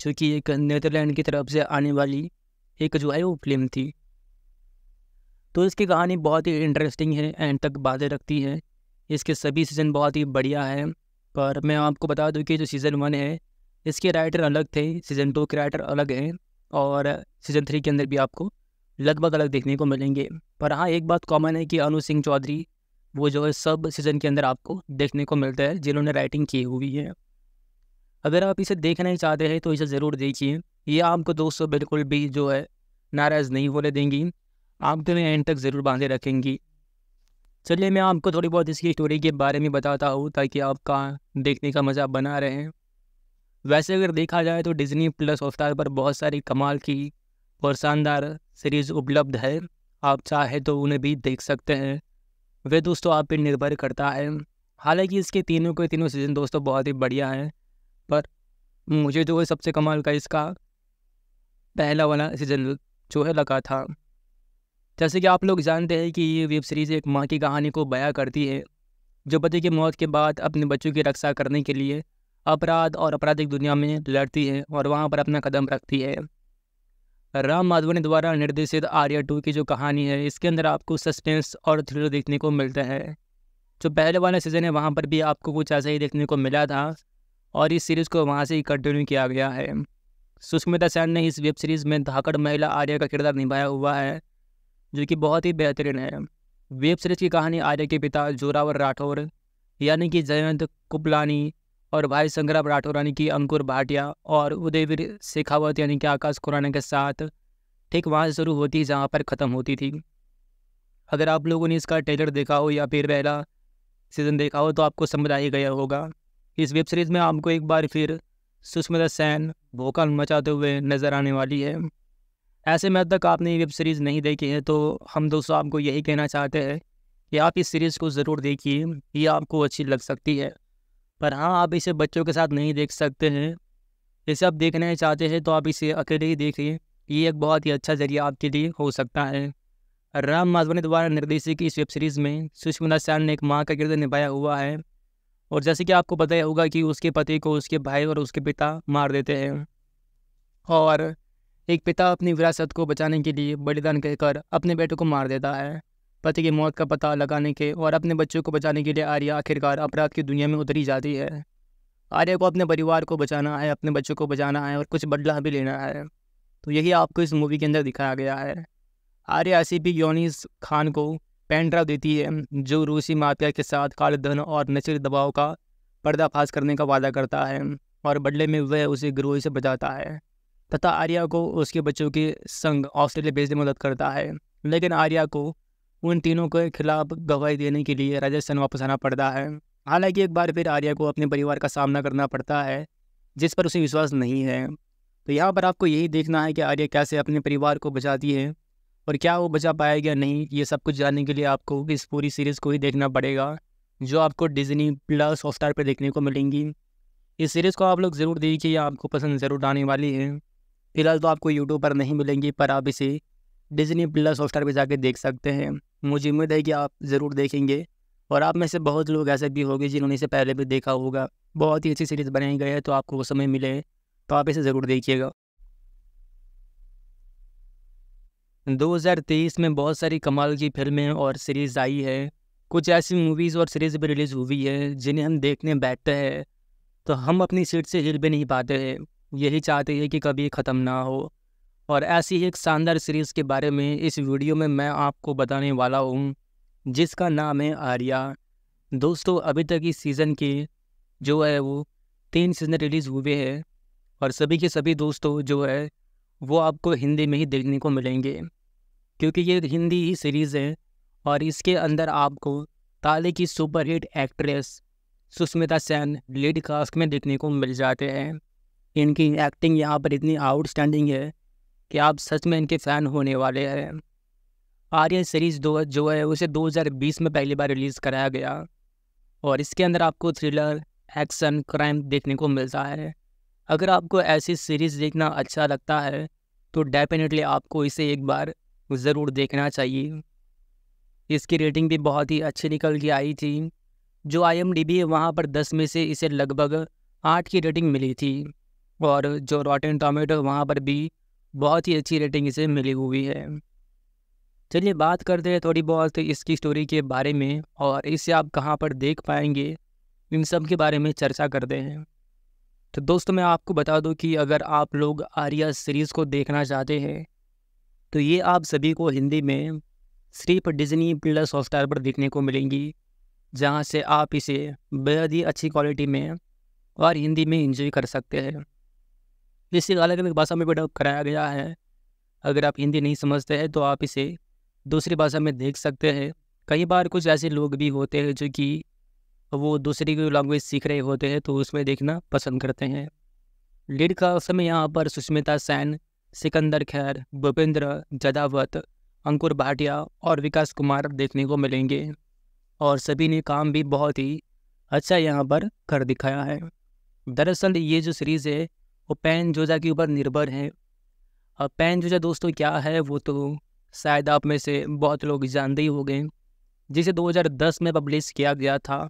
चूँकि एक नीदरलैंड की तरफ से आने वाली एक जो है वो फिल्म थी तो इसकी कहानी बहुत ही इंटरेस्टिंग है एंड तक बातें रखती है इसके सभी सीज़न बहुत ही बढ़िया है पर मैं आपको बता दूं कि जो सीज़न वन है इसके राइटर अलग थे सीज़न टू के राइटर अलग हैं और सीज़न थ्री के अंदर भी आपको लगभग अलग देखने को मिलेंगे पर हाँ एक बात कॉमन है कि अनु सिंह चौधरी वो जो है सब सीज़न के अंदर आपको देखने को मिलता है जिन्होंने राइटिंग की हुई है अगर आप इसे देखना ही चाहते हैं तो इसे ज़रूर देखिए ये आपको दोस्तों बिल्कुल भी जो है नाराज़ नहीं होने देंगी आप मैं तो एंड तक ज़रूर बांधे रखेंगी चलिए मैं आपको थोड़ी बहुत इसकी स्टोरी के बारे में बताता हूँ ताकि आपका देखने का मज़ा बना रहे वैसे अगर देखा जाए तो डिज़नी प्लस हॉटस्टार पर बहुत सारी कमाल की और शानदार सीरीज़ उपलब्ध है आप चाहे तो उन्हें भी देख सकते हैं वे दोस्तों आप पर निर्भर करता है हालांकि इसके तीनों के तीनों सीज़न दोस्तों बहुत ही बढ़िया हैं पर मुझे जो तो है सबसे कमाल का इसका पहला वाला सीज़न जो है लगा था जैसे कि आप लोग जानते हैं कि ये वेब सीरीज़ एक माँ की कहानी को बयां करती है जो पति की मौत के बाद अपने बच्चों की रक्षा करने के लिए अपराध और आपराधिक दुनिया में लड़ती है और वहाँ पर अपना कदम रखती है राम माधवनी द्वारा निर्देशित आर्या टू की जो कहानी है इसके अंदर आपको सस्पेंस और थ्रिलर देखने को मिलता है जो पहले वाला सीज़न है वहाँ पर भी आपको कुछ ऐसा ही देखने को मिला था और इस सीरीज़ को वहाँ से ही कंटिन्यू किया गया है सुष्मिता सेन ने इस वेब सीरीज़ में धाकड़ महिला आर्या का किरदार निभाया हुआ है जो कि बहुत ही बेहतरीन है वेब सीरीज़ की कहानी आर्या के पिता जोरावर राठौर यानी कि जयंत कुपलानी और भाई संग्राम राठौर यानी कि अंकुर भाटिया और उदयवीर शेखावत यानी कि आकाश खुराना के साथ ठीक वहाँ से शुरू होती जहाँ पर ख़त्म होती थी अगर आप लोगों ने इसका ट्रेलर देखा हो या फिर पहला सीज़न देखा हो तो आपको समझ आ ही गया होगा इस वेब सीरीज़ में आपको एक बार फिर सुष्मिता सेन भोकाल मचाते हुए नज़र आने वाली है ऐसे में अब तक आपने ये वेब सीरीज़ नहीं देखी है तो हम दोस्तों आपको यही कहना चाहते हैं कि आप इस सीरीज़ को ज़रूर देखिए ये आपको अच्छी लग सकती है पर हाँ आप इसे बच्चों के साथ नहीं देख सकते हैं जैसे आप देखना चाहते हैं तो आप इसे अकेले ही देखिए ये एक बहुत ही अच्छा जरिया आपके लिए हो सकता है राम माधवनी द्वारा निर्देशित इस वेब सीरीज़ में सुषमा सैन ने एक माँ का किरदार निभाया हुआ है और जैसे कि आपको पता ही होगा कि उसके पति को उसके भाई और उसके पिता मार देते हैं और एक पिता अपनी विरासत को बचाने के लिए बलिदान कहकर अपने बेटे को मार देता है पति की मौत का पता लगाने के और अपने बच्चों को बचाने के लिए आर्या आखिरकार अपराध की दुनिया में उतरी जाती है आर्या को अपने परिवार को बचाना है अपने बच्चों को बचाना है और कुछ बदला भी लेना है तो यही आपको इस मूवी के अंदर दिखाया गया है आर्या ऐसी भी योनिस खान को पेंड्रा देती है जो रूसी माफिया के साथ काले धन और नशीले दबाव का पर्दाफाश करने का वादा करता है और बदले में वह उसे गिरोह से बचाता है तथा आर्या को उसके बच्चों के संग ऑस्ट्रेलिया भेजने में मदद करता है लेकिन आर्या को उन तीनों के खिलाफ गवाही देने के लिए राजस्थान वापस आना पड़ता है हालांकि एक बार फिर आर्या को अपने परिवार का सामना करना पड़ता है जिस पर उसे विश्वास नहीं है तो यहाँ पर आपको यही देखना है कि आर्या कैसे अपने परिवार को बचाती है और क्या वो बचा पाएगा नहीं ये सब कुछ जानने के लिए आपको इस पूरी सीरीज़ को ही देखना पड़ेगा जो आपको डिजनी प्लस हॉटस्टार पर देखने को मिलेंगी इस सीरीज़ को आप लोग ज़रूर देखिए आपको पसंद ज़रूर आने वाली है फ़िलहाल तो आपको यूट्यूब पर नहीं मिलेंगी पर आप इसे डिजनी प्लस हॉटस्टार पर जाके देख सकते हैं मुझे उम्मीद है कि आप ज़रूर देखेंगे और आप में से बहुत लोग ऐसे भी होंगे जिन्होंने इसे पहले भी देखा होगा बहुत ही अच्छी सीरीज़ बनाई गई है तो आपको वो समय मिले तो आप इसे ज़रूर देखिएगा 2023 में बहुत सारी कमाल की फिल्में और सीरीज़ आई है कुछ ऐसी मूवीज़ और सीरीज़ भी रिलीज़ हुई है जिन्हें हम देखने बैठते हैं तो हम अपनी सीट से हिल भी नहीं पाते हैं यही चाहते हैं कि कभी ख़त्म ना हो और ऐसी एक शानदार सीरीज़ के बारे में इस वीडियो में मैं आपको बताने वाला हूँ जिसका नाम है आर्या दोस्तों अभी तक इस सीज़न के जो है वो तीन सीज़न रिलीज़ हुए हैं और सभी के सभी दोस्तों जो है वो आपको हिंदी में ही देखने को मिलेंगे क्योंकि ये हिंदी ही सीरीज़ है और इसके अंदर आपको ताले की superhit actress Sushmita Sen lead cast में देखने को मिल जाते हैं इनकी एक्टिंग यहाँ पर इतनी आउटस्टैंडिंग है कि आप सच में इनके फ़ैन होने वाले हैं आर्यन सीरीज़ दो जो है उसे 2020 में पहली बार रिलीज़ कराया गया और इसके अंदर आपको थ्रिलर एक्शन क्राइम देखने को मिलता है अगर आपको ऐसी सीरीज़ देखना अच्छा लगता है तो डेफिनेटली आपको इसे एक बार ज़रूर देखना चाहिए इसकी रेटिंग भी बहुत ही अच्छी निकल के आई थी जो आई एम डी बी है वहाँ पर दस में से इसे लगभग आठ की रेटिंग मिली थी और जो रॉटन टोमेटो वहाँ पर भी बहुत ही अच्छी रेटिंग इसे मिली हुई है चलिए बात करते हैं थोड़ी बहुत इसकी स्टोरी के बारे में और इसे आप कहाँ पर देख पाएंगे इन सब के बारे में चर्चा करते हैं तो दोस्तों मैं आपको बता दूं कि अगर आप लोग आर्या सीरीज़ को देखना चाहते हैं तो ये आप सभी को हिंदी में सिर्फ डिजनी प्लस हॉटस्टार पर देखने को मिलेंगी जहाँ से आप इसे बेहद ही अच्छी क्वालिटी में और हिंदी में इंजॉय कर सकते हैं इसे अलग अलग भाषा में भी डब कराया गया है अगर आप हिंदी नहीं समझते हैं तो आप इसे दूसरी भाषा में देख सकते हैं कई बार कुछ ऐसे लोग भी होते हैं जो कि वो दूसरी कोई लैंग्वेज सीख रहे होते हैं तो उसमें देखना पसंद करते हैं लीड का समय यहाँ पर सुष्मिता सैन सिकंदर खैर भूपेंद्र जदावत अंकुर भाटिया और विकास कुमार देखने को मिलेंगे और सभी ने काम भी बहुत ही अच्छा यहाँ पर कर दिखाया है दरअसल ये जो सीरीज़ है और पैन जोजा के ऊपर निर्भर है और पैन जोजा दोस्तों क्या है वो तो शायद आप में से बहुत लोग जानते ही हो गए जिसे 2010 में पब्लिश किया गया था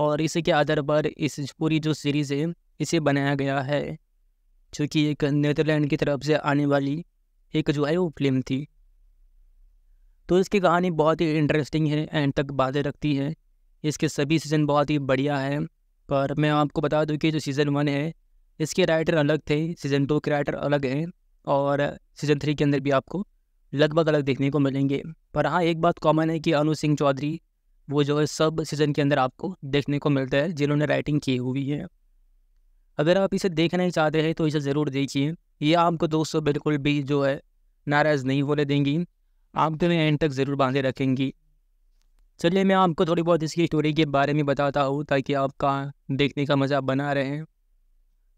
और इसी के आधार पर इस पूरी जो सीरीज़ है इसे बनाया गया है जो कि एक नीदरलैंड की तरफ से आने वाली एक जो है वो फिल्म थी तो इसकी कहानी बहुत ही इंटरेस्टिंग है एंड तक बातें रखती है इसके सभी सीज़न बहुत ही बढ़िया है पर मैं आपको बता दूं कि जो सीज़न वन है इसके राइटर अलग थे सीज़न टू के राइटर अलग हैं और सीज़न थ्री के अंदर भी आपको लगभग अलग देखने को मिलेंगे पर हाँ एक बात कॉमन है कि अनु सिंह चौधरी वो जो है सब सीज़न के अंदर आपको देखने को मिलता है जिन्होंने राइटिंग की हुई है अगर आप इसे देखना ही चाहते हैं तो इसे ज़रूर देखिए ये आपको दोस्तों बिल्कुल भी जो है नाराज़ नहीं होने देंगी आप तो एंड तक ज़रूर बांधे रखेंगी चलिए मैं आपको थोड़ी बहुत इसकी स्टोरी के बारे में बताता हूँ ताकि आपका देखने का मज़ा बना रहे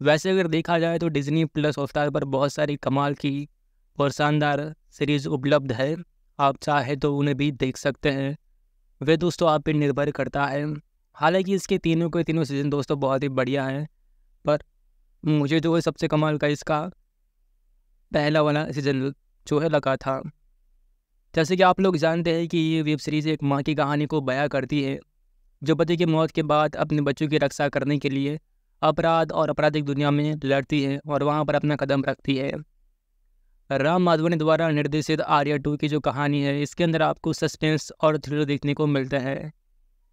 वैसे अगर देखा जाए तो डिज़नी प्लस हॉटस्टार पर बहुत सारी कमाल की और शानदार सीरीज़ उपलब्ध है आप चाहे तो उन्हें भी देख सकते हैं वे दोस्तों आप पर निर्भर करता है हालांकि इसके तीनों के तीनों सीज़न दोस्तों बहुत ही बढ़िया हैं पर मुझे जो है सबसे कमाल का इसका पहला वाला सीज़न जो है लगा था जैसे कि आप लोग जानते हैं कि ये वेब सीरीज़ एक माँ की कहानी को बयां करती है जो पति की मौत के बाद अपने बच्चों की रक्षा करने के लिए अपराध और आपराधिक दुनिया में लड़ती है और वहाँ पर अपना कदम रखती है राम माधवनी द्वारा निर्देशित आर्या टू की जो कहानी है इसके अंदर आपको सस्पेंस और थ्रिलर देखने को मिलता है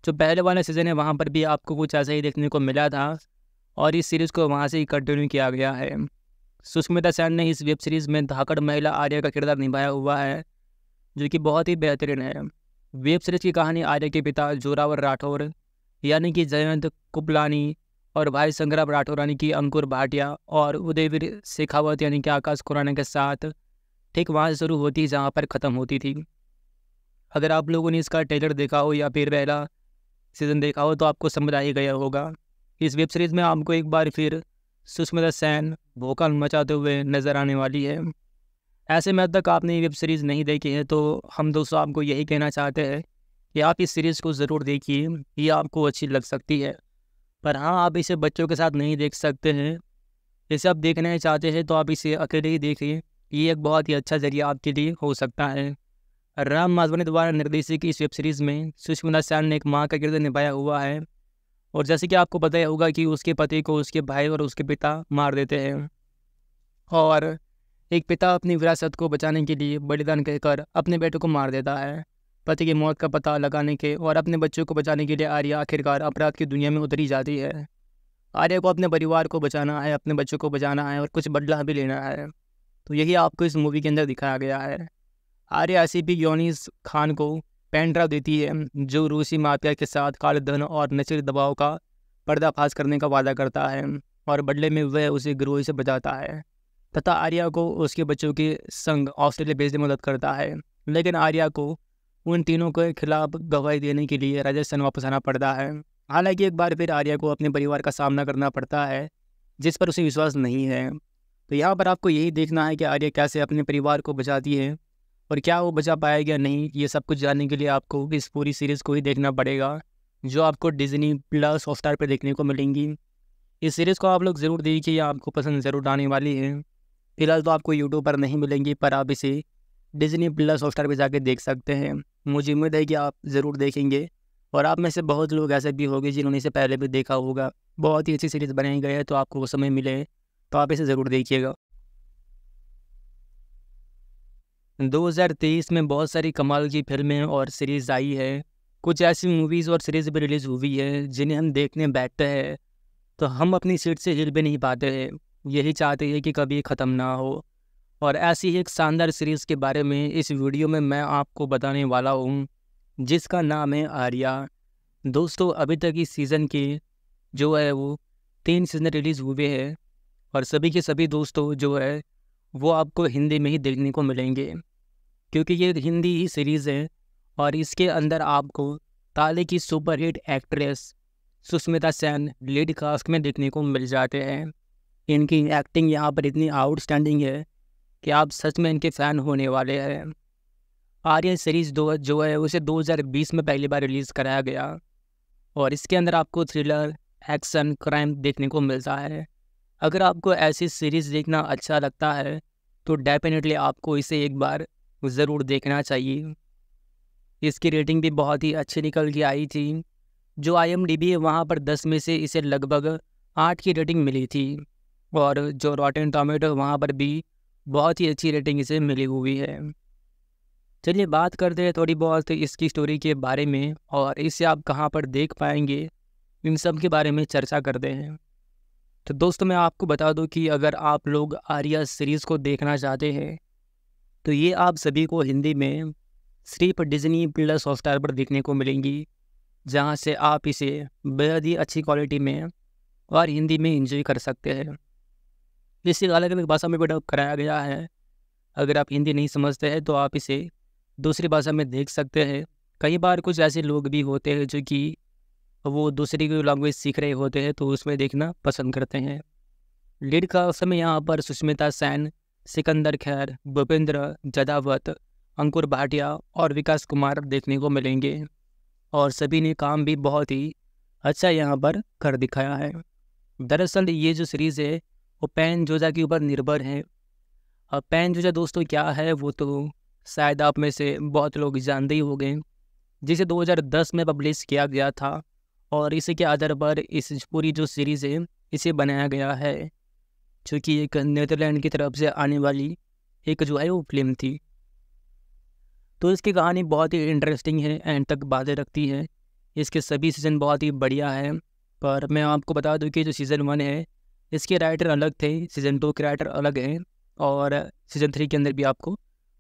जो पहले वाला सीज़न है वहाँ पर भी आपको कुछ ऐसा ही देखने को मिला था और इस सीरीज़ को वहाँ से ही कंटिन्यू किया गया है सुष्मिता सेन ने इस वेब सीरीज़ में धाकड़ महिला आर्या का किरदार निभाया हुआ है जो कि बहुत ही बेहतरीन है वेब सीरीज़ की कहानी आर्या के पिता जोरावर राठौर यानी कि जयंत कुपलानी और भाई संग्राम राठौर यानी कि अंकुर भाटिया और उदयवीर शेखावत यानी कि आकाश खुराना के साथ ठीक वहाँ से शुरू होती जहाँ पर ख़त्म होती थी अगर आप लोगों ने इसका ट्रेलर देखा हो या फिर पहला सीज़न देखा हो तो आपको समझ आ ही गया होगा इस वेब सीरीज़ में आपको एक बार फिर सुष्मिता सेन भोकल मचाते हुए नज़र आने वाली है ऐसे में अब तक आपने ये वेब सीरीज़ नहीं देखी है तो हम दोस्तों आपको यही कहना चाहते हैं कि आप इस सीरीज़ को ज़रूर देखिए ये आपको अच्छी लग सकती है पर हाँ आप इसे बच्चों के साथ नहीं देख सकते हैं जैसे आप देखना चाहते हैं तो आप इसे अकेले ही देखिए ये एक बहुत ही अच्छा जरिया आपके लिए हो सकता है राम माधवनी द्वारा निर्देशित इस वेब सीरीज़ में सुष्मिता सैन ने एक माँ का किरदार निभाया हुआ है और जैसे कि आपको पता ही होगा कि उसके पति को उसके भाई और उसके पिता मार देते हैं और एक पिता अपनी विरासत को बचाने के लिए बलिदान कहकर अपने बेटे को मार देता है पति की मौत का पता लगाने के और अपने बच्चों को बचाने के लिए आर्या आखिरकार अपराध की दुनिया में उतरी जाती है आर्या को अपने परिवार को बचाना है अपने बच्चों को बचाना है और कुछ बदला भी लेना है तो यही आपको इस मूवी के अंदर दिखाया गया है आर्या ऐसी भी योनिस खान को पेन देती है जो रूसी माफिया के साथ काले धन और नशीले दबाव का पर्दाफाश करने का वादा करता है और बदले में वह उसे गिरोही से बचाता है तथा आर्या को उसके बच्चों के संग ऑस्ट्रेलिया भेजने में मदद करता है लेकिन आर्या को उन तीनों के खिलाफ गवाही देने के लिए राजस्थान वापस आना पड़ता है हालांकि एक बार फिर आर्या को अपने परिवार का सामना करना पड़ता है जिस पर उसे विश्वास नहीं है तो यहाँ पर आपको यही देखना है कि आर्या कैसे अपने परिवार को बचाती है और क्या वो बचा पाएगा नहीं ये सब कुछ जानने के लिए आपको इस पूरी सीरीज़ को ही देखना पड़ेगा जो आपको डिजनी प्लस हॉटस्टार पर देखने को मिलेंगी इस सीरीज़ को आप लोग ज़रूर देखिए आपको पसंद ज़रूर आने वाली है फिलहाल तो आपको यूट्यूब पर नहीं मिलेंगी पर आप इसे डिजनी प्लस हॉटस्टार पर जाके देख सकते हैं मुझे उम्मीद है कि आप ज़रूर देखेंगे और आप में से बहुत लोग ऐसे भी होंगे जिन्होंने इसे पहले भी देखा होगा बहुत ही अच्छी सीरीज़ बनाई गई है तो आपको वो समय मिले तो आप इसे ज़रूर देखिएगा 2023 में बहुत सारी कमाल की फिल्में और सीरीज़ आई है कुछ ऐसी मूवीज़ और सीरीज़ भी रिलीज़ हुई है जिन्हें हम देखने बैठते हैं तो हम अपनी सीट से हिल भी नहीं पाते हैं यही चाहते हैं कि कभी ख़त्म ना हो और ऐसी एक शानदार सीरीज़ के बारे में इस वीडियो में मैं आपको बताने वाला हूँ जिसका नाम है आर्या दोस्तों अभी तक इस सीज़न के जो है वो तीन सीज़न रिलीज़ हुए हैं और सभी के सभी दोस्तों जो है वो आपको हिंदी में ही देखने को मिलेंगे क्योंकि ये हिंदी ही सीरीज़ है और इसके अंदर आपको ताले की superhit actress Sushmita Sen lead cast में देखने को मिल जाते हैं इनकी एक्टिंग यहाँ पर इतनी आउटस्टैंडिंग है कि आप सच में इनके फ़ैन होने वाले हैं आर्यन सीरीज़ दो जो है उसे 2020 में पहली बार रिलीज़ कराया गया और इसके अंदर आपको थ्रिलर एक्शन क्राइम देखने को मिलता है अगर आपको ऐसी सीरीज़ देखना अच्छा लगता है तो डेफिनेटली आपको इसे एक बार ज़रूर देखना चाहिए इसकी रेटिंग भी बहुत ही अच्छी निकल के आई थी जो आई एम डी बी है वहाँ पर दस में से इसे लगभग आठ की रेटिंग मिली थी और जो रॉटन टोमेटो वहाँ पर भी बहुत ही अच्छी रेटिंग इसे मिली हुई है चलिए बात करते हैं थोड़ी बहुत इसकी स्टोरी के बारे में और इसे आप कहाँ पर देख पाएंगे इन सब के बारे में चर्चा करते हैं तो दोस्तों मैं आपको बता दूं कि अगर आप लोग आर्या सीरीज़ को देखना चाहते हैं तो ये आप सभी को हिंदी में सिर्फ डिजनी प्लस हॉटस्टार पर देखने को मिलेंगी जहाँ से आप इसे बेहद ही अच्छी क्वालिटी में और हिंदी में इंजॉय कर सकते हैं जिसे अलग अलग भाषा में भी डब कराया गया है अगर आप हिंदी नहीं समझते हैं तो आप इसे दूसरी भाषा में देख सकते हैं कई बार कुछ ऐसे लोग भी होते हैं जो कि वो दूसरी कोई लैंग्वेज सीख रहे होते हैं तो उसमें देखना पसंद करते हैं लीड का समय यहाँ पर सुष्मिता सैन सिकंदर खैर भूपेंद्र जदावत अंकुर भाटिया और विकास कुमार देखने को मिलेंगे और सभी ने काम भी बहुत ही अच्छा यहाँ पर कर दिखाया है दरअसल ये जो सीरीज़ है और पैन जोजा के ऊपर निर्भर है और पैन जोजा दोस्तों क्या है वो तो शायद आप में से बहुत लोग जानते ही हो गए जिसे 2010 में पब्लिश किया गया था और इसी के आधार पर इस पूरी जो सीरीज़ है इसे बनाया गया है जो कि एक नीदरलैंड की तरफ से आने वाली एक जो है वो फिल्म थी तो इसकी कहानी बहुत ही इंटरेस्टिंग है एंड तक बातें रखती है इसके सभी सीज़न बहुत ही बढ़िया है पर मैं आपको बता दूं कि जो सीज़न वन है इसके राइटर अलग थे सीज़न टू के राइटर अलग हैं और सीज़न थ्री के अंदर भी आपको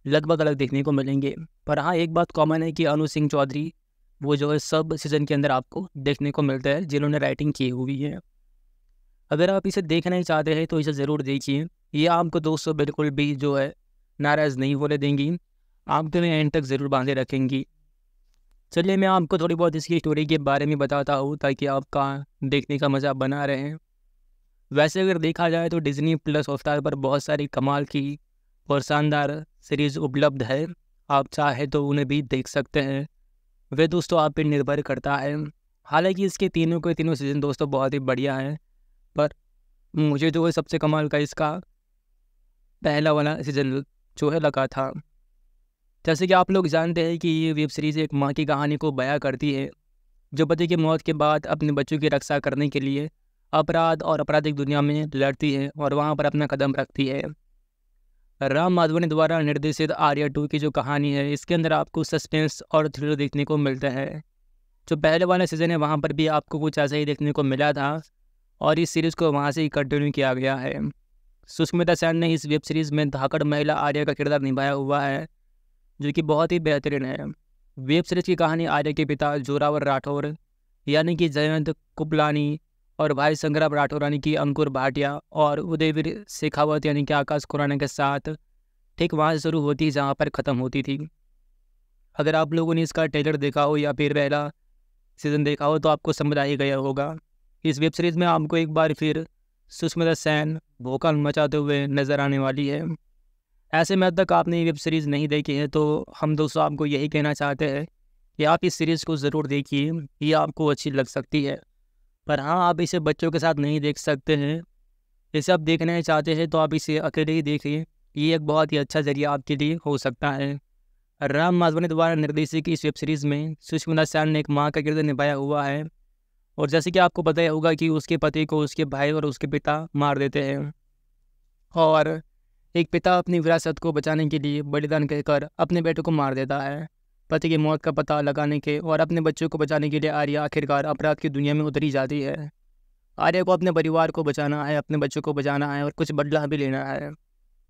लगभग अलग देखने को मिलेंगे पर हाँ एक बात कॉमन है कि अनु सिंह चौधरी वो जो है सब सीज़न के अंदर आपको देखने को मिलता है जिन्होंने राइटिंग की हुई है अगर आप इसे देखना ही चाहते हैं तो इसे ज़रूर देखिए ये आपको दोस्तों बिल्कुल भी जो है नाराज़ नहीं होने देंगी आप तो मैं एंड तक ज़रूर बांधे रखेंगी चलिए मैं आपको थोड़ी बहुत इसकी स्टोरी के बारे में बताता हूँ ताकि आपका देखने का मज़ा बना रहे वैसे अगर देखा जाए तो डिज़नी प्लस हॉटस्टार पर बहुत सारी कमाल की और शानदार सीरीज़ उपलब्ध है आप चाहे तो उन्हें भी देख सकते हैं वे दोस्तों आप पर निर्भर करता है हालांकि इसके तीनों के तीनों सीज़न दोस्तों बहुत ही बढ़िया हैं पर मुझे जो है सबसे कमाल का इसका पहला वाला सीज़न जो है लगा था जैसे कि आप लोग जानते हैं कि ये वेब सीरीज़ एक माँ की कहानी को बयां करती है जो पति की मौत के बाद अपने बच्चों की रक्षा करने के लिए अपराध और आपराधिक दुनिया में लड़ती है और वहाँ पर अपना कदम रखती है राम माधवनी द्वारा निर्देशित आर्या टू की जो कहानी है इसके अंदर आपको सस्पेंस और थ्रिलर देखने को मिलता है जो पहले वाला सीज़न है वहाँ पर भी आपको कुछ ऐसा ही देखने को मिला था और इस सीरीज़ को वहाँ से ही कंटिन्यू किया गया है सुष्मिता सेन ने इस वेब सीरीज़ में धाकड़ महिला आर्या का किरदार निभाया हुआ है जो कि बहुत ही बेहतरीन है वेब सीरीज़ की कहानी आर्या के पिता जोरावर राठौर यानी कि जयंत कुपलानी और भाई संग्राम राठौर यानी कि अंकुर भाटिया और उदयवीर शेखावत यानी कि आकाश खुराना के साथ ठीक वहाँ से शुरू होती है जहाँ पर ख़त्म होती थी अगर आप लोगों ने इसका ट्रेलर देखा हो या फिर पहला सीज़न देखा हो तो आपको समझ आ ही गया होगा इस वेब सीरीज़ में आपको एक बार फिर सुष्मिता सेन भोकाल मचाते हुए नज़र आने वाली है ऐसे में अब तक आपने ये वेब सीरीज़ नहीं देखी है तो हम दोस्तों आपको यही कहना चाहते हैं कि आप इस सीरीज़ को ज़रूर देखिए ये आपको अच्छी लग सकती है पर हाँ आप इसे बच्चों के साथ नहीं देख सकते हैं इसे आप देखना चाहते हैं तो आप इसे अकेले ही देखिए ये एक बहुत ही अच्छा जरिया आपके लिए हो सकता है राम माधवनी द्वारा निर्देशित इस वेब सीरीज़ में सुष्मिता सैन ने एक माँ का किरदार निभाया हुआ है और जैसे कि आपको पता ही होगा कि उसके पति को उसके भाई और उसके पिता मार देते हैं और एक पिता अपनी विरासत को बचाने के लिए बलिदान कहकर अपने बेटे को मार देता है पति की मौत का पता लगाने के और अपने बच्चों को बचाने के लिए आर्या आखिरकार अपराध की दुनिया में उतरी जाती है आर्या को अपने परिवार को बचाना है अपने बच्चों को बचाना है और कुछ बदला भी लेना है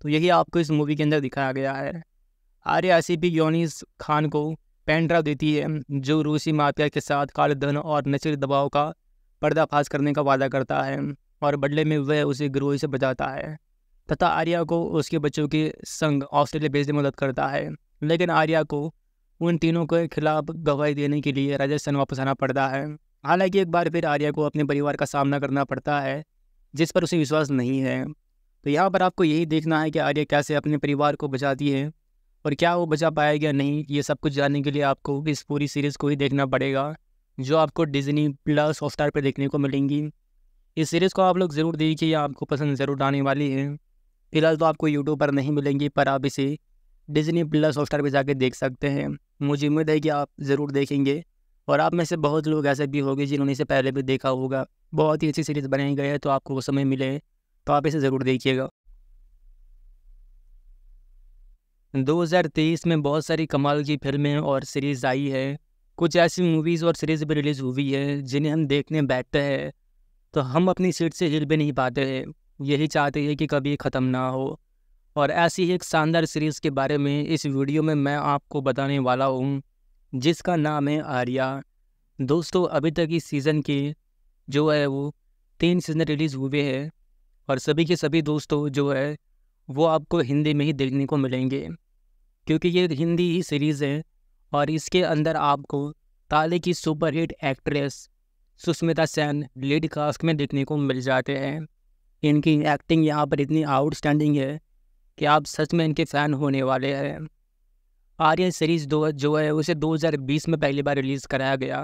तो यही आपको इस मूवी के अंदर दिखाया गया है आर्या ऐसी भी योनिस खान को पेनड्राइव देती है जो रूसी माफिया के साथ काले धन और नशीले दबाव का पर्दाफाश करने का वादा करता है और बदले में वह उसे गिरोह से बचाता है तथा आर्या को उसके बच्चों के संग ऑस्ट्रेलिया भेजने में मदद करता है लेकिन आर्या को उन तीनों के खिलाफ गवाही देने के लिए राजस्थान वापस आना पड़ता है हालांकि एक बार फिर आर्या को अपने परिवार का सामना करना पड़ता है जिस पर उसे विश्वास नहीं है तो यहाँ पर आपको यही देखना है कि आर्या कैसे अपने परिवार को बचाती है और क्या वो बचा पाएगा नहीं ये सब कुछ जानने के लिए आपको इस पूरी सीरीज़ को ही देखना पड़ेगा जो आपको डिजनी प्लस हॉटस्टार पर देखने को मिलेंगी इस सीरीज़ को आप लोग ज़रूर देखिए आपको पसंद ज़रूर आने वाली है फिलहाल तो आपको यूट्यूब पर नहीं मिलेंगी पर आप इसे डिजनी प्लस हॉस्टार पर जाके देख सकते हैं मुझे उम्मीद है कि आप ज़रूर देखेंगे और आप में से बहुत लोग ऐसे भी होंगे जिन्होंने इसे पहले भी देखा होगा बहुत ही अच्छी सीरीज़ बनाई गई है तो आपको वो समय मिले तो आप इसे ज़रूर देखिएगा 2023 में बहुत सारी कमाल की फिल्में और सीरीज़ आई है कुछ ऐसी मूवीज़ और सीरीज़ भी रिलीज़ हुई है जिन्हें हम देखने बैठते हैं तो हम अपनी सीट से हिल भी नहीं पाते हैं यही चाहते हैं कि कभी ख़त्म ना हो और ऐसी एक शानदार सीरीज़ के बारे में इस वीडियो में मैं आपको बताने वाला हूँ जिसका नाम है आर्या दोस्तों अभी तक इस सीज़न के जो है वो तीन सीज़न रिलीज़ हुए हैं और सभी के सभी दोस्तों जो है वो आपको हिंदी में ही देखने को मिलेंगे क्योंकि ये हिंदी ही सीरीज़ है और इसके अंदर आपको ताले की superhit actress Sushmita Sen lead cast में देखने को मिल जाते हैं इनकी एक्टिंग यहाँ पर इतनी आउटस्टैंडिंग है कि आप सच में इनके फ़ैन होने वाले हैं आर्यन सीरीज़ दो जो है उसे 2020 में पहली बार रिलीज़ कराया गया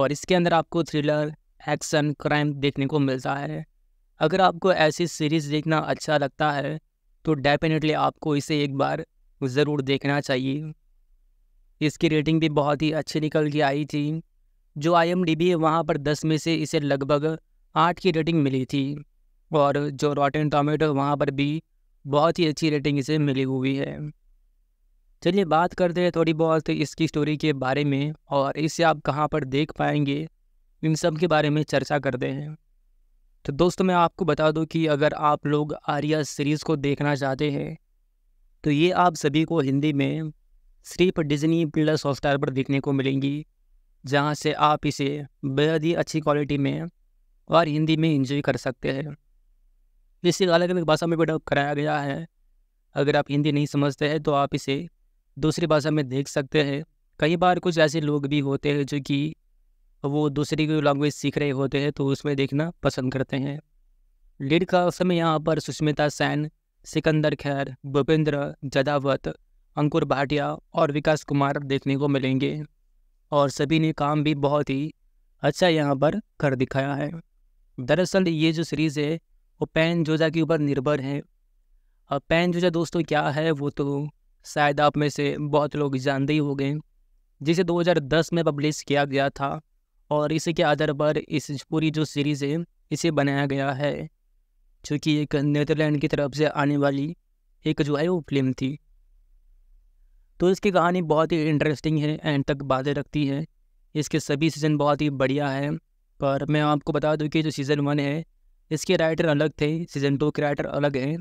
और इसके अंदर आपको थ्रिलर एक्शन क्राइम देखने को मिलता है अगर आपको ऐसी सीरीज़ देखना अच्छा लगता है तो डेफिनेटली आपको इसे एक बार ज़रूर देखना चाहिए इसकी रेटिंग भी बहुत ही अच्छी निकल के आई थी जो आई एम डी बी है वहाँ पर दस में से इसे लगभग आठ की रेटिंग मिली थी और जो रॉटन टोमेटो वहाँ पर भी बहुत ही अच्छी रेटिंग इसे मिली हुई है चलिए बात करते हैं थोड़ी बहुत इसकी स्टोरी के बारे में और इसे आप कहाँ पर देख पाएंगे इन सब के बारे में चर्चा करते हैं तो दोस्तों मैं आपको बता दूं कि अगर आप लोग आर्या सीरीज़ को देखना चाहते हैं तो ये आप सभी को हिंदी में सिर्फ डिजनी प्लस हॉटस्टार पर देखने को मिलेंगी जहाँ से आप इसे बेहद ही अच्छी क्वालिटी में और हिंदी में इंजॉय कर सकते हैं इसे अलग अलग भाषा में भी डब कराया गया है अगर आप हिंदी नहीं समझते हैं तो आप इसे दूसरी भाषा में देख सकते हैं कई बार कुछ ऐसे लोग भी होते हैं जो कि वो दूसरी कोई लैंग्वेज सीख रहे होते हैं तो उसमें देखना पसंद करते हैं लीड का समय यहाँ पर सुष्मिता सैन सिकंदर खैर भूपेंद्र जदावत अंकुर भाटिया और विकास कुमार देखने को मिलेंगे और सभी ने काम भी बहुत ही अच्छा यहाँ पर कर दिखाया है दरअसल ये जो सीरीज़ है और पैन जोजा के ऊपर निर्भर है और पैन जोजा दोस्तों क्या है वो तो शायद आप में से बहुत लोग जानते ही हो गए जिसे 2010 में पब्लिश किया गया था और इसी के आधार पर इस पूरी जो सीरीज़ है इसे बनाया गया है जो कि एक नीदरलैंड की तरफ से आने वाली एक जो है वो फिल्म थी तो इसकी कहानी बहुत ही इंटरेस्टिंग है एंड तक बातें रखती है इसके सभी सीज़न बहुत ही बढ़िया है पर मैं आपको बता दूं कि जो सीज़न वन है इसके राइटर अलग थे सीज़न टू के राइटर अलग हैं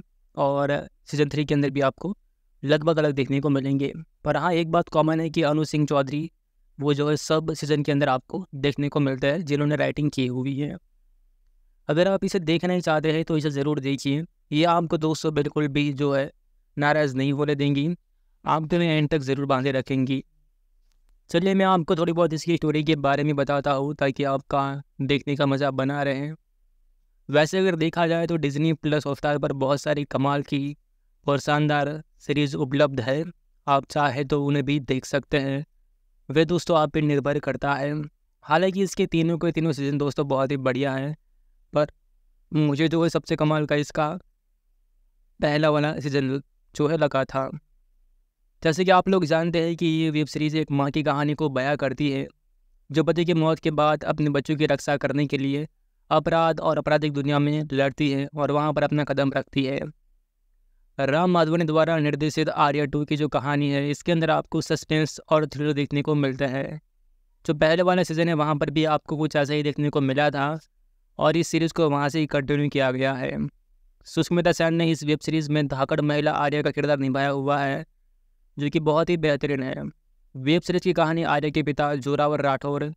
और सीज़न थ्री के अंदर भी आपको लगभग अलग देखने को मिलेंगे पर हाँ एक बात कॉमन है कि अनु सिंह चौधरी वो जो है सब सीज़न के अंदर आपको देखने को मिलता है जिन्होंने राइटिंग की हुई है अगर आप इसे देखना ही चाहते हैं तो इसे ज़रूर देखिए ये आपको दोस्तों बिल्कुल भी जो है नाराज़ नहीं होने देंगी आप मैं एंड तक ज़रूर बांधे रखेंगी चलिए मैं आपको थोड़ी बहुत इसकी स्टोरी के बारे में बताता हूँ ताकि आपका देखने का मज़ा बना रहे हैं वैसे अगर देखा जाए तो डिज़नी प्लस हॉटस्टार पर बहुत सारी कमाल की और शानदार सीरीज़ उपलब्ध है आप चाहे तो उन्हें भी देख सकते हैं वे दोस्तों आप पर निर्भर करता है हालांकि इसके तीनों के तीनों सीज़न दोस्तों बहुत ही बढ़िया हैं पर मुझे जो तो है सबसे कमाल का इसका पहला वाला सीज़न जो है लगा था जैसे कि आप लोग जानते हैं कि ये वेब सीरीज़ एक माँ की कहानी को बयां करती है जो पति की मौत के बाद अपने बच्चों की रक्षा करने के लिए अपराध और आपराधिक दुनिया में लड़ती है और वहाँ पर अपना कदम रखती है राम माधवनी द्वारा निर्देशित आर्या टू की जो कहानी है इसके अंदर आपको सस्पेंस और थ्रिलर देखने को मिलता है जो पहले वाला सीज़न है वहाँ पर भी आपको कुछ ऐसा ही देखने को मिला था और इस सीरीज़ को वहाँ से ही कंटिन्यू किया गया है सुष्मिता सेन ने इस वेब सीरीज़ में धाकड़ महिला आर्या का किरदार निभाया हुआ है जो कि बहुत ही बेहतरीन है वेब सीरीज़ की कहानी आर्य के पिता जोरावर राठौर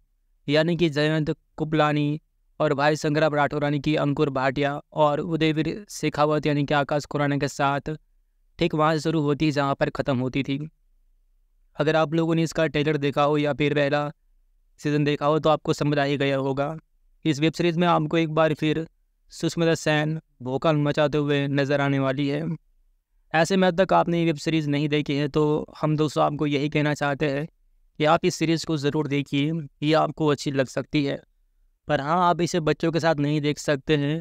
यानी कि जयंत कुपलानी और भाई शंकरा राठौर यानी कि अंकुर भाटिया और उदयवीर शेखावत यानी कि आकाश खुराना के साथ ठीक वहाँ से शुरू होती जहाँ पर ख़त्म होती थी अगर आप लोगों ने इसका ट्रेलर देखा हो या फिर पहला सीज़न देखा हो तो आपको समझ आ ही गया होगा इस वेब सीरीज़ में आपको एक बार फिर सुष्मिता सेन भोकाल मचाते हुए नज़र आने वाली है ऐसे में अब तक आपने ये वेब सीरीज़ नहीं देखी है तो हम दोस्तों आपको यही कहना चाहते हैं कि आप इस सीरीज़ को ज़रूर देखिए ये आपको अच्छी लग सकती है पर हाँ आप इसे बच्चों के साथ नहीं देख सकते हैं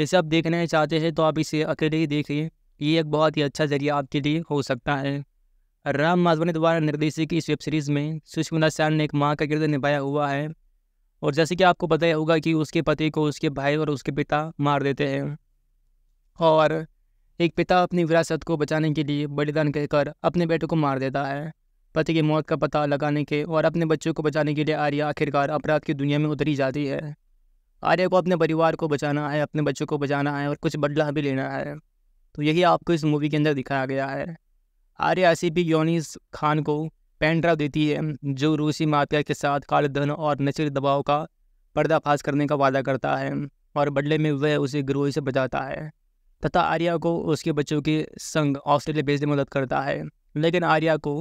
इसे आप देखना चाहते हैं तो आप इसे अकेले ही देखिए ये एक बहुत ही अच्छा जरिया आपके लिए हो सकता है राम माधवानी द्वारा निर्देशित की इस वेब सीरीज़ में सुष्मिता सैन ने एक माँ का किरदार निभाया हुआ है और जैसे कि आपको पता ही होगा कि उसके पति को उसके भाई और उसके पिता मार देते हैं और एक पिता अपनी विरासत को बचाने के लिए बलिदान कहकर अपने बेटे को मार देता है पति की मौत का पता लगाने के और अपने बच्चों को बचाने के लिए आर्या आखिरकार अपराध की दुनिया में उतरी जाती है आर्या को अपने परिवार को बचाना है अपने बच्चों को बचाना है और कुछ बदला भी लेना है तो यही आपको इस मूवी के अंदर दिखाया गया है आर्या ऐसी भी योनिस खान को पेन ड्राइव देती है जो रूसी माफिया के साथ काले धन और नशीले दबाव का पर्दाफाश करने का वादा करता है और बदले में वह उसे गिरोही से बचाता है तथा आर्या को उसके बच्चों के संग ऑस्ट्रेलिया भेजने में मदद करता है लेकिन आर्या को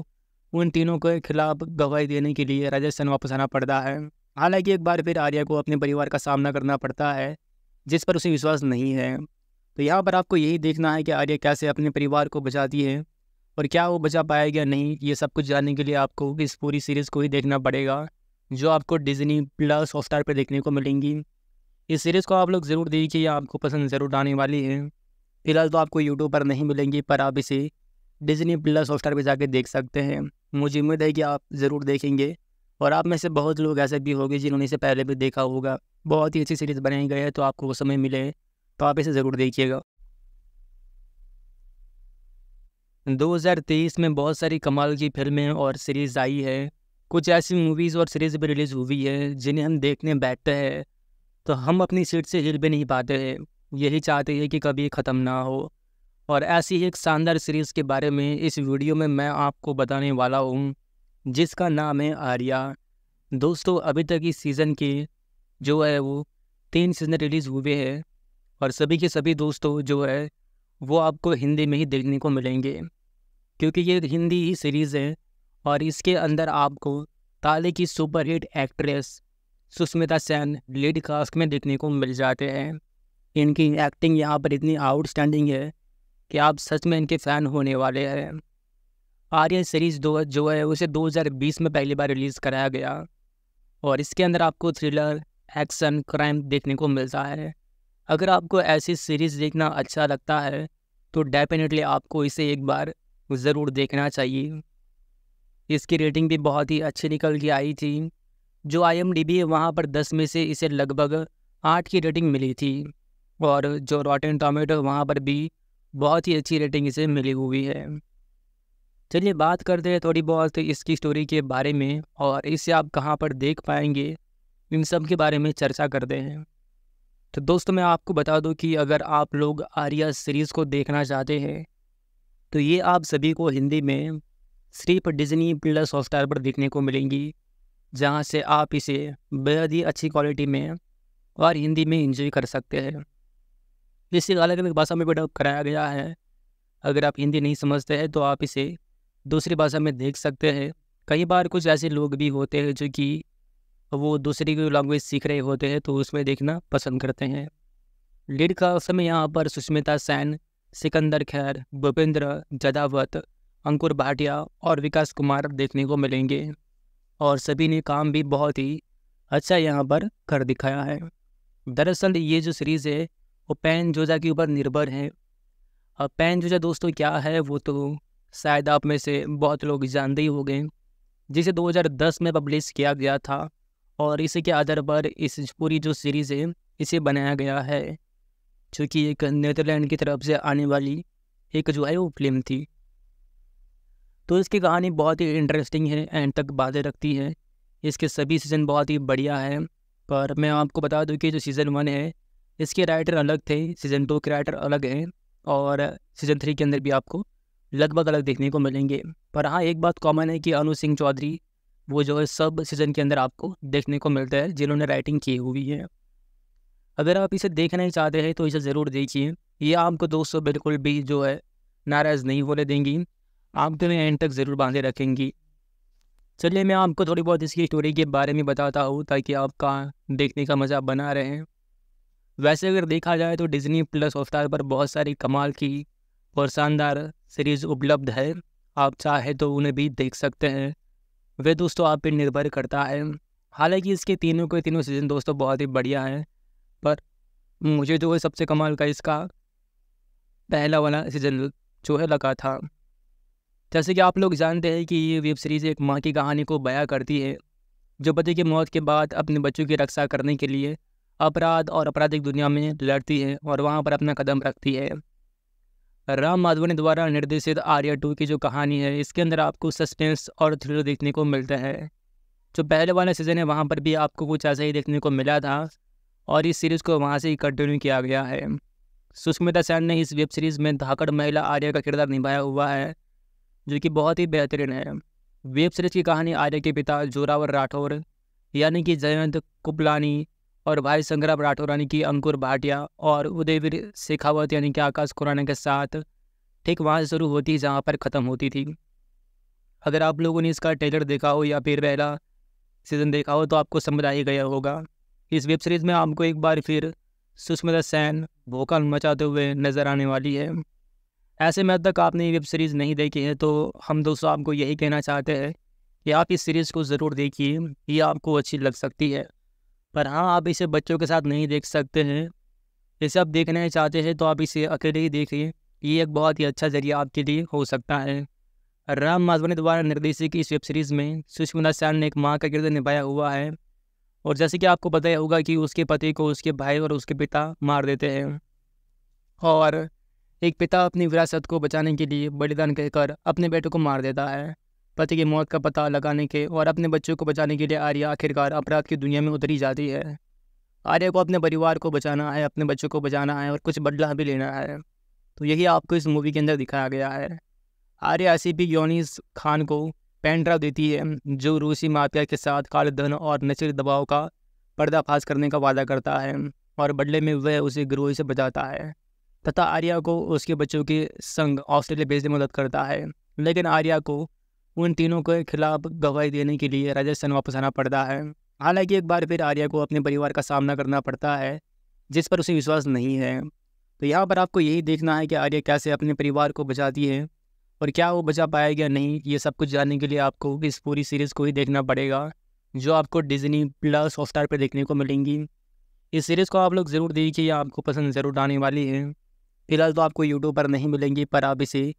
उन तीनों के खिलाफ गवाही देने के लिए राजस्थान वापस आना पड़ता है हालांकि एक बार फिर आर्या को अपने परिवार का सामना करना पड़ता है जिस पर उसे विश्वास नहीं है तो यहाँ पर आपको यही देखना है कि आर्या कैसे अपने परिवार को बचाती है और क्या वो बचा पाएगा नहीं ये सब कुछ जानने के लिए आपको इस पूरी सीरीज़ को ही देखना पड़ेगा जो आपको डिजनी प्लस हॉटस्टार पर देखने को मिलेंगी इस सीरीज़ को आप लोग ज़रूर देखिए आपको पसंद ज़रूर आने वाली है फ़िलहाल तो आपको यूट्यूब पर नहीं मिलेंगी पर आप इसे डिजनी प्लस हॉटस्टार पर जाके देख सकते हैं मुझे उम्मीद है कि आप ज़रूर देखेंगे और आप में से बहुत लोग ऐसे भी होंगे जिन्होंने इसे पहले भी देखा होगा बहुत ही अच्छी सीरीज़ बनाई गई है तो आपको वो समय मिले तो आप इसे ज़रूर देखिएगा 2023 में बहुत सारी कमाल की फिल्में और सीरीज़ आई है कुछ ऐसी मूवीज़ और सीरीज़ भी रिलीज़ हुई है जिन्हें हम देखने बैठते हैं तो हम अपनी सीट से हिल भी नहीं पाते हैं यही चाहते हैं कि कभी ख़त्म ना हो और ऐसी एक शानदार सीरीज़ के बारे में इस वीडियो में मैं आपको बताने वाला हूँ जिसका नाम है आर्या दोस्तों अभी तक इस सीज़न के जो है वो तीन सीज़न रिलीज़ हुए हैं और सभी के सभी दोस्तों जो है वो आपको हिंदी में ही देखने को मिलेंगे क्योंकि ये हिंदी ही सीरीज़ है और इसके अंदर आपको ताले की superhit actress Sushmita Sen lead cast में देखने को मिल जाते हैं इनकी एक्टिंग यहाँ पर इतनी आउटस्टैंडिंग है कि आप सच में इनके फ़ैन होने वाले हैं आर्यन सीरीज़ दो जो है उसे 2020 में पहली बार रिलीज़ कराया गया और इसके अंदर आपको थ्रिलर एक्शन क्राइम देखने को मिलता है अगर आपको ऐसी सीरीज़ देखना अच्छा लगता है तो डेफिनेटली आपको इसे एक बार ज़रूर देखना चाहिए इसकी रेटिंग भी बहुत ही अच्छी निकल के आई थी जो आई एम डी बी है वहाँ पर दस में से इसे लगभग आठ की रेटिंग मिली थी और जो रॉटन टोमेटो वहाँ पर भी बहुत ही अच्छी रेटिंग इसे मिली हुई है चलिए बात करते हैं थोड़ी बहुत इसकी स्टोरी के बारे में और इसे आप कहाँ पर देख पाएंगे इन सब के बारे में चर्चा करते हैं तो दोस्तों मैं आपको बता दूं कि अगर आप लोग आर्या सीरीज़ को देखना चाहते हैं तो ये आप सभी को हिंदी में सिर्फ डिजनी प्लस हॉटस्टार पर देखने को मिलेंगी जहाँ से आप इसे बेहद ही अच्छी क्वालिटी में और हिंदी में इंजॉय कर सकते हैं इसे अलग अलग भाषा में भी डब कराया गया है अगर आप हिंदी नहीं समझते हैं तो आप इसे दूसरी भाषा में देख सकते हैं कई बार कुछ ऐसे लोग भी होते हैं जो कि वो दूसरी कोई लैंग्वेज सीख रहे होते हैं तो उसमें देखना पसंद करते हैं लीड का समय यहाँ पर सुष्मिता सैन सिकंदर खैर भूपेंद्र जदावत अंकुर भाटिया और विकास कुमार देखने को मिलेंगे और सभी ने काम भी बहुत ही अच्छा यहाँ पर कर दिखाया है दरअसल ये जो सीरीज़ है और पैन जोजा के ऊपर निर्भर है और पैन जोजा दोस्तों क्या है वो तो शायद आप में से बहुत लोग जानते ही हो गए जिसे 2010 में पब्लिश किया गया था और इसी के आधार पर इस पूरी जो सीरीज़ है इसे बनाया गया है जो कि एक नीदरलैंड की तरफ से आने वाली एक जो है वो फिल्म थी तो इसकी कहानी बहुत ही इंटरेस्टिंग है एंड तक बातें रखती है इसके सभी सीज़न बहुत ही बढ़िया है पर मैं आपको बता दूं कि जो सीज़न वन है इसके राइटर अलग थे सीज़न टू के राइटर अलग हैं और सीज़न थ्री के अंदर भी आपको लगभग अलग देखने को मिलेंगे पर हाँ एक बात कॉमन है कि अनु सिंह चौधरी वो जो है सब सीज़न के अंदर आपको देखने को मिलता है जिन्होंने राइटिंग की हुई है अगर आप इसे देखना ही चाहते हैं तो इसे ज़रूर देखिए ये आपको दोस्तों बिल्कुल भी जो है नाराज़ नहीं होने देंगी आप तो एंड तक ज़रूर बांधे रखेंगी चलिए मैं आपको थोड़ी बहुत इसकी स्टोरी के बारे में बताता हूँ ताकि आपका देखने का मज़ा बना रहे वैसे अगर देखा जाए तो डिज़नी प्लस हॉटस्टार पर बहुत सारी कमाल की और शानदार सीरीज़ उपलब्ध है आप चाहे तो उन्हें भी देख सकते हैं वे दोस्तों आप पर निर्भर करता है हालांकि इसके तीनों के तीनों सीज़न दोस्तों बहुत ही बढ़िया हैं पर मुझे जो है सबसे कमाल का इसका पहला वाला सीज़न जो है लगा था जैसे कि आप लोग जानते हैं कि ये वेब सीरीज़ एक माँ की कहानी को बयां करती है जो पति की मौत के बाद अपने बच्चों की रक्षा करने के लिए अपराध और आपराधिक दुनिया में लड़ती है और वहाँ पर अपना कदम रखती है राम माधवनी द्वारा निर्देशित आर्या टू की जो कहानी है इसके अंदर आपको सस्पेंस और थ्रिलर देखने को मिलता है जो पहले वाला सीज़न है वहाँ पर भी आपको कुछ ऐसा ही देखने को मिला था और इस सीरीज़ को वहाँ से ही कंटिन्यू किया गया है सुष्मिता सेन ने इस वेब सीरीज़ में धाकड़ महिला आर्या का किरदार निभाया हुआ है जो कि बहुत ही बेहतरीन है वेब सीरीज़ की कहानी आर्या के पिता जोरावर राठौर यानी कि जयंत कुपलानी और भाई संग्राम राठौर यानी कि अंकुर भाटिया और उदयवीर शेखावत यानी कि आकाश खुराना के साथ ठीक वहाँ से शुरू होती जहाँ पर ख़त्म होती थी अगर आप लोगों ने इसका ट्रेलर देखा हो या फिर पहला सीज़न देखा हो तो आपको समझ आ ही गया होगा इस वेब सीरीज़ में आपको एक बार फिर सुष्मिता सेन भोकाल मचाते हुए नज़र आने वाली है ऐसे में अब तक आपने ये वेब सीरीज़ नहीं देखी है तो हम दोस्तों आपको यही कहना चाहते हैं कि आप इस सीरीज़ को ज़रूर देखिए ये आपको अच्छी लग सकती है पर हाँ आप इसे बच्चों के साथ नहीं देख सकते हैं इसे आप देखना चाहते हैं तो आप इसे अकेले ही देखिए ये एक बहुत ही अच्छा जरिया आपके लिए हो सकता है राम माधवनी द्वारा निर्देशित इस वेब सीरीज़ में सुष्मिता सैन ने एक माँ का किरदार निभाया हुआ है और जैसे कि आपको पता ही होगा कि उसके पति को उसके भाई और उसके पिता मार देते हैं और एक पिता अपनी विरासत को बचाने के लिए बलिदान कहकर अपने बेटे को मार देता है पति की मौत का पता लगाने के और अपने बच्चों को बचाने के लिए आर्या आखिरकार अपराध की दुनिया में उतरी जाती है आर्या को अपने परिवार को बचाना है अपने बच्चों को बचाना है और कुछ बदला भी लेना है तो यही आपको इस मूवी के अंदर दिखाया गया है आर्या ऐसी भी योनिस खान को पेंड्रा देती है जो रूसी माफिया के साथ काले धन और नशीले दबाव का पर्दाफाश करने का वादा करता है और बदले में वह उसे गिरोही से बचाता है तथा आर्या को उसके बच्चों के संग ऑस्ट्रेलिया भेजने में मदद करता है लेकिन आर्या को उन तीनों के खिलाफ गवाही देने के लिए राजस्थान वापस आना पड़ता है हालांकि एक बार फिर आर्या को अपने परिवार का सामना करना पड़ता है जिस पर उसे विश्वास नहीं है तो यहाँ पर आपको यही देखना है कि आर्या कैसे अपने परिवार को बचाती है और क्या वो बचा पाएगा नहीं ये सब कुछ जानने के लिए आपको इस पूरी सीरीज़ को ही देखना पड़ेगा जो आपको डिजनी प्लस हॉटस्टार पर देखने को मिलेंगी इस सीरीज़ को आप लोग ज़रूर देखिए आपको पसंद ज़रूर आने वाली है फिलहाल तो आपको यूट्यूब पर नहीं मिलेंगी पर आप इसे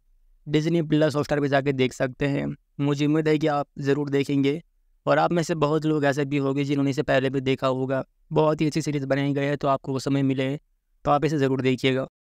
डिजनी प्लस हॉटस्टार पर जाके देख सकते हैं मुझे उम्मीद है कि आप ज़रूर देखेंगे और आप में से बहुत लोग ऐसे भी होंगे जिन्होंने इसे पहले भी देखा होगा बहुत ही अच्छी सीरीज़ बनाई गई है तो आपको वो समय मिले तो आप इसे ज़रूर देखिएगा